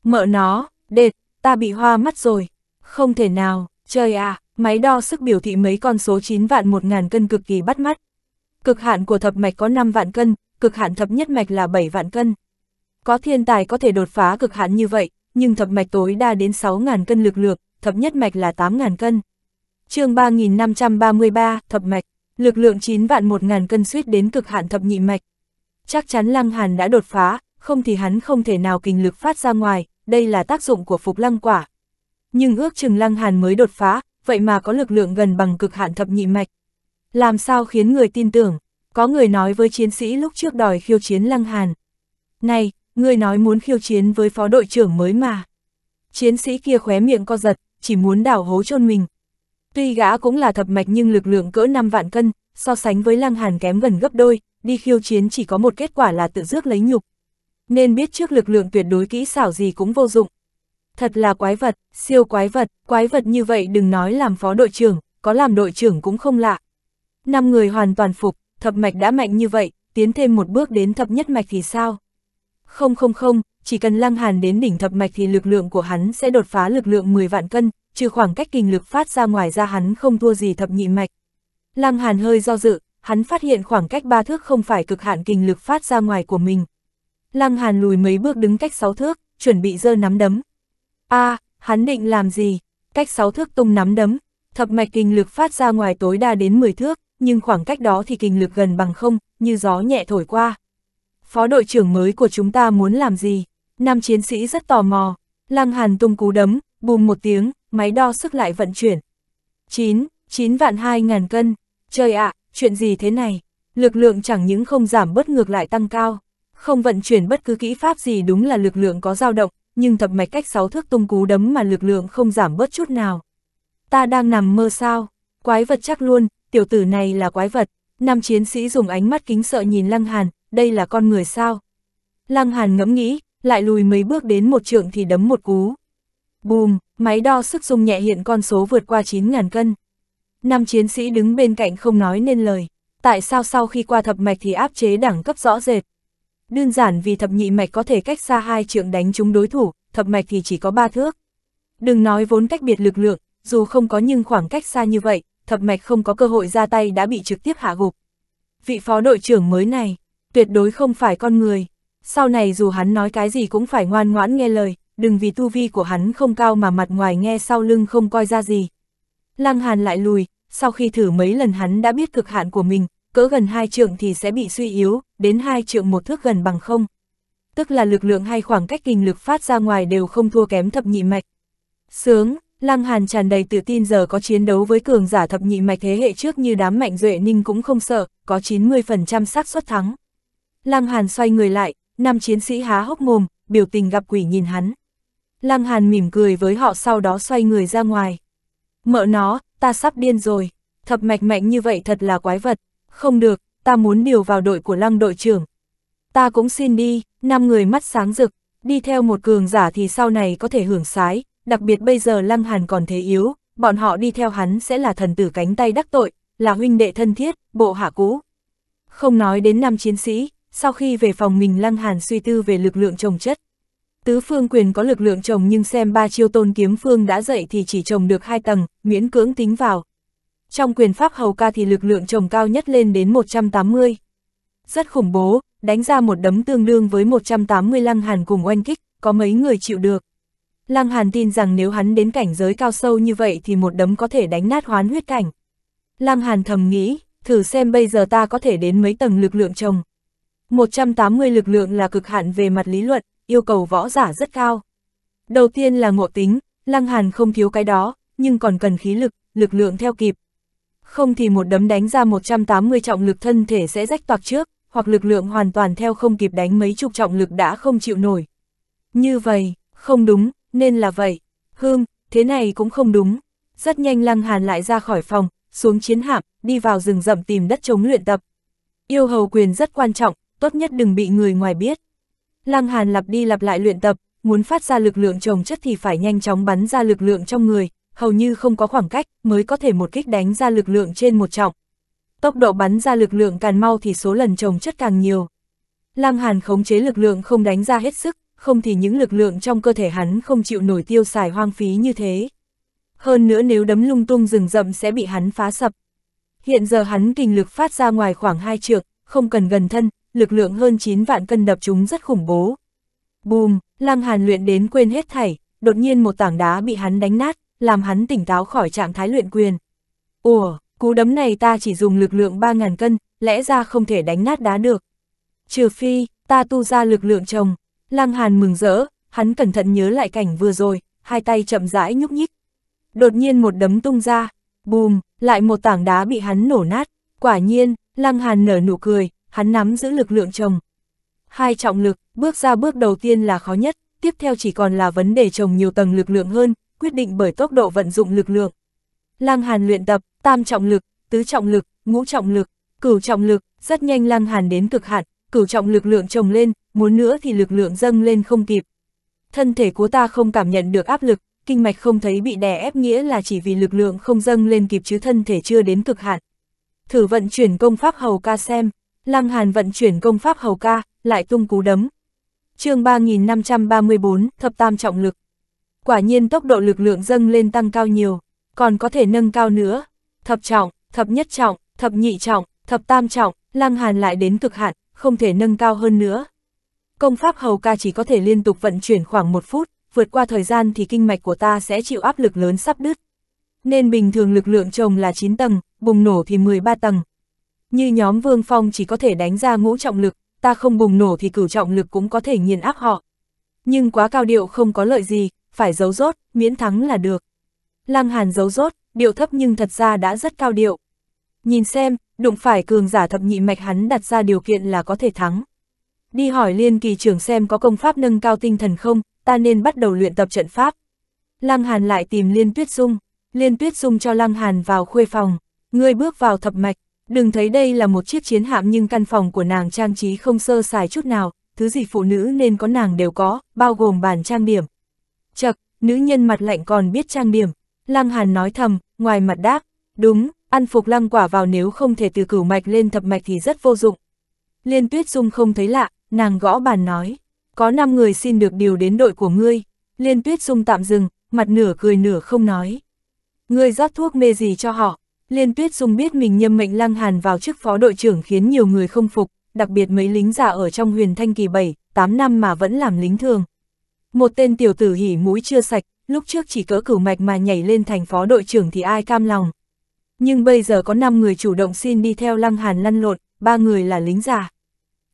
Speaker 1: mở nó, đệt, ta bị hoa mắt rồi. Không thể nào, trời à, máy đo sức biểu thị mấy con số 9 vạn 1 ngàn cân cực kỳ bắt mắt. Cực hạn của thập mạch có 5 vạn cân, cực hạn thập nhất mạch là 7 vạn cân. Có thiên tài có thể đột phá cực hạn như vậy, nhưng thập mạch tối đa đến 6 ngàn cân lực lượng thập nhất mạch là 8 ngàn cân. chương 3533, thập mạch, lực lượng 9 vạn 1 ngàn cân suýt đến cực hạn thập nhị mạch, chắc chắn Lăng Hàn đã đột phá, không thì hắn không thể nào kinh lực phát ra ngoài, đây là tác dụng của phục lăng quả. Nhưng ước chừng Lăng Hàn mới đột phá, vậy mà có lực lượng gần bằng cực hạn thập nhị mạch. Làm sao khiến người tin tưởng? Có người nói với chiến sĩ lúc trước đòi khiêu chiến Lăng Hàn. Này, người nói muốn khiêu chiến với phó đội trưởng mới mà. Chiến sĩ kia khóe miệng co giật, chỉ muốn đảo hố chôn mình. Tuy gã cũng là thập mạch nhưng lực lượng cỡ 5 vạn cân, so sánh với Lăng Hàn kém gần gấp đôi, đi khiêu chiến chỉ có một kết quả là tự dước lấy nhục. Nên biết trước lực lượng tuyệt đối kỹ xảo gì cũng vô dụng. Thật là quái vật, siêu quái vật, quái vật như vậy đừng nói làm phó đội trưởng, có làm đội trưởng cũng không lạ. Năm người hoàn toàn phục, thập mạch đã mạnh như vậy, tiến thêm một bước đến thập nhất mạch thì sao? Không không không, chỉ cần lăng hàn đến đỉnh thập mạch thì lực lượng của hắn sẽ đột phá lực lượng 10 vạn cân, trừ khoảng cách kinh lực phát ra ngoài ra hắn không thua gì thập nhị mạch. Lăng hàn hơi do dự, hắn phát hiện khoảng cách ba thước không phải cực hạn kinh lực phát ra ngoài của mình. Lăng Hàn lùi mấy bước đứng cách sáu thước, chuẩn bị giơ nắm đấm. A, hắn định làm gì? Cách sáu thước tung nắm đấm, thập mạch kinh lực phát ra ngoài tối đa đến 10 thước, nhưng khoảng cách đó thì kinh lực gần bằng không, như gió nhẹ thổi qua. Phó đội trưởng mới của chúng ta muốn làm gì? Nam chiến sĩ rất tò mò. Lăng Hàn tung cú đấm, bùm một tiếng, máy đo sức lại vận chuyển. 9, 9 vạn 2 ngàn cân. Trời ạ, à, chuyện gì thế này? Lực lượng chẳng những không giảm bất ngược lại tăng cao, không vận chuyển bất cứ kỹ pháp gì đúng là lực lượng có dao động, nhưng thập mạch cách sáu thước tung cú đấm mà lực lượng không giảm bớt chút nào. Ta đang nằm mơ sao? Quái vật chắc luôn, tiểu tử này là quái vật. Nam chiến sĩ dùng ánh mắt kính sợ nhìn Lăng Hàn, đây là con người sao? Lăng Hàn ngẫm nghĩ, lại lùi mấy bước đến một trượng thì đấm một cú. Bùm, máy đo sức dung nhẹ hiện con số vượt qua 9.000 cân. Năm chiến sĩ đứng bên cạnh không nói nên lời. Tại sao sau khi qua thập mạch thì áp chế đẳng cấp rõ rệt? Đơn giản vì thập nhị mạch có thể cách xa hai trượng đánh chúng đối thủ, thập mạch thì chỉ có ba thước. Đừng nói vốn cách biệt lực lượng, dù không có nhưng khoảng cách xa như vậy, thập mạch không có cơ hội ra tay đã bị trực tiếp hạ gục. Vị phó đội trưởng mới này, tuyệt đối không phải con người. Sau này dù hắn nói cái gì cũng phải ngoan ngoãn nghe lời, đừng vì tu vi của hắn không cao mà mặt ngoài nghe sau lưng không coi ra gì. Lăng Hàn lại lùi, sau khi thử mấy lần hắn đã biết cực hạn của mình, cỡ gần 2 trượng thì sẽ bị suy yếu, đến 2 trượng một thước gần bằng không. Tức là lực lượng hay khoảng cách kinh lực phát ra ngoài đều không thua kém thập nhị mạch. Sướng, Lăng Hàn tràn đầy tự tin giờ có chiến đấu với cường giả thập nhị mạch thế hệ trước như đám mạnh duệ ninh cũng không sợ, có 90% xác suất thắng. Lăng Hàn xoay người lại, năm chiến sĩ há hốc mồm, biểu tình gặp quỷ nhìn hắn. Lăng Hàn mỉm cười với họ sau đó xoay người ra ngoài. Mợ nó, ta sắp điên rồi, thập mạch mạnh như vậy thật là quái vật, không được, ta muốn điều vào đội của lăng đội trưởng. Ta cũng xin đi, năm người mắt sáng rực, đi theo một cường giả thì sau này có thể hưởng sái, đặc biệt bây giờ lăng hàn còn thế yếu, bọn họ đi theo hắn sẽ là thần tử cánh tay đắc tội, là huynh đệ thân thiết, bộ hạ cũ. Không nói đến năm chiến sĩ, sau khi về phòng mình lăng hàn suy tư về lực lượng trồng chất, Tứ phương quyền có lực lượng trồng nhưng xem ba chiêu tôn kiếm phương đã dậy thì chỉ trồng được hai tầng, miễn cưỡng tính vào. Trong quyền pháp hầu ca thì lực lượng trồng cao nhất lên đến 180. Rất khủng bố, đánh ra một đấm tương đương với 180 lăng hàn cùng oanh kích, có mấy người chịu được. Lăng hàn tin rằng nếu hắn đến cảnh giới cao sâu như vậy thì một đấm có thể đánh nát hoán huyết cảnh. Lăng hàn thầm nghĩ, thử xem bây giờ ta có thể đến mấy tầng lực lượng trồng. 180 lực lượng là cực hạn về mặt lý luận, yêu cầu võ giả rất cao. Đầu tiên là ngộ tính, Lăng Hàn không thiếu cái đó, nhưng còn cần khí lực, lực lượng theo kịp. Không thì một đấm đánh ra 180 trọng lực thân thể sẽ rách toạc trước, hoặc lực lượng hoàn toàn theo không kịp đánh mấy chục trọng lực đã không chịu nổi. Như vậy, không đúng, nên là vậy. Hương, thế này cũng không đúng. Rất nhanh Lăng Hàn lại ra khỏi phòng, xuống chiến hạm, đi vào rừng rậm tìm đất chống luyện tập. Yêu hầu quyền rất quan trọng, tốt nhất đừng bị người ngoài biết. Lăng Hàn lặp đi lặp lại luyện tập, muốn phát ra lực lượng trồng chất thì phải nhanh chóng bắn ra lực lượng trong người, hầu như không có khoảng cách mới có thể một kích đánh ra lực lượng trên một trọng. Tốc độ bắn ra lực lượng càng mau thì số lần trồng chất càng nhiều. Lăng Hàn khống chế lực lượng không đánh ra hết sức, không thì những lực lượng trong cơ thể hắn không chịu nổi tiêu xài hoang phí như thế. Hơn nữa nếu đấm lung tung rừng rậm sẽ bị hắn phá sập. Hiện giờ hắn kinh lực phát ra ngoài khoảng hai trượng, không cần gần thân, lực lượng hơn 9 vạn cân đập chúng rất khủng bố. Bùm, Lăng Hàn luyện đến quên hết thảy, đột nhiên một tảng đá bị hắn đánh nát, làm hắn tỉnh táo khỏi trạng thái luyện quyền. Ủa, cú đấm này ta chỉ dùng lực lượng 3.000 cân, lẽ ra không thể đánh nát đá được. Trừ phi, ta tu ra lực lượng chồng. Lăng Hàn mừng rỡ, hắn cẩn thận nhớ lại cảnh vừa rồi, hai tay chậm rãi nhúc nhích. Đột nhiên một đấm tung ra, bùm, lại một tảng đá bị hắn nổ nát. Quả nhiên, Lăng Hàn nở nụ cười, hắn nắm giữ lực lượng chồng. Hai trọng lực, bước ra bước đầu tiên là khó nhất, tiếp theo chỉ còn là vấn đề chồng nhiều tầng lực lượng hơn, quyết định bởi tốc độ vận dụng lực lượng. Lăng Hàn luyện tập, tam trọng lực, tứ trọng lực, ngũ trọng lực, cửu trọng lực, rất nhanh Lăng Hàn đến cực hạn, cửu trọng lực lượng chồng lên, muốn nữa thì lực lượng dâng lên không kịp. Thân thể của ta không cảm nhận được áp lực, kinh mạch không thấy bị đè ép nghĩa là chỉ vì lực lượng không dâng lên kịp chứ thân thể chưa đến cực hạn. Thử vận chuyển công pháp hầu ca xem. Lăng Hàn vận chuyển công pháp hầu ca, lại tung cú đấm. chương 3534, thập tam trọng lực. Quả nhiên tốc độ lực lượng dâng lên tăng cao nhiều, còn có thể nâng cao nữa. Thập trọng, thập nhất trọng, thập nhị trọng, thập tam trọng, Lăng Hàn lại đến cực hạn, không thể nâng cao hơn nữa. Công pháp hầu ca chỉ có thể liên tục vận chuyển khoảng một phút, vượt qua thời gian thì kinh mạch của ta sẽ chịu áp lực lớn sắp đứt. Nên bình thường lực lượng trồng là 9 tầng, bùng nổ thì 13 tầng, như nhóm Vương Phong chỉ có thể đánh ra ngũ trọng lực, ta không bùng nổ thì cửu trọng lực cũng có thể nghiền áp họ. Nhưng quá cao điệu không có lợi gì, phải giấu rốt, miễn thắng là được. Lăng Hàn giấu rốt, điệu thấp nhưng thật ra đã rất cao điệu. Nhìn xem, đụng phải cường giả thập nhị mạch hắn đặt ra điều kiện là có thể thắng. Đi hỏi liên kỳ trưởng xem có công pháp nâng cao tinh thần không, ta nên bắt đầu luyện tập trận pháp. Lăng Hàn lại tìm Liên Tuyết Dung, Liên Tuyết Dung cho Lăng Hàn vào khuê phòng, ngươi bước vào thập mạch, Đừng thấy đây là một chiếc chiến hạm nhưng căn phòng của nàng trang trí không sơ sài chút nào, thứ gì phụ nữ nên có nàng đều có, bao gồm bàn trang điểm. Chật, nữ nhân mặt lạnh còn biết trang điểm. Lăng Hàn nói thầm, ngoài mặt đáp, đúng, ăn phục lăng quả vào nếu không thể từ cửu mạch lên thập mạch thì rất vô dụng. Liên tuyết dung không thấy lạ, nàng gõ bàn nói, có 5 người xin được điều đến đội của ngươi. Liên tuyết dung tạm dừng, mặt nửa cười nửa không nói. Ngươi rót thuốc mê gì cho họ, Liên Tuyết Dung biết mình nhâm mệnh Lăng Hàn vào chức phó đội trưởng khiến nhiều người không phục, đặc biệt mấy lính già ở trong huyền thanh kỳ 7, 8 năm mà vẫn làm lính thường. Một tên tiểu tử hỉ mũi chưa sạch, lúc trước chỉ cỡ cửu mạch mà nhảy lên thành phó đội trưởng thì ai cam lòng. Nhưng bây giờ có 5 người chủ động xin đi theo Lăng Hàn lăn lộn, ba người là lính già.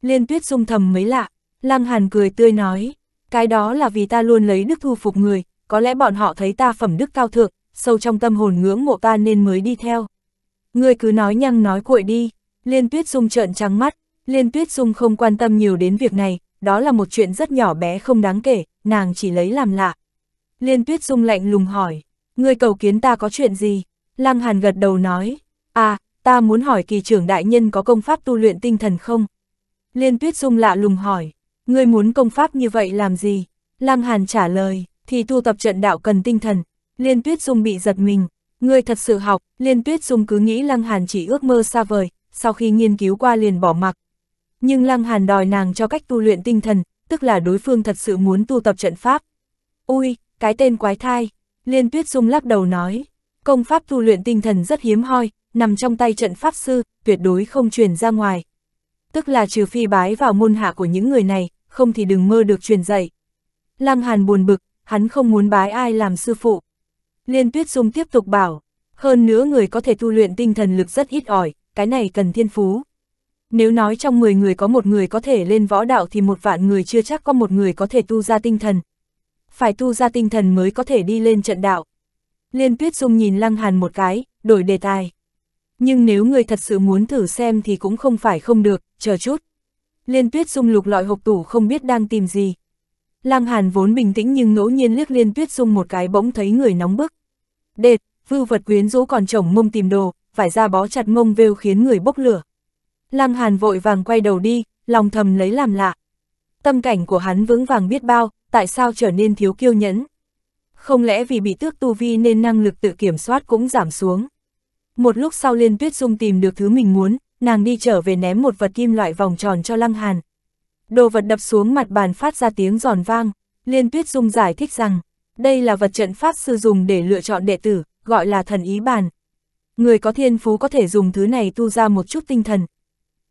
Speaker 1: Liên Tuyết Dung thầm mấy lạ, Lăng Hàn cười tươi nói, cái đó là vì ta luôn lấy đức thu phục người, có lẽ bọn họ thấy ta phẩm đức cao thượng, sâu trong tâm hồn ngưỡng mộ ta nên mới đi theo. Người cứ nói nhăng nói cuội đi, Liên Tuyết Dung trợn trắng mắt, Liên Tuyết Dung không quan tâm nhiều đến việc này, đó là một chuyện rất nhỏ bé không đáng kể, nàng chỉ lấy làm lạ. Liên Tuyết Dung lạnh lùng hỏi, ngươi cầu kiến ta có chuyện gì? Lăng Hàn gật đầu nói, à, ta muốn hỏi kỳ trưởng đại nhân có công pháp tu luyện tinh thần không? Liên Tuyết Dung lạ lùng hỏi, ngươi muốn công pháp như vậy làm gì? Lăng Hàn trả lời, thì tu tập trận đạo cần tinh thần, Liên Tuyết Dung bị giật mình, người thật sự học, Liên Tuyết Dung cứ nghĩ Lăng Hàn chỉ ước mơ xa vời, sau khi nghiên cứu qua liền bỏ mặc. Nhưng Lăng Hàn đòi nàng cho cách tu luyện tinh thần, tức là đối phương thật sự muốn tu tập trận pháp. Ui, cái tên quái thai, Liên Tuyết Dung lắc đầu nói, công pháp tu luyện tinh thần rất hiếm hoi, nằm trong tay trận pháp sư, tuyệt đối không truyền ra ngoài. Tức là trừ phi bái vào môn hạ của những người này, không thì đừng mơ được truyền dạy. Lăng Hàn buồn bực, hắn không muốn bái ai làm sư phụ. Liên Tuyết Dung tiếp tục bảo, hơn nữa người có thể tu luyện tinh thần lực rất ít ỏi, cái này cần thiên phú. Nếu nói trong 10 người có một người có thể lên võ đạo thì một vạn người chưa chắc có một người có thể tu ra tinh thần. Phải tu ra tinh thần mới có thể đi lên trận đạo. Liên Tuyết Dung nhìn Lăng Hàn một cái, đổi đề tài. Nhưng nếu người thật sự muốn thử xem thì cũng không phải không được, chờ chút. Liên Tuyết Dung lục lọi hộp tủ không biết đang tìm gì. Lăng Hàn vốn bình tĩnh nhưng ngẫu nhiên liếc Liên Tuyết Dung một cái bỗng thấy người nóng bức đệt, vưu vật quyến rũ còn chồng mông tìm đồ, vải ra bó chặt mông vêu khiến người bốc lửa. Lăng Hàn vội vàng quay đầu đi, lòng thầm lấy làm lạ. Tâm cảnh của hắn vững vàng biết bao, tại sao trở nên thiếu kiêu nhẫn. Không lẽ vì bị tước tu vi nên năng lực tự kiểm soát cũng giảm xuống. Một lúc sau Liên Tuyết Dung tìm được thứ mình muốn, nàng đi trở về ném một vật kim loại vòng tròn cho Lăng Hàn. Đồ vật đập xuống mặt bàn phát ra tiếng giòn vang, Liên Tuyết Dung giải thích rằng, đây là vật trận Pháp Sư dùng để lựa chọn đệ tử, gọi là thần ý bàn. Người có thiên phú có thể dùng thứ này tu ra một chút tinh thần.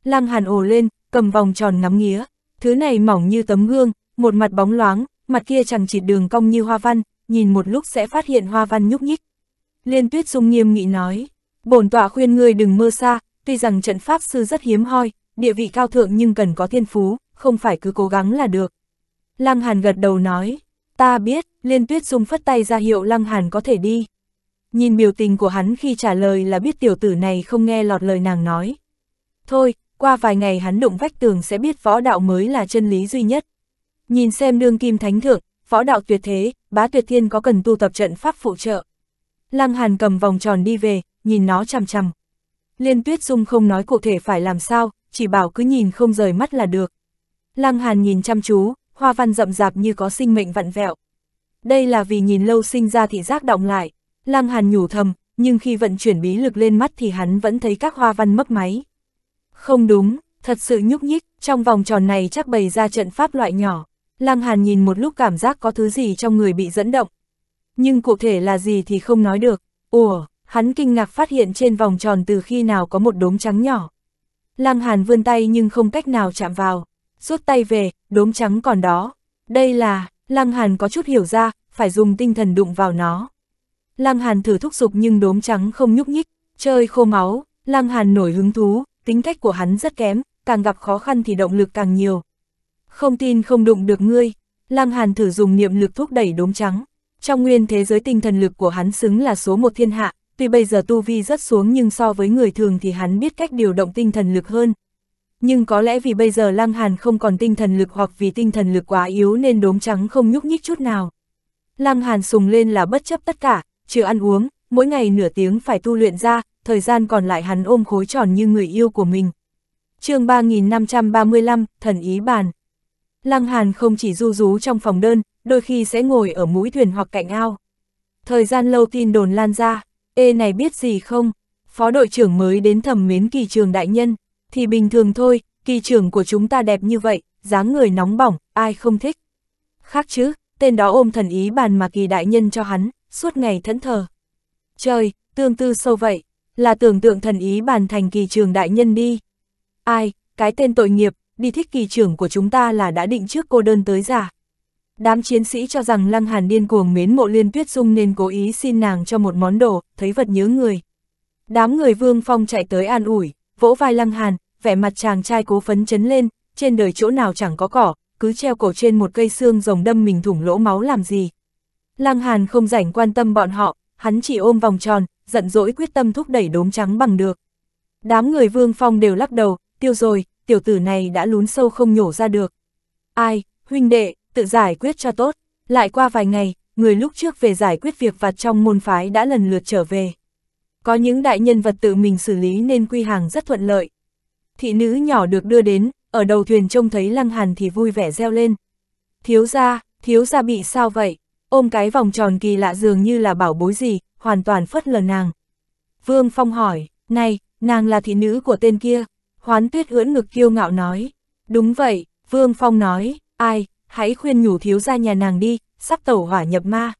Speaker 1: Lăng Hàn ồ lên, cầm vòng tròn ngắm nghía. Thứ này mỏng như tấm gương, một mặt bóng loáng, mặt kia chẳng chịt đường cong như hoa văn, nhìn một lúc sẽ phát hiện hoa văn nhúc nhích. Liên Tuyết sung nghiêm nghị nói, bổn tọa khuyên ngươi đừng mơ xa, tuy rằng trận pháp sư rất hiếm hoi, địa vị cao thượng nhưng cần có thiên phú, không phải cứ cố gắng là được. Lăng Hàn gật đầu nói, Ta biết, Liên Tuyết Dung phất tay ra hiệu Lăng Hàn có thể đi. Nhìn biểu tình của hắn khi trả lời là biết tiểu tử này không nghe lọt lời nàng nói. Thôi, qua vài ngày hắn đụng vách tường sẽ biết võ đạo mới là chân lý duy nhất. Nhìn xem đương kim thánh thượng, võ đạo tuyệt thế, bá tuyệt thiên có cần tu tập trận pháp phụ trợ. Lăng Hàn cầm vòng tròn đi về, nhìn nó chằm chằm. Liên Tuyết Dung không nói cụ thể phải làm sao, chỉ bảo cứ nhìn không rời mắt là được. Lăng Hàn nhìn chăm chú, hoa văn rậm rạp như có sinh mệnh vặn vẹo. Đây là vì nhìn lâu sinh ra thị giác động lại, Lăng Hàn nhủ thầm, nhưng khi vận chuyển bí lực lên mắt thì hắn vẫn thấy các hoa văn mất máy. Không đúng, thật sự nhúc nhích, trong vòng tròn này chắc bày ra trận pháp loại nhỏ. Lăng Hàn nhìn một lúc cảm giác có thứ gì trong người bị dẫn động. Nhưng cụ thể là gì thì không nói được. Ủa, hắn kinh ngạc phát hiện trên vòng tròn từ khi nào có một đốm trắng nhỏ. Lăng Hàn vươn tay nhưng không cách nào chạm vào rút tay về, đốm trắng còn đó. Đây là, Lăng Hàn có chút hiểu ra, phải dùng tinh thần đụng vào nó. Lăng Hàn thử thúc giục nhưng đốm trắng không nhúc nhích, chơi khô máu, Lăng Hàn nổi hứng thú, tính cách của hắn rất kém, càng gặp khó khăn thì động lực càng nhiều. Không tin không đụng được ngươi, Lăng Hàn thử dùng niệm lực thúc đẩy đốm trắng. Trong nguyên thế giới tinh thần lực của hắn xứng là số một thiên hạ, tuy bây giờ tu vi rất xuống nhưng so với người thường thì hắn biết cách điều động tinh thần lực hơn, nhưng có lẽ vì bây giờ Lăng Hàn không còn tinh thần lực hoặc vì tinh thần lực quá yếu nên đốm trắng không nhúc nhích chút nào. Lăng Hàn sùng lên là bất chấp tất cả, chưa ăn uống, mỗi ngày nửa tiếng phải tu luyện ra, thời gian còn lại hắn ôm khối tròn như người yêu của mình. chương 3535, Thần Ý Bàn Lăng Hàn không chỉ du rú trong phòng đơn, đôi khi sẽ ngồi ở mũi thuyền hoặc cạnh ao. Thời gian lâu tin đồn lan ra, ê này biết gì không? Phó đội trưởng mới đến thẩm mến kỳ trường đại nhân, thì bình thường thôi, kỳ trưởng của chúng ta đẹp như vậy, dáng người nóng bỏng, ai không thích. Khác chứ, tên đó ôm thần ý bàn mà kỳ đại nhân cho hắn, suốt ngày thẫn thờ. Trời, tương tư sâu vậy, là tưởng tượng thần ý bàn thành kỳ trưởng đại nhân đi. Ai, cái tên tội nghiệp, đi thích kỳ trưởng của chúng ta là đã định trước cô đơn tới giả. Đám chiến sĩ cho rằng Lăng Hàn điên cuồng mến mộ liên tuyết dung nên cố ý xin nàng cho một món đồ, thấy vật nhớ người. Đám người vương phong chạy tới an ủi, vỗ vai Lăng Hàn, vẻ mặt chàng trai cố phấn chấn lên, trên đời chỗ nào chẳng có cỏ, cứ treo cổ trên một cây xương rồng đâm mình thủng lỗ máu làm gì. Lăng Hàn không rảnh quan tâm bọn họ, hắn chỉ ôm vòng tròn, giận dỗi quyết tâm thúc đẩy đốm trắng bằng được. Đám người Vương Phong đều lắc đầu, tiêu rồi, tiểu tử này đã lún sâu không nhổ ra được. Ai, huynh đệ, tự giải quyết cho tốt. Lại qua vài ngày, người lúc trước về giải quyết việc vặt trong môn phái đã lần lượt trở về có những đại nhân vật tự mình xử lý nên quy hàng rất thuận lợi. Thị nữ nhỏ được đưa đến, ở đầu thuyền trông thấy Lăng Hàn thì vui vẻ reo lên. Thiếu gia, thiếu gia bị sao vậy? Ôm cái vòng tròn kỳ lạ dường như là bảo bối gì, hoàn toàn phất lờ nàng. Vương Phong hỏi, này, nàng là thị nữ của tên kia. Hoán tuyết ưỡn ngực kiêu ngạo nói. Đúng vậy, Vương Phong nói, ai, hãy khuyên nhủ thiếu gia nhà nàng đi, sắp tẩu hỏa nhập ma.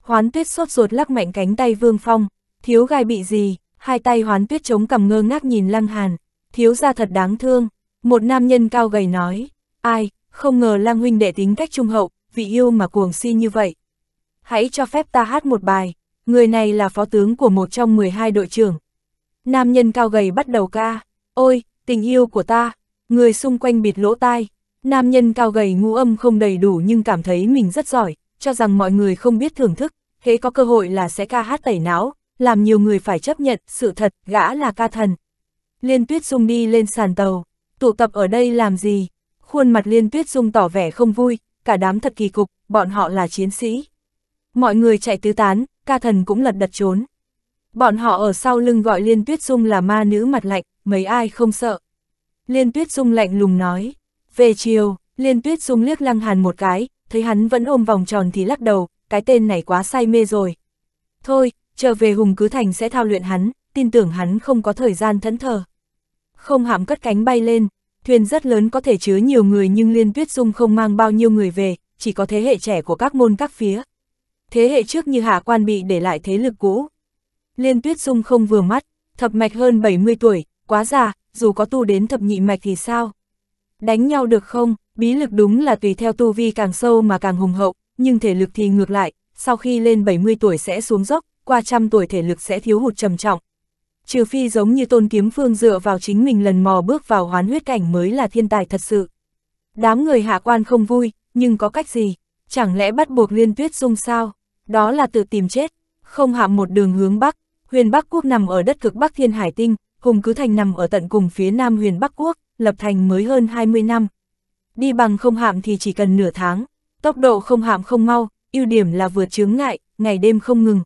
Speaker 1: Hoán tuyết sốt ruột lắc mạnh cánh tay Vương Phong. Thiếu gai bị gì, hai tay hoán tuyết chống cầm ngơ ngác nhìn Lăng Hàn, thiếu ra thật đáng thương. Một nam nhân cao gầy nói, ai, không ngờ Lăng huynh đệ tính cách trung hậu, vị yêu mà cuồng si như vậy. Hãy cho phép ta hát một bài, người này là phó tướng của một trong 12 đội trưởng. Nam nhân cao gầy bắt đầu ca, ôi, tình yêu của ta, người xung quanh bịt lỗ tai. Nam nhân cao gầy ngũ âm không đầy đủ nhưng cảm thấy mình rất giỏi, cho rằng mọi người không biết thưởng thức, thế có cơ hội là sẽ ca hát tẩy não, làm nhiều người phải chấp nhận, sự thật, gã là ca thần. Liên Tuyết Dung đi lên sàn tàu, tụ tập ở đây làm gì? Khuôn mặt Liên Tuyết Dung tỏ vẻ không vui, cả đám thật kỳ cục, bọn họ là chiến sĩ. Mọi người chạy tứ tán, ca thần cũng lật đật trốn. Bọn họ ở sau lưng gọi Liên Tuyết Dung là ma nữ mặt lạnh, mấy ai không sợ. Liên Tuyết Dung lạnh lùng nói, về chiều, Liên Tuyết Dung liếc Lăng Hàn một cái, thấy hắn vẫn ôm vòng tròn thì lắc đầu, cái tên này quá say mê rồi. Thôi, trở về Hùng Cứ Thành sẽ thao luyện hắn, tin tưởng hắn không có thời gian thẫn thờ. Không hạm cất cánh bay lên, thuyền rất lớn có thể chứa nhiều người nhưng Liên Tuyết Dung không mang bao nhiêu người về, chỉ có thế hệ trẻ của các môn các phía. Thế hệ trước như Hạ Quan bị để lại thế lực cũ. Liên Tuyết Dung không vừa mắt, thập mạch hơn 70 tuổi, quá già, dù có tu đến thập nhị mạch thì sao? Đánh nhau được không? Bí lực đúng là tùy theo tu vi càng sâu mà càng hùng hậu, nhưng thể lực thì ngược lại, sau khi lên 70 tuổi sẽ xuống dốc, qua trăm tuổi thể lực sẽ thiếu hụt trầm trọng. Trừ phi giống như tôn kiếm phương dựa vào chính mình lần mò bước vào hoán huyết cảnh mới là thiên tài thật sự. Đám người hạ quan không vui, nhưng có cách gì? Chẳng lẽ bắt buộc liên tuyết dung sao? Đó là tự tìm chết. Không hạ một đường hướng Bắc, huyền Bắc Quốc nằm ở đất cực Bắc Thiên Hải Tinh, Hùng Cứ Thành nằm ở tận cùng phía nam huyền Bắc Quốc, lập thành mới hơn 20 năm. Đi bằng không hạm thì chỉ cần nửa tháng, tốc độ không hạm không mau, ưu điểm là vượt chướng ngại, ngày đêm không ngừng,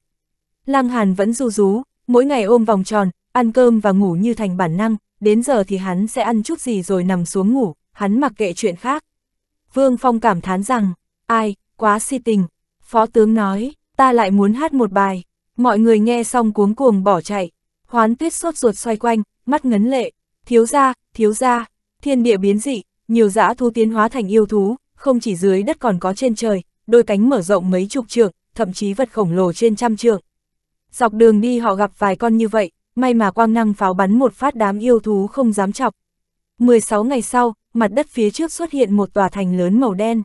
Speaker 1: Lăng Hàn vẫn du rú, mỗi ngày ôm vòng tròn, ăn cơm và ngủ như thành bản năng, đến giờ thì hắn sẽ ăn chút gì rồi nằm xuống ngủ, hắn mặc kệ chuyện khác. Vương Phong cảm thán rằng, ai, quá si tình. Phó tướng nói, ta lại muốn hát một bài. Mọi người nghe xong cuống cuồng bỏ chạy. Hoán tuyết sốt ruột xoay quanh, mắt ngấn lệ. Thiếu ra, thiếu ra, thiên địa biến dị, nhiều dã thú tiến hóa thành yêu thú, không chỉ dưới đất còn có trên trời, đôi cánh mở rộng mấy chục trượng, thậm chí vật khổng lồ trên trăm trượng. Dọc đường đi họ gặp vài con như vậy, may mà quang năng pháo bắn một phát đám yêu thú không dám chọc. 16 ngày sau, mặt đất phía trước xuất hiện một tòa thành lớn màu đen.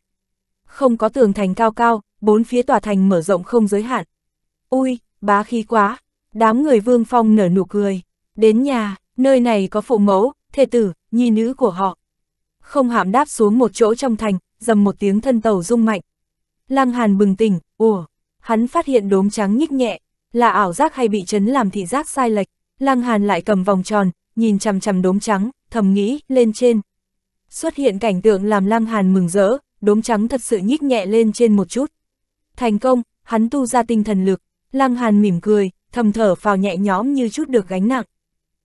Speaker 1: Không có tường thành cao cao, bốn phía tòa thành mở rộng không giới hạn. Ui, bá khí quá, đám người vương phong nở nụ cười. Đến nhà, nơi này có phụ mẫu, thê tử, nhi nữ của họ. Không hạm đáp xuống một chỗ trong thành, dầm một tiếng thân tàu rung mạnh. Lăng Hàn bừng tỉnh, ủa, hắn phát hiện đốm trắng nhích nhẹ, là ảo giác hay bị chấn làm thị giác sai lệch, Lăng Hàn lại cầm vòng tròn, nhìn chằm chằm đốm trắng, thầm nghĩ, lên trên. Xuất hiện cảnh tượng làm Lăng Hàn mừng rỡ, đốm trắng thật sự nhích nhẹ lên trên một chút. Thành công, hắn tu ra tinh thần lực, Lăng Hàn mỉm cười, thầm thở phào nhẹ nhõm như chút được gánh nặng.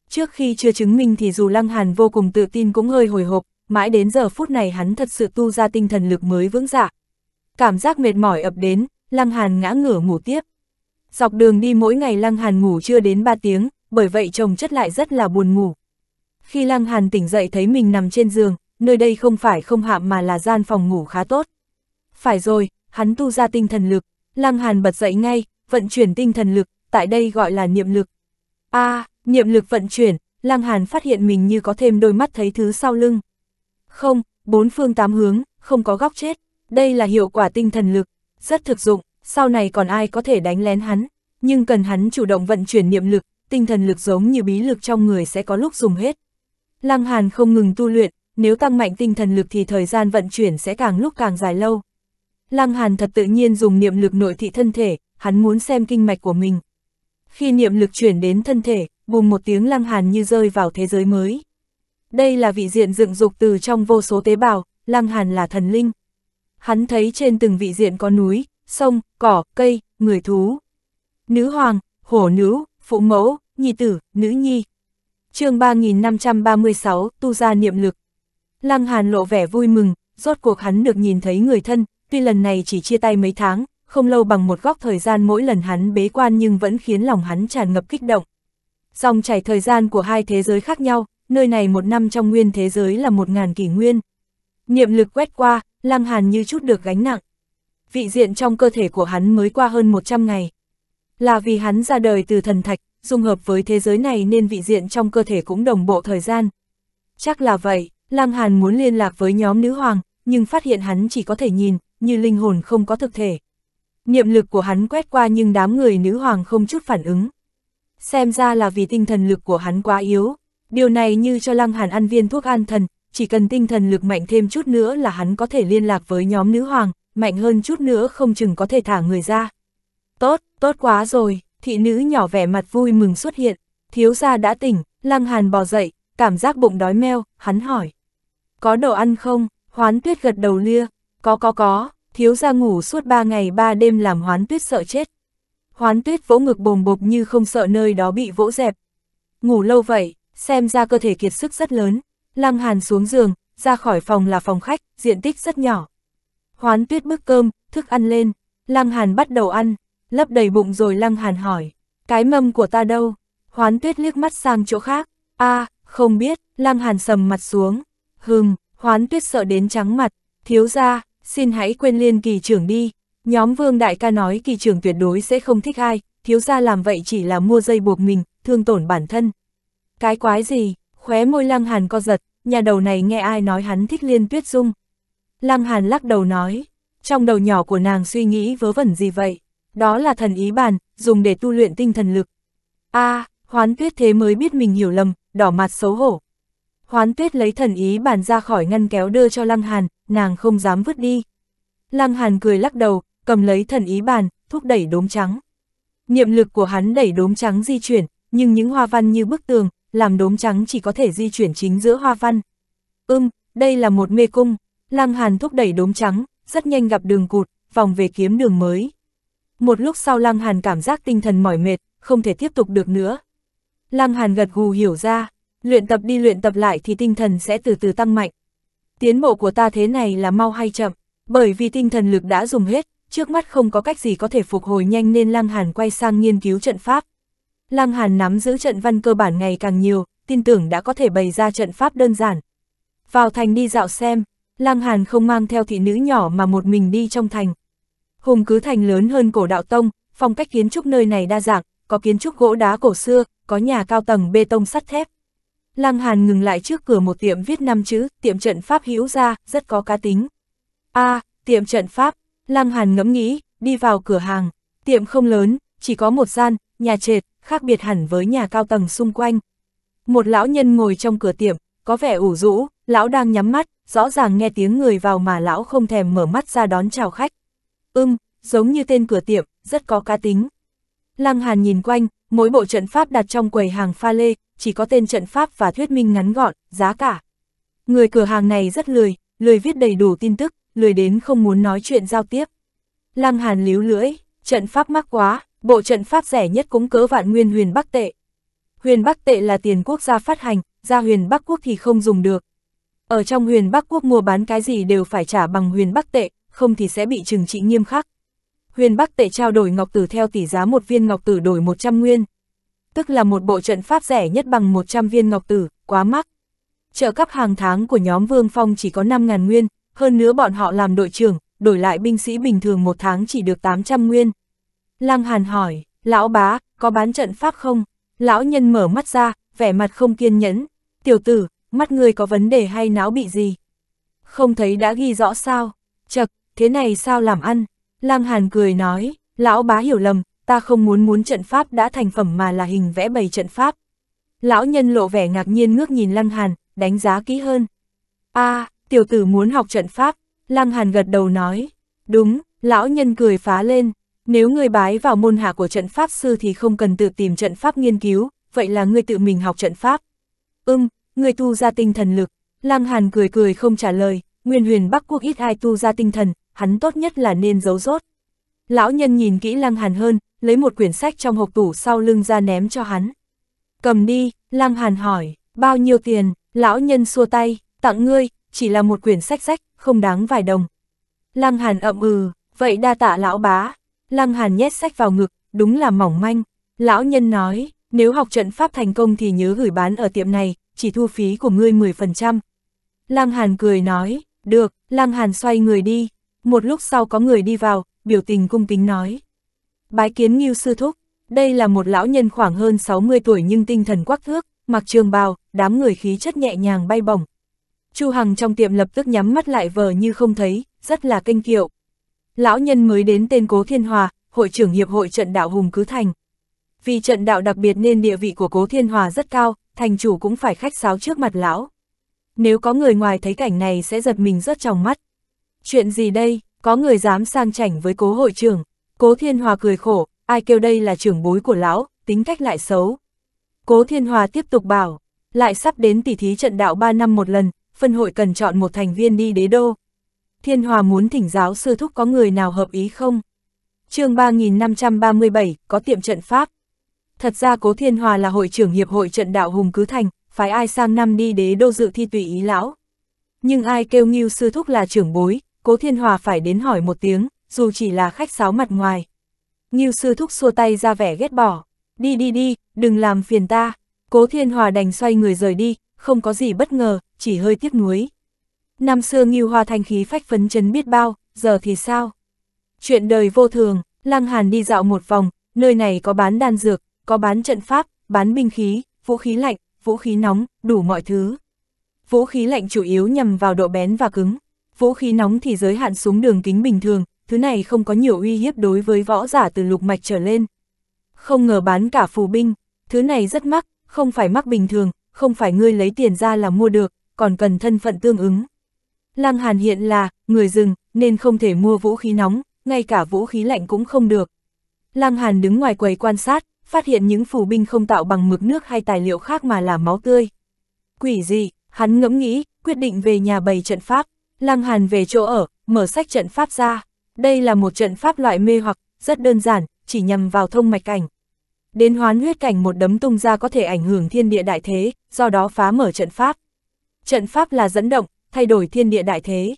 Speaker 1: Trước khi chưa chứng minh thì dù Lăng Hàn vô cùng tự tin cũng hơi hồi hộp, mãi đến giờ phút này hắn thật sự tu ra tinh thần lực mới vững dạ. Cảm giác mệt mỏi ập đến, Lăng Hàn ngã ngửa ngủ tiếp dọc đường đi mỗi ngày Lăng Hàn ngủ chưa đến 3 tiếng, bởi vậy chồng chất lại rất là buồn ngủ. Khi Lăng Hàn tỉnh dậy thấy mình nằm trên giường, nơi đây không phải không hạm mà là gian phòng ngủ khá tốt. Phải rồi, hắn tu ra tinh thần lực, Lăng Hàn bật dậy ngay, vận chuyển tinh thần lực, tại đây gọi là niệm lực. a à, niệm lực vận chuyển, Lăng Hàn phát hiện mình như có thêm đôi mắt thấy thứ sau lưng. Không, bốn phương tám hướng, không có góc chết, đây là hiệu quả tinh thần lực, rất thực dụng sau này còn ai có thể đánh lén hắn, nhưng cần hắn chủ động vận chuyển niệm lực, tinh thần lực giống như bí lực trong người sẽ có lúc dùng hết. Lăng Hàn không ngừng tu luyện, nếu tăng mạnh tinh thần lực thì thời gian vận chuyển sẽ càng lúc càng dài lâu. Lăng Hàn thật tự nhiên dùng niệm lực nội thị thân thể, hắn muốn xem kinh mạch của mình. Khi niệm lực chuyển đến thân thể, bùng một tiếng Lăng Hàn như rơi vào thế giới mới. Đây là vị diện dựng dục từ trong vô số tế bào, Lăng Hàn là thần linh. Hắn thấy trên từng vị diện có núi, sông, cỏ, cây, người thú. Nữ hoàng, hổ nữ, phụ mẫu, nhi tử, nữ nhi. chương 3536, tu gia niệm lực. Lăng Hàn lộ vẻ vui mừng, rốt cuộc hắn được nhìn thấy người thân, tuy lần này chỉ chia tay mấy tháng, không lâu bằng một góc thời gian mỗi lần hắn bế quan nhưng vẫn khiến lòng hắn tràn ngập kích động. Dòng chảy thời gian của hai thế giới khác nhau, nơi này một năm trong nguyên thế giới là một ngàn kỷ nguyên. Niệm lực quét qua, Lăng Hàn như chút được gánh nặng vị diện trong cơ thể của hắn mới qua hơn 100 ngày. Là vì hắn ra đời từ thần thạch, dung hợp với thế giới này nên vị diện trong cơ thể cũng đồng bộ thời gian. Chắc là vậy, Lăng Hàn muốn liên lạc với nhóm nữ hoàng, nhưng phát hiện hắn chỉ có thể nhìn, như linh hồn không có thực thể. Niệm lực của hắn quét qua nhưng đám người nữ hoàng không chút phản ứng. Xem ra là vì tinh thần lực của hắn quá yếu, điều này như cho Lăng Hàn ăn viên thuốc an thần, chỉ cần tinh thần lực mạnh thêm chút nữa là hắn có thể liên lạc với nhóm nữ hoàng mạnh hơn chút nữa không chừng có thể thả người ra. Tốt, tốt quá rồi, thị nữ nhỏ vẻ mặt vui mừng xuất hiện, thiếu gia đã tỉnh, lăng hàn bò dậy, cảm giác bụng đói meo, hắn hỏi. Có đồ ăn không? Hoán tuyết gật đầu lia, có có có, thiếu gia ngủ suốt ba ngày ba đêm làm hoán tuyết sợ chết. Hoán tuyết vỗ ngực bồm bộp như không sợ nơi đó bị vỗ dẹp. Ngủ lâu vậy, xem ra cơ thể kiệt sức rất lớn, lăng hàn xuống giường, ra khỏi phòng là phòng khách, diện tích rất nhỏ. Hoán tuyết bước cơm, thức ăn lên, Lăng Hàn bắt đầu ăn, lấp đầy bụng rồi Lăng Hàn hỏi, cái mâm của ta đâu? Hoán tuyết liếc mắt sang chỗ khác, a à, không biết, Lăng Hàn sầm mặt xuống, hừm, hoán tuyết sợ đến trắng mặt, thiếu ra, xin hãy quên liên kỳ trưởng đi, nhóm vương đại ca nói kỳ trưởng tuyệt đối sẽ không thích ai, thiếu ra làm vậy chỉ là mua dây buộc mình, thương tổn bản thân. Cái quái gì, khóe môi Lăng Hàn co giật, nhà đầu này nghe ai nói hắn thích liên tuyết dung, Lăng Hàn lắc đầu nói, trong đầu nhỏ của nàng suy nghĩ vớ vẩn gì vậy? Đó là thần ý bàn, dùng để tu luyện tinh thần lực. a à, hoán tuyết thế mới biết mình hiểu lầm, đỏ mặt xấu hổ. Hoán tuyết lấy thần ý bàn ra khỏi ngăn kéo đưa cho Lăng Hàn, nàng không dám vứt đi. Lăng Hàn cười lắc đầu, cầm lấy thần ý bàn, thúc đẩy đốm trắng. Niệm lực của hắn đẩy đốm trắng di chuyển, nhưng những hoa văn như bức tường, làm đốm trắng chỉ có thể di chuyển chính giữa hoa văn. Ưm, đây là một mê cung. Lăng Hàn thúc đẩy đốm trắng, rất nhanh gặp đường cụt, vòng về kiếm đường mới. Một lúc sau Lăng Hàn cảm giác tinh thần mỏi mệt, không thể tiếp tục được nữa. Lăng Hàn gật gù hiểu ra, luyện tập đi luyện tập lại thì tinh thần sẽ từ từ tăng mạnh. Tiến bộ của ta thế này là mau hay chậm, bởi vì tinh thần lực đã dùng hết, trước mắt không có cách gì có thể phục hồi nhanh nên Lăng Hàn quay sang nghiên cứu trận pháp. Lăng Hàn nắm giữ trận văn cơ bản ngày càng nhiều, tin tưởng đã có thể bày ra trận pháp đơn giản. Vào thành đi dạo xem, Lăng Hàn không mang theo thị nữ nhỏ mà một mình đi trong thành. Hùng cứ thành lớn hơn cổ đạo tông, phong cách kiến trúc nơi này đa dạng, có kiến trúc gỗ đá cổ xưa, có nhà cao tầng bê tông sắt thép. Lăng Hàn ngừng lại trước cửa một tiệm viết năm chữ, tiệm trận pháp hữu ra, rất có cá tính. A, à, tiệm trận pháp, Lăng Hàn ngẫm nghĩ, đi vào cửa hàng, tiệm không lớn, chỉ có một gian, nhà trệt, khác biệt hẳn với nhà cao tầng xung quanh. Một lão nhân ngồi trong cửa tiệm, có vẻ ủ rũ, lão đang nhắm mắt, rõ ràng nghe tiếng người vào mà lão không thèm mở mắt ra đón chào khách. Ưm, giống như tên cửa tiệm, rất có cá tính. Lăng Hàn nhìn quanh, mỗi bộ trận pháp đặt trong quầy hàng pha lê, chỉ có tên trận pháp và thuyết minh ngắn gọn, giá cả. Người cửa hàng này rất lười, lười viết đầy đủ tin tức, lười đến không muốn nói chuyện giao tiếp. Lăng Hàn líu lưỡi, trận pháp mắc quá, bộ trận pháp rẻ nhất cũng cỡ vạn nguyên huyền Bắc Tệ. Huyền Bắc Tệ là tiền quốc gia phát hành, ra huyền Bắc Quốc thì không dùng được. Ở trong huyền Bắc Quốc mua bán cái gì đều phải trả bằng huyền Bắc tệ, không thì sẽ bị trừng trị nghiêm khắc. Huyền Bắc tệ trao đổi ngọc tử theo tỷ giá một viên ngọc tử đổi 100 nguyên. Tức là một bộ trận pháp rẻ nhất bằng 100 viên ngọc tử, quá mắc. Trợ cấp hàng tháng của nhóm Vương Phong chỉ có 5.000 nguyên, hơn nữa bọn họ làm đội trưởng, đổi lại binh sĩ bình thường một tháng chỉ được 800 nguyên. Lăng Hàn hỏi, lão bá, có bán trận pháp không? Lão nhân mở mắt ra, vẻ mặt không kiên nhẫn, tiểu tử, mắt người có vấn đề hay não bị gì? Không thấy đã ghi rõ sao? Chật, thế này sao làm ăn? Lang Hàn cười nói, lão bá hiểu lầm, ta không muốn muốn trận pháp đã thành phẩm mà là hình vẽ bày trận pháp. Lão nhân lộ vẻ ngạc nhiên ngước nhìn Lăng Hàn, đánh giá kỹ hơn. a à, tiểu tử muốn học trận pháp, Lăng Hàn gật đầu nói. Đúng, lão nhân cười phá lên, nếu người bái vào môn hạ của trận pháp sư thì không cần tự tìm trận pháp nghiên cứu, vậy là người tự mình học trận pháp. Ưm, người tu ra tinh thần lực. Lăng Hàn cười cười không trả lời, Nguyên huyền Bắc Quốc ít ai tu ra tinh thần, hắn tốt nhất là nên giấu rốt. Lão nhân nhìn kỹ Lăng Hàn hơn, lấy một quyển sách trong hộp tủ sau lưng ra ném cho hắn. Cầm đi, Lăng Hàn hỏi, bao nhiêu tiền, lão nhân xua tay, tặng ngươi, chỉ là một quyển sách sách, không đáng vài đồng. Lăng Hàn ậm ừ, vậy đa tạ lão bá. Lăng Hàn nhét sách vào ngực, đúng là mỏng manh. Lão nhân nói, nếu học trận pháp thành công thì nhớ gửi bán ở tiệm này, chỉ thu phí của ngươi 10%. Lăng Hàn cười nói, được, Lăng Hàn xoay người đi. Một lúc sau có người đi vào, biểu tình cung kính nói. Bái kiến Ngưu Sư Thúc, đây là một lão nhân khoảng hơn 60 tuổi nhưng tinh thần quắc thước, mặc trường bào, đám người khí chất nhẹ nhàng bay bổng. Chu Hằng trong tiệm lập tức nhắm mắt lại vờ như không thấy, rất là kinh kiệu. Lão nhân mới đến tên Cố Thiên Hòa, hội trưởng hiệp hội trận đạo Hùng Cứ Thành, vì trận đạo đặc biệt nên địa vị của Cố Thiên Hòa rất cao, thành chủ cũng phải khách sáo trước mặt lão. Nếu có người ngoài thấy cảnh này sẽ giật mình rất trong mắt. Chuyện gì đây, có người dám sang chảnh với cố hội trưởng. Cố Thiên Hòa cười khổ, ai kêu đây là trưởng bối của lão, tính cách lại xấu. Cố Thiên Hòa tiếp tục bảo, lại sắp đến tỉ thí trận đạo 3 năm một lần, phân hội cần chọn một thành viên đi đế đô. Thiên Hòa muốn thỉnh giáo sư thúc có người nào hợp ý không? chương 3537, có tiệm trận Pháp. Thật ra Cố Thiên Hòa là hội trưởng hiệp hội trận đạo Hùng Cứ Thành, phái ai sang năm đi đế đô dự thi tùy ý lão. Nhưng ai kêu nghiêu sư thúc là trưởng bối, Cố Thiên Hòa phải đến hỏi một tiếng, dù chỉ là khách sáo mặt ngoài. Nghiêu sư thúc xua tay ra vẻ ghét bỏ, đi đi đi, đừng làm phiền ta. Cố Thiên Hòa đành xoay người rời đi, không có gì bất ngờ, chỉ hơi tiếc nuối. Năm xưa Ngưu hòa thanh khí phách phấn chấn biết bao, giờ thì sao? Chuyện đời vô thường, Lăng Hàn đi dạo một vòng, nơi này có bán đan dược, có bán trận pháp, bán binh khí, vũ khí lạnh, vũ khí nóng, đủ mọi thứ. Vũ khí lạnh chủ yếu nhằm vào độ bén và cứng, vũ khí nóng thì giới hạn súng đường kính bình thường, thứ này không có nhiều uy hiếp đối với võ giả từ lục mạch trở lên. Không ngờ bán cả phù binh, thứ này rất mắc, không phải mắc bình thường, không phải ngươi lấy tiền ra là mua được, còn cần thân phận tương ứng. Lăng Hàn hiện là, người rừng, nên không thể mua vũ khí nóng, ngay cả vũ khí lạnh cũng không được. Lăng Hàn đứng ngoài quầy quan sát, phát hiện những phù binh không tạo bằng mực nước hay tài liệu khác mà là máu tươi. Quỷ gì, hắn ngẫm nghĩ, quyết định về nhà bày trận pháp, Lăng Hàn về chỗ ở, mở sách trận pháp ra. Đây là một trận pháp loại mê hoặc, rất đơn giản, chỉ nhằm vào thông mạch cảnh. Đến hoán huyết cảnh một đấm tung ra có thể ảnh hưởng thiên địa đại thế, do đó phá mở trận pháp. Trận pháp là dẫn động, thay đổi thiên địa đại thế.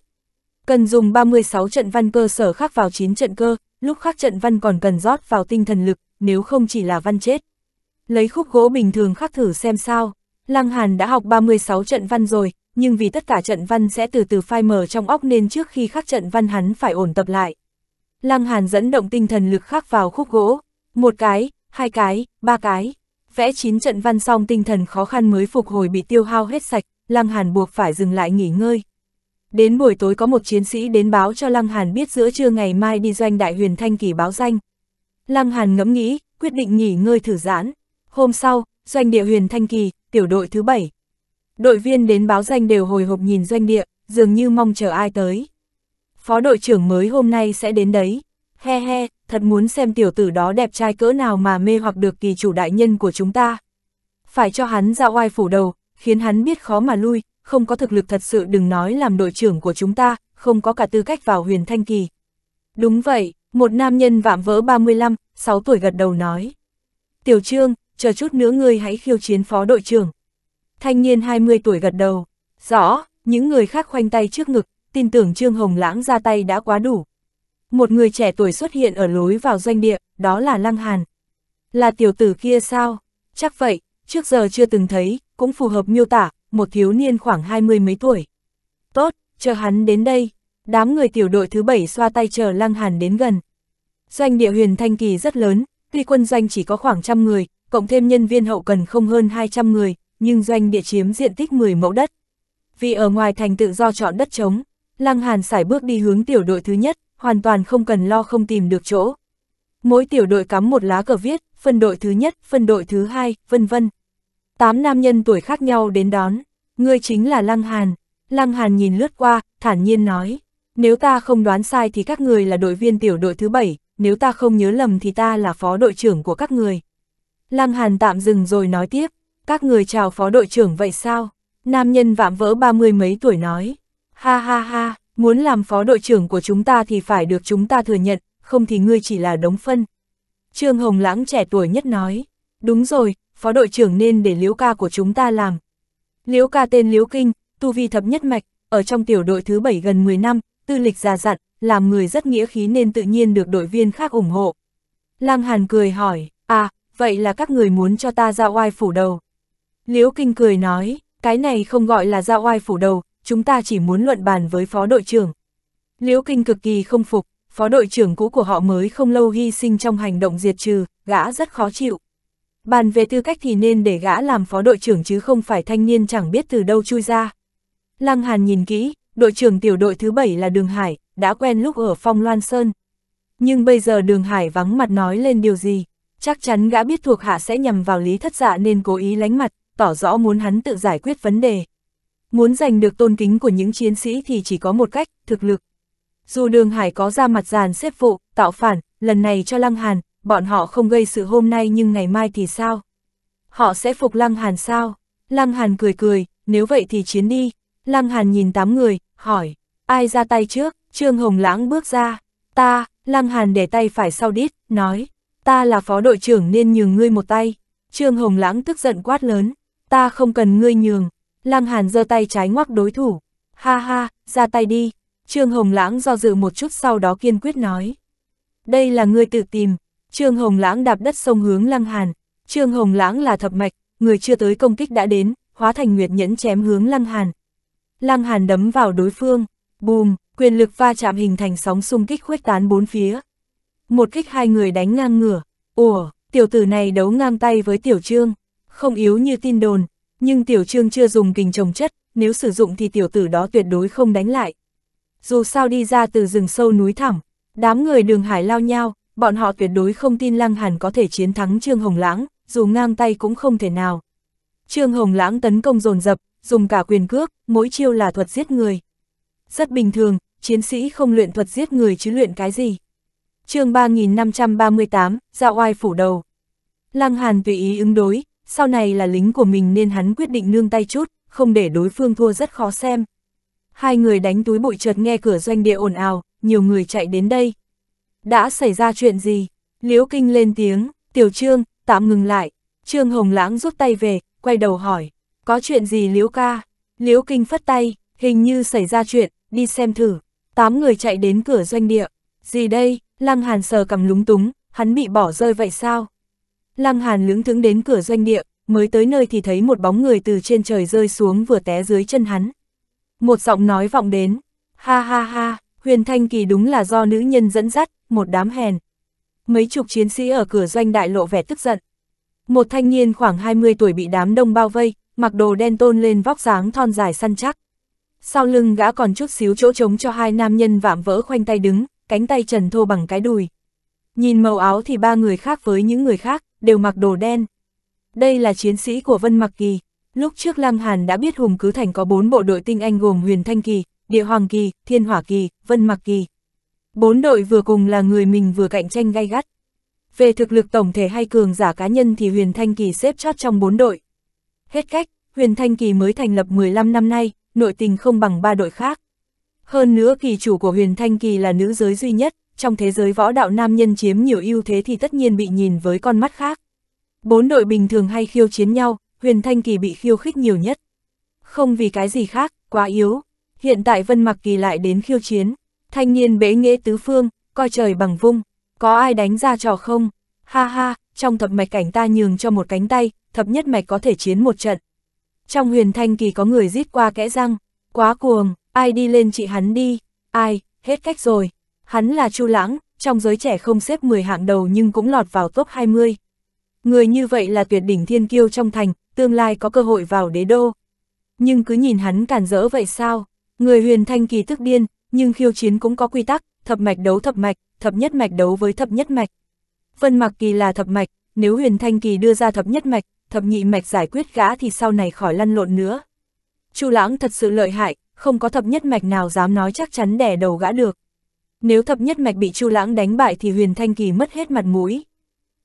Speaker 1: Cần dùng 36 trận văn cơ sở khắc vào 9 trận cơ, lúc khắc trận văn còn cần rót vào tinh thần lực, nếu không chỉ là văn chết. Lấy khúc gỗ bình thường khắc thử xem sao, Lăng Hàn đã học 36 trận văn rồi, nhưng vì tất cả trận văn sẽ từ từ phai mở trong óc nên trước khi khắc trận văn hắn phải ổn tập lại. Lăng Hàn dẫn động tinh thần lực khắc vào khúc gỗ, một cái, hai cái, ba cái. Vẽ chín trận văn xong tinh thần khó khăn mới phục hồi bị tiêu hao hết sạch, Lăng Hàn buộc phải dừng lại nghỉ ngơi. Đến buổi tối có một chiến sĩ đến báo cho Lăng Hàn biết giữa trưa ngày mai đi doanh đại huyền thanh kỳ báo danh, Lăng Hàn ngẫm nghĩ, quyết định nghỉ ngơi thử giãn. Hôm sau, doanh địa huyền Thanh Kỳ, tiểu đội thứ bảy Đội viên đến báo danh đều hồi hộp nhìn doanh địa, dường như mong chờ ai tới. Phó đội trưởng mới hôm nay sẽ đến đấy. He he, thật muốn xem tiểu tử đó đẹp trai cỡ nào mà mê hoặc được kỳ chủ đại nhân của chúng ta. Phải cho hắn ra oai phủ đầu, khiến hắn biết khó mà lui, không có thực lực thật sự đừng nói làm đội trưởng của chúng ta, không có cả tư cách vào huyền thanh kỳ. Đúng vậy, một nam nhân vạm vỡ 35, 6 tuổi gật đầu nói. Tiểu Trương, chờ chút nữa ngươi hãy khiêu chiến phó đội trưởng. Thanh niên 20 tuổi gật đầu. Rõ, những người khác khoanh tay trước ngực, tin tưởng Trương Hồng Lãng ra tay đã quá đủ. Một người trẻ tuổi xuất hiện ở lối vào doanh địa, đó là Lăng Hàn. Là tiểu tử kia sao? Chắc vậy, trước giờ chưa từng thấy, cũng phù hợp miêu tả, một thiếu niên khoảng hai mươi mấy tuổi. Tốt, chờ hắn đến đây, Đám người tiểu đội thứ bảy xoa tay chờ Lăng Hàn đến gần. Doanh địa huyền Thanh Kỳ rất lớn, tuy quân doanh chỉ có khoảng trăm người, cộng thêm nhân viên hậu cần không hơn 200 người, nhưng doanh địa chiếm diện tích 10 mẫu đất. Vì ở ngoài thành tự do chọn đất trống, Lăng Hàn sải bước đi hướng tiểu đội thứ nhất, hoàn toàn không cần lo không tìm được chỗ. Mỗi tiểu đội cắm một lá cờ viết, phân đội thứ nhất, phân đội thứ hai, vân vân. Tám nam nhân tuổi khác nhau đến đón, người chính là Lăng Hàn. Lăng Hàn nhìn lướt qua, thản nhiên nói. Nếu ta không đoán sai thì các người là đội viên tiểu đội thứ bảy, nếu ta không nhớ lầm thì ta là phó đội trưởng của các người. Lăng Hàn tạm dừng rồi nói tiếp, các người chào phó đội trưởng vậy sao? Nam nhân vạm vỡ ba mươi mấy tuổi nói, ha ha ha, muốn làm phó đội trưởng của chúng ta thì phải được chúng ta thừa nhận, không thì ngươi chỉ là đống phân. Trương Hồng Lãng trẻ tuổi nhất nói, đúng rồi, phó đội trưởng nên để liễu ca của chúng ta làm. Liễu ca tên Liễu Kinh, tu vi thập nhất mạch, ở trong tiểu đội thứ bảy gần 10 năm, tư lịch già dặn, làm người rất nghĩa khí nên tự nhiên được đội viên khác ủng hộ. Lăng Hàn cười hỏi, à, vậy là các người muốn cho ta ra oai phủ đầu. Liễu Kinh cười nói, cái này không gọi là ra oai phủ đầu, chúng ta chỉ muốn luận bàn với phó đội trưởng. Liễu Kinh cực kỳ không phục, phó đội trưởng cũ của họ mới không lâu hy sinh trong hành động diệt trừ, gã rất khó chịu. Bàn về tư cách thì nên để gã làm phó đội trưởng chứ không phải thanh niên chẳng biết từ đâu chui ra. Lăng Hàn nhìn kỹ, đội trưởng tiểu đội thứ bảy là Đường Hải, đã quen lúc ở phong Loan Sơn. Nhưng bây giờ Đường Hải vắng mặt nói lên điều gì, chắc chắn gã biết thuộc hạ sẽ nhằm vào lý thất dạ nên cố ý lánh mặt, tỏ rõ muốn hắn tự giải quyết vấn đề. Muốn giành được tôn kính của những chiến sĩ thì chỉ có một cách, thực lực. Dù đường hải có ra mặt giàn xếp vụ, tạo phản, lần này cho Lăng Hàn, bọn họ không gây sự hôm nay nhưng ngày mai thì sao? Họ sẽ phục Lăng Hàn sao? Lăng Hàn cười cười, nếu vậy thì chiến đi, Lăng Hàn nhìn tám người, hỏi, ai ra tay trước, Trương Hồng Lãng bước ra, ta, Lăng Hàn để tay phải sau đít, nói, ta là phó đội trưởng nên nhường ngươi một tay. Trương Hồng Lãng tức giận quát lớn, ta không cần ngươi nhường, Lăng Hàn giơ tay trái ngoắc đối thủ, ha ha, ra tay đi. Trương Hồng Lãng do dự một chút sau đó kiên quyết nói, đây là ngươi tự tìm. Trương Hồng Lãng đạp đất sông hướng Lăng Hàn, Trương Hồng Lãng là thập mạch, người chưa tới công kích đã đến, hóa thành nguyệt nhẫn chém hướng Lăng Hàn, Lăng Hàn đấm vào đối phương, bùm, quyền lực va chạm hình thành sóng xung kích khuếch tán bốn phía. Một kích hai người đánh ngang ngửa, ủa, tiểu tử này đấu ngang tay với tiểu trương, không yếu như tin đồn, nhưng tiểu trương chưa dùng kình trồng chất, nếu sử dụng thì tiểu tử đó tuyệt đối không đánh lại. Dù sao đi ra từ rừng sâu núi thẳm, đám người đường hải lao nhau, bọn họ tuyệt đối không tin Lăng Hàn có thể chiến thắng Trương Hồng Lãng, dù ngang tay cũng không thể nào. Trương Hồng Lãng tấn công dồn dập, dùng cả quyền cước, mỗi chiêu là thuật giết người. Rất bình thường, chiến sĩ không luyện thuật giết người chứ luyện cái gì. chương 3538, dạo oai phủ đầu. Lăng Hàn tùy ý ứng đối, sau này là lính của mình nên hắn quyết định nương tay chút, không để đối phương thua rất khó xem. Hai người đánh túi bụi chợt nghe cửa doanh địa ồn ào, nhiều người chạy đến đây. Đã xảy ra chuyện gì? Liễu Kinh lên tiếng, Tiểu Trương, tạm ngừng lại. Trương Hồng Lãng rút tay về, quay đầu hỏi. Có chuyện gì Liễu ca? Liễu Kinh phất tay, hình như xảy ra chuyện, đi xem thử. Tám người chạy đến cửa doanh địa. Gì đây? Lăng Hàn sờ cầm lúng túng, hắn bị bỏ rơi vậy sao? Lăng Hàn lưỡng thững đến cửa doanh địa, mới tới nơi thì thấy một bóng người từ trên trời rơi xuống vừa té dưới chân hắn. Một giọng nói vọng đến, ha ha ha, huyền thanh kỳ đúng là do nữ nhân dẫn dắt, một đám hèn. Mấy chục chiến sĩ ở cửa doanh đại lộ vẻ tức giận. Một thanh niên khoảng 20 tuổi bị đám đông bao vây, mặc đồ đen tôn lên vóc dáng thon dài săn chắc. Sau lưng gã còn chút xíu chỗ trống cho hai nam nhân vạm vỡ khoanh tay đứng, cánh tay trần thô bằng cái đùi. Nhìn màu áo thì ba người khác với những người khác, đều mặc đồ đen. Đây là chiến sĩ của Vân Mặc Kỳ. Lúc trước Lam Hàn đã biết Hùng Cứ Thành có bốn bộ đội tinh anh gồm Huyền Thanh Kỳ, Địa Hoàng Kỳ, Thiên Hỏa Kỳ, Vân Mặc Kỳ. Bốn đội vừa cùng là người mình vừa cạnh tranh gay gắt. Về thực lực tổng thể hay cường giả cá nhân thì Huyền Thanh Kỳ xếp chót trong bốn đội. Hết cách, Huyền Thanh Kỳ mới thành lập 15 năm nay, nội tình không bằng ba đội khác. Hơn nữa kỳ chủ của Huyền Thanh Kỳ là nữ giới duy nhất, trong thế giới võ đạo nam nhân chiếm nhiều ưu thế thì tất nhiên bị nhìn với con mắt khác. Bốn đội bình thường hay khiêu chiến nhau, Huyền Thanh Kỳ bị khiêu khích nhiều nhất. Không vì cái gì khác, quá yếu. Hiện tại Vân Mặc Kỳ lại đến khiêu chiến. Thanh niên bế nghĩa tứ phương, coi trời bằng vung. Có ai đánh ra trò không? Ha ha, trong thập mạch cảnh ta nhường cho một cánh tay, thập nhất mạch có thể chiến một trận. Trong huyền thanh kỳ có người rít qua kẽ răng, quá cuồng, ai đi lên chị hắn đi, ai, hết cách rồi. Hắn là Chu Lãng, trong giới trẻ không xếp 10 hạng đầu nhưng cũng lọt vào top 20. Người như vậy là tuyệt đỉnh thiên kiêu trong thành, tương lai có cơ hội vào đế đô. Nhưng cứ nhìn hắn cản rỡ vậy sao? Người huyền thanh kỳ tức điên, nhưng khiêu chiến cũng có quy tắc, thập mạch đấu thập mạch, thập nhất mạch đấu với thập nhất mạch. Vân Mặc Kỳ là thập mạch, nếu Huyền Thanh Kỳ đưa ra thập nhất mạch, thập nhị mạch giải quyết gã thì sau này khỏi lăn lộn nữa. Chu Lãng thật sự lợi hại, không có thập nhất mạch nào dám nói chắc chắn đè đầu gã được. Nếu thập nhất mạch bị Chu Lãng đánh bại thì Huyền Thanh Kỳ mất hết mặt mũi.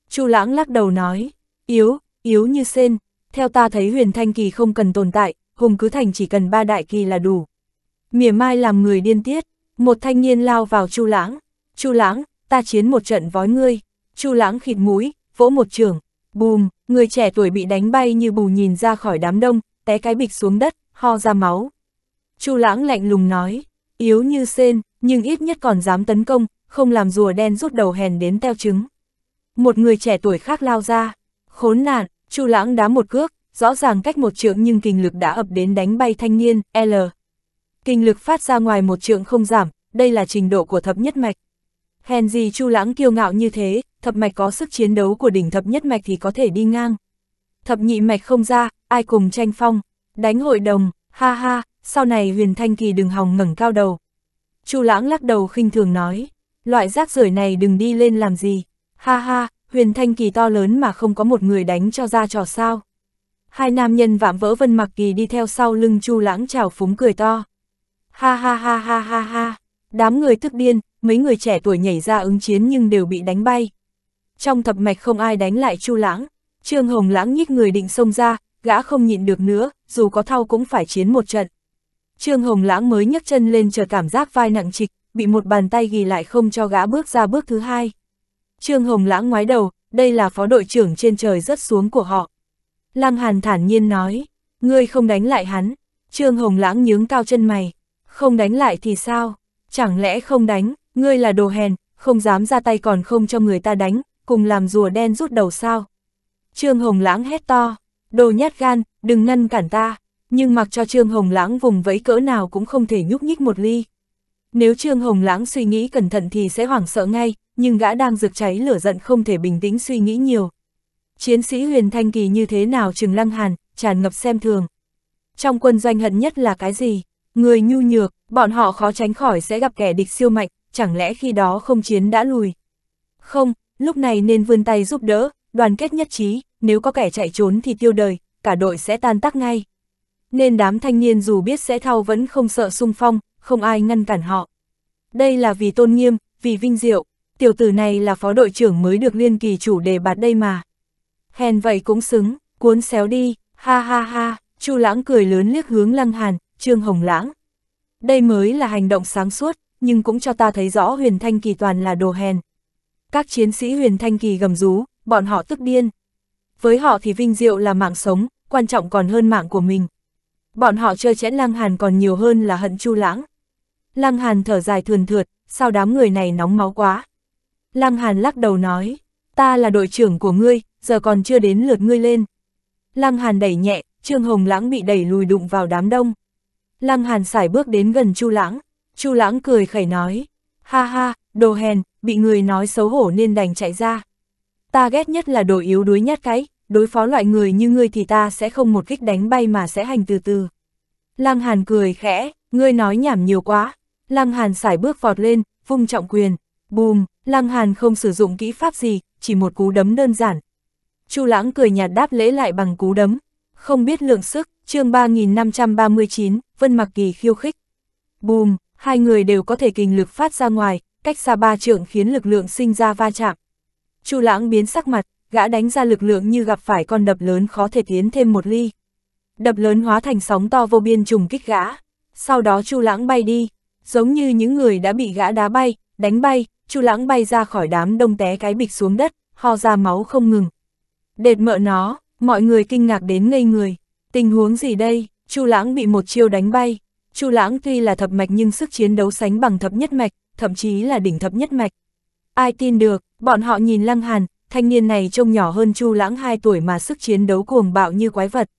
Speaker 1: Chu Lãng lắc đầu nói, yếu, yếu như sen, theo ta thấy Huyền Thanh Kỳ không cần tồn tại, Hùng cứ thành chỉ cần ba đại kỳ là đủ. Mỉa mai làm người điên tiết, một thanh niên lao vào Chu Lãng, Chu Lãng, ta chiến một trận vói ngươi. Chu Lãng khịt mũi, vỗ một trường, bùm, người trẻ tuổi bị đánh bay như bù nhìn ra khỏi đám đông, té cái bịch xuống đất, ho ra máu. Chu Lãng lạnh lùng nói, yếu như sen, nhưng ít nhất còn dám tấn công, không làm rùa đen rút đầu hèn đến teo trứng. Một người trẻ tuổi khác lao ra, khốn nạn, Chu Lãng đá một cước, rõ ràng cách một trượng nhưng kinh lực đã ập đến đánh bay thanh niên, L. Kinh lực phát ra ngoài một trượng không giảm, đây là trình độ của thập nhất mạch. Hèn gì Chu Lãng kiêu ngạo như thế, thập mạch có sức chiến đấu của đỉnh thập nhất mạch thì có thể đi ngang. Thập nhị mạch không ra, ai cùng tranh phong, đánh hội đồng, ha ha, sau này Huyền Thanh kỳ đừng hòng ngẩng cao đầu. Chu Lãng lắc đầu khinh thường nói, loại rác rưởi này đừng đi lên làm gì. Ha ha, Huyền Thanh Kỳ to lớn mà không có một người đánh cho ra trò sao. Hai nam nhân vạm vỡ Vân Mặc Kỳ đi theo sau lưng Chu Lãng chào phúng cười to. Ha ha ha ha ha ha, đám người tức điên, mấy người trẻ tuổi nhảy ra ứng chiến nhưng đều bị đánh bay. Trong thập mạch không ai đánh lại Chu Lãng, Trương Hồng Lãng nhích người định xông ra, gã không nhịn được nữa, dù có thao cũng phải chiến một trận. Trương Hồng Lãng mới nhấc chân lên chờ cảm giác vai nặng trịch, bị một bàn tay ghi lại không cho gã bước ra bước thứ hai. Trương Hồng Lãng ngoái đầu, đây là phó đội trưởng trên trời rất xuống của họ. Lăng Hàn thản nhiên nói, ngươi không đánh lại hắn. Trương Hồng Lãng nhướng cao chân mày, không đánh lại thì sao? Chẳng lẽ không đánh? Ngươi là đồ hèn, không dám ra tay còn không cho người ta đánh, cùng làm rùa đen rút đầu sao. Trương Hồng Lãng hét to, đồ nhát gan, đừng ngăn cản ta, nhưng mặc cho Trương Hồng Lãng vùng vẫy cỡ nào cũng không thể nhúc nhích một ly. Nếu Trương Hồng Lãng suy nghĩ cẩn thận thì sẽ hoảng sợ ngay, nhưng gã đang rực cháy lửa giận không thể bình tĩnh suy nghĩ nhiều. Chiến sĩ huyền thanh kỳ như thế nào trừng lăng hàn, tràn ngập xem thường. Trong quân doanh hận nhất là cái gì? Người nhu nhược, bọn họ khó tránh khỏi sẽ gặp kẻ địch siêu mạnh, chẳng lẽ khi đó không chiến đã lùi? Không, lúc này nên vươn tay giúp đỡ, đoàn kết nhất trí, nếu có kẻ chạy trốn thì tiêu đời, cả đội sẽ tan tác ngay. Nên đám thanh niên dù biết sẽ thao vẫn không sợ sung phong, không ai ngăn cản họ. Đây là vì tôn nghiêm, vì vinh diệu, tiểu tử này là phó đội trưởng mới được liên kỳ chủ đề bạt đây mà. Hèn vậy cũng xứng, cuốn xéo đi, ha ha ha, Chu lãng cười lớn liếc hướng lăng hàn, trương hồng lãng. Đây mới là hành động sáng suốt, nhưng cũng cho ta thấy rõ huyền thanh kỳ toàn là đồ hèn. Các chiến sĩ huyền thanh kỳ gầm rú, bọn họ tức điên. Với họ thì vinh diệu là mạng sống, quan trọng còn hơn mạng của mình. Bọn họ chơi chẽn Lăng Hàn còn nhiều hơn là hận Chu Lãng. Lăng Hàn thở dài thườn thượt, sao đám người này nóng máu quá. Lăng Hàn lắc đầu nói, ta là đội trưởng của ngươi, giờ còn chưa đến lượt ngươi lên. Lăng Hàn đẩy nhẹ, Trương Hồng Lãng bị đẩy lùi đụng vào đám đông. Lăng Hàn sải bước đến gần Chu Lãng, Chu Lãng cười khẩy nói, ha ha, đồ hèn, bị người nói xấu hổ nên đành chạy ra. Ta ghét nhất là đồ yếu đuối nhát cái, đối phó loại người như ngươi thì ta sẽ không một kích đánh bay mà sẽ hành từ từ. Lăng Hàn cười khẽ, ngươi nói nhảm nhiều quá. Lăng Hàn xài bước vọt lên, vung trọng quyền, bùm, Lăng Hàn không sử dụng kỹ pháp gì, chỉ một cú đấm đơn giản. Chu Lãng cười nhạt đáp lễ lại bằng cú đấm, không biết lượng sức, chương 3539, Vân Mặc Kỳ khiêu khích. Bùm, hai người đều có thể kình lực phát ra ngoài, cách xa ba trượng khiến lực lượng sinh ra va chạm. Chu Lãng biến sắc mặt, gã đánh ra lực lượng như gặp phải con đập lớn khó thể tiến thêm một ly. Đập lớn hóa thành sóng to vô biên trùng kích gã, sau đó Chu Lãng bay đi, giống như những người đã bị gã đá bay, đánh bay, Chu Lãng bay ra khỏi đám đông té cái bịch xuống đất, ho ra máu không ngừng. Đệt mợ nó, mọi người kinh ngạc đến ngây người, tình huống gì đây, Chu Lãng bị một chiêu đánh bay, Chu Lãng tuy là thập mạch nhưng sức chiến đấu sánh bằng thập nhất mạch, thậm chí là đỉnh thập nhất mạch. Ai tin được, bọn họ nhìn Lăng Hàn, thanh niên này trông nhỏ hơn Chu Lãng 2 tuổi mà sức chiến đấu cuồng bạo như quái vật.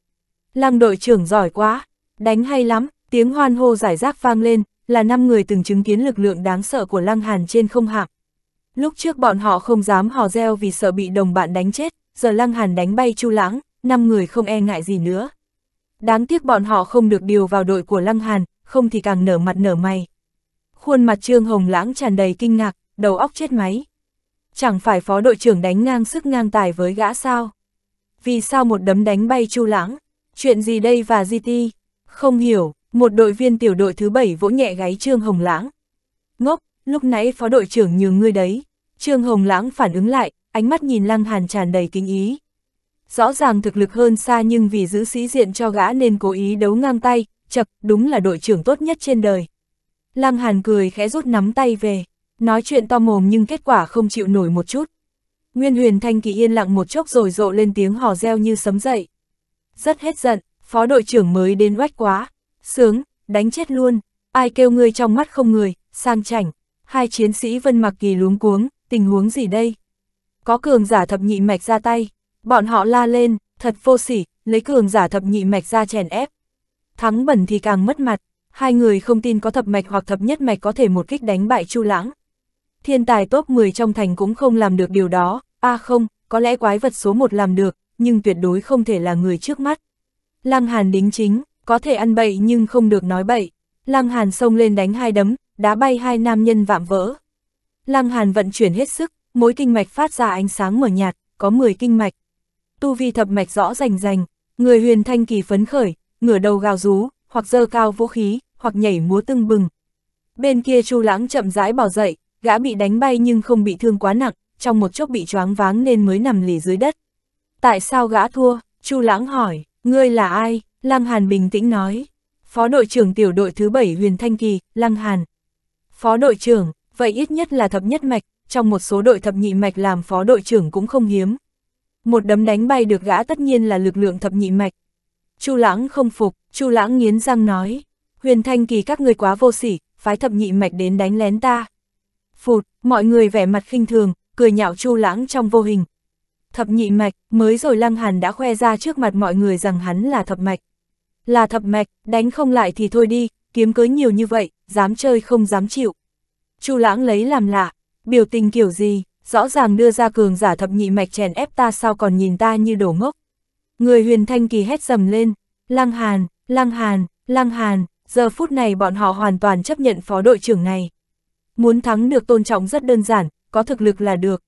Speaker 1: Lăng đội trưởng giỏi quá, đánh hay lắm, tiếng hoan hô giải rác vang lên, là năm người từng chứng kiến lực lượng đáng sợ của Lăng Hàn trên không hạm. Lúc trước bọn họ không dám hò reo vì sợ bị đồng bạn đánh chết, giờ Lăng Hàn đánh bay Chu Lãng, năm người không e ngại gì nữa, Đáng tiếc bọn họ không được điều vào đội của Lăng Hàn, không thì càng nở mặt nở mày. Khuôn mặt Trương Hồng Lãng tràn đầy kinh ngạc, đầu óc chết máy. Chẳng phải phó đội trưởng đánh ngang sức ngang tài với gã sao? Vì sao một đấm đánh bay Chu Lãng? Chuyện gì đây và GT? Không hiểu, một đội viên tiểu đội thứ bảy vỗ nhẹ gáy Trương Hồng Lãng. Ngốc, lúc nãy phó đội trưởng nhường ngươi đấy. Trương Hồng Lãng phản ứng lại, ánh mắt nhìn Lăng Hàn tràn đầy kinh ý rõ ràng thực lực hơn xa nhưng vì giữ sĩ diện cho gã nên cố ý đấu ngang tay, chật, đúng là đội trưởng tốt nhất trên đời. Lăng Hàn cười khẽ rút nắm tay về, nói chuyện to mồm nhưng kết quả không chịu nổi một chút. Nguyên huyền thanh kỳ yên lặng một chốc rồi rộ lên tiếng hò reo như sấm dậy. Rất hết giận, phó đội trưởng mới đến oách quá, sướng, đánh chết luôn, ai kêu ngươi trong mắt không người, sang chảnh, hai chiến sĩ vân mặc kỳ luống cuống, tình huống gì đây? Có cường giả thập nhị mạch ra tay, Bọn họ la lên, thật vô sỉ, lấy cường giả thập nhị mạch ra chèn ép. Thắng bẩn thì càng mất mặt, hai người không tin có thập mạch hoặc thập nhất mạch có thể một kích đánh bại Chu Lãng. Thiên tài top 10 trong thành cũng không làm được điều đó, a à không, có lẽ quái vật số 1 làm được, nhưng tuyệt đối không thể là người trước mắt. Lăng Hàn đính chính, có thể ăn bậy nhưng không được nói bậy. Lăng Hàn xông lên đánh hai đấm, đá bay hai nam nhân vạm vỡ. Lăng Hàn vận chuyển hết sức, mỗi kinh mạch phát ra ánh sáng mở nhạt, có 10 kinh mạch tu vi thập mạch rõ rành rành, người huyền thanh kỳ phấn khởi, ngửa đầu gào rú, hoặc dơ cao vũ khí, hoặc nhảy múa tưng bừng. Bên kia Chu Lãng chậm rãi bỏ dậy, gã bị đánh bay nhưng không bị thương quá nặng, trong một chốc bị choáng váng nên mới nằm lì dưới đất. Tại sao gã thua? Chu Lãng hỏi, ngươi là ai? Lăng Hàn bình tĩnh nói. Phó đội trưởng tiểu đội thứ bảy Huyền Thanh Kỳ, Lăng Hàn. Phó đội trưởng, vậy ít nhất là thập nhất mạch, trong một số đội thập nhị mạch làm phó đội trưởng cũng không hiếm, một đấm đánh bay được gã tất nhiên là lực lượng thập nhị mạch. Chu Lãng không phục, Chu Lãng nghiến răng nói, huyền thanh kỳ các người quá vô sỉ, phái thập nhị mạch đến đánh lén ta. Phụt, mọi người vẻ mặt khinh thường, cười nhạo Chu Lãng trong vô hình. Thập nhị mạch, mới rồi Lăng Hàn đã khoe ra trước mặt mọi người rằng hắn là thập mạch. Là thập mạch, đánh không lại thì thôi đi, kiếm cớ nhiều như vậy, dám chơi không dám chịu. Chu Lãng lấy làm lạ, biểu tình kiểu gì, rõ ràng đưa ra cường giả thập nhị mạch chèn ép ta sao còn nhìn ta như đổ ngốc. Người huyền thanh kỳ hét dầm lên, lăng hàn, lăng hàn, lăng hàn, giờ phút này bọn họ hoàn toàn chấp nhận phó đội trưởng này. Muốn thắng được tôn trọng rất đơn giản, có thực lực là được.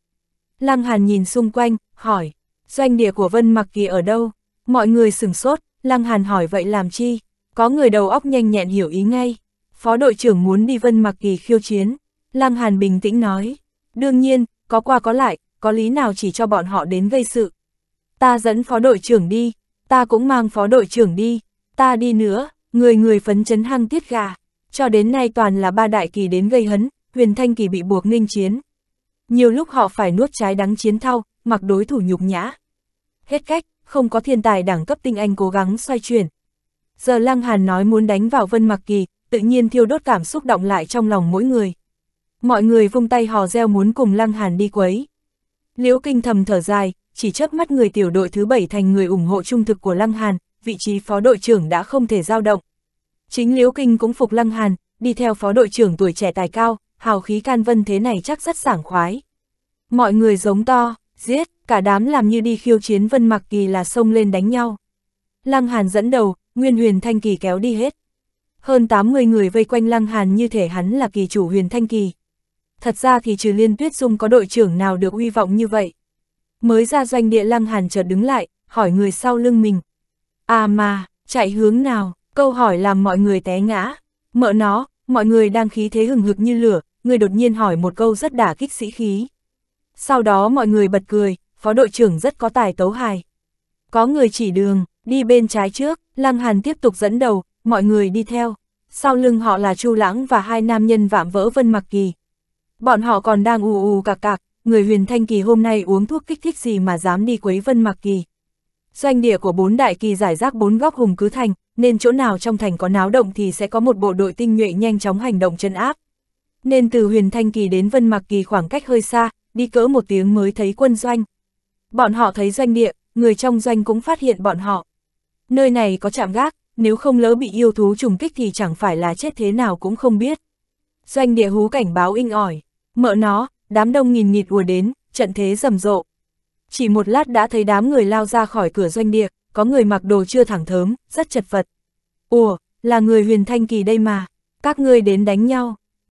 Speaker 1: Lăng hàn nhìn xung quanh, hỏi, doanh địa của Vân Mặc Kỳ ở đâu? Mọi người sửng sốt, Lăng Hàn hỏi vậy làm chi? Có người đầu óc nhanh nhẹn hiểu ý ngay. Phó đội trưởng muốn đi Vân Mặc Kỳ khiêu chiến. Lăng Hàn bình tĩnh nói, đương nhiên, có qua có lại, có lý nào chỉ cho bọn họ đến gây sự. Ta dẫn phó đội trưởng đi, ta cũng mang phó đội trưởng đi, ta đi nữa, người người phấn chấn hăng tiết gà. Cho đến nay toàn là ba đại kỳ đến gây hấn, huyền thanh kỳ bị buộc ninh chiến. Nhiều lúc họ phải nuốt trái đắng chiến thao, mặc đối thủ nhục nhã. Hết cách, không có thiên tài đẳng cấp tinh anh cố gắng xoay chuyển. Giờ Lăng Hàn nói muốn đánh vào Vân Mặc Kỳ, tự nhiên thiêu đốt cảm xúc động lại trong lòng mỗi người mọi người vung tay hò reo muốn cùng Lăng Hàn đi quấy. Liễu Kinh thầm thở dài, chỉ chớp mắt người tiểu đội thứ bảy thành người ủng hộ trung thực của Lăng Hàn, vị trí phó đội trưởng đã không thể dao động. Chính Liễu Kinh cũng phục Lăng Hàn, đi theo phó đội trưởng tuổi trẻ tài cao, hào khí can vân thế này chắc rất sảng khoái. Mọi người giống to, giết, cả đám làm như đi khiêu chiến Vân Mặc Kỳ là xông lên đánh nhau. Lăng Hàn dẫn đầu, Nguyên Huyền Thanh Kỳ kéo đi hết. Hơn 80 người vây quanh Lăng Hàn như thể hắn là kỳ chủ Huyền Thanh Kỳ, thật ra thì trừ Liên Tuyết Dung có đội trưởng nào được uy vọng như vậy. Mới ra doanh địa Lăng Hàn chợt đứng lại, hỏi người sau lưng mình. À mà, chạy hướng nào, câu hỏi làm mọi người té ngã. Mợ nó, mọi người đang khí thế hừng hực như lửa, người đột nhiên hỏi một câu rất đả kích sĩ khí. Sau đó mọi người bật cười, phó đội trưởng rất có tài tấu hài. Có người chỉ đường, đi bên trái trước, Lăng Hàn tiếp tục dẫn đầu, mọi người đi theo. Sau lưng họ là Chu Lãng và hai nam nhân vạm vỡ Vân Mặc Kỳ, Bọn họ còn đang ù ù cạc cạc, người huyền thanh kỳ hôm nay uống thuốc kích thích gì mà dám đi quấy vân mặc kỳ. Doanh địa của bốn đại kỳ giải rác bốn góc hùng cứ thành, nên chỗ nào trong thành có náo động thì sẽ có một bộ đội tinh nhuệ nhanh chóng hành động chân áp. Nên từ huyền thanh kỳ đến vân mặc kỳ khoảng cách hơi xa, đi cỡ một tiếng mới thấy quân doanh. Bọn họ thấy doanh địa, người trong doanh cũng phát hiện bọn họ. Nơi này có chạm gác, nếu không lỡ bị yêu thú trùng kích thì chẳng phải là chết thế nào cũng không biết. Doanh địa hú cảnh báo inh ỏi, mợ nó, đám đông nghìn nghịt ùa đến, trận thế rầm rộ. Chỉ một lát đã thấy đám người lao ra khỏi cửa doanh địa, có người mặc đồ chưa thẳng thớm, rất chật vật. Ủa, là người huyền thanh kỳ đây mà, các ngươi đến đánh nhau,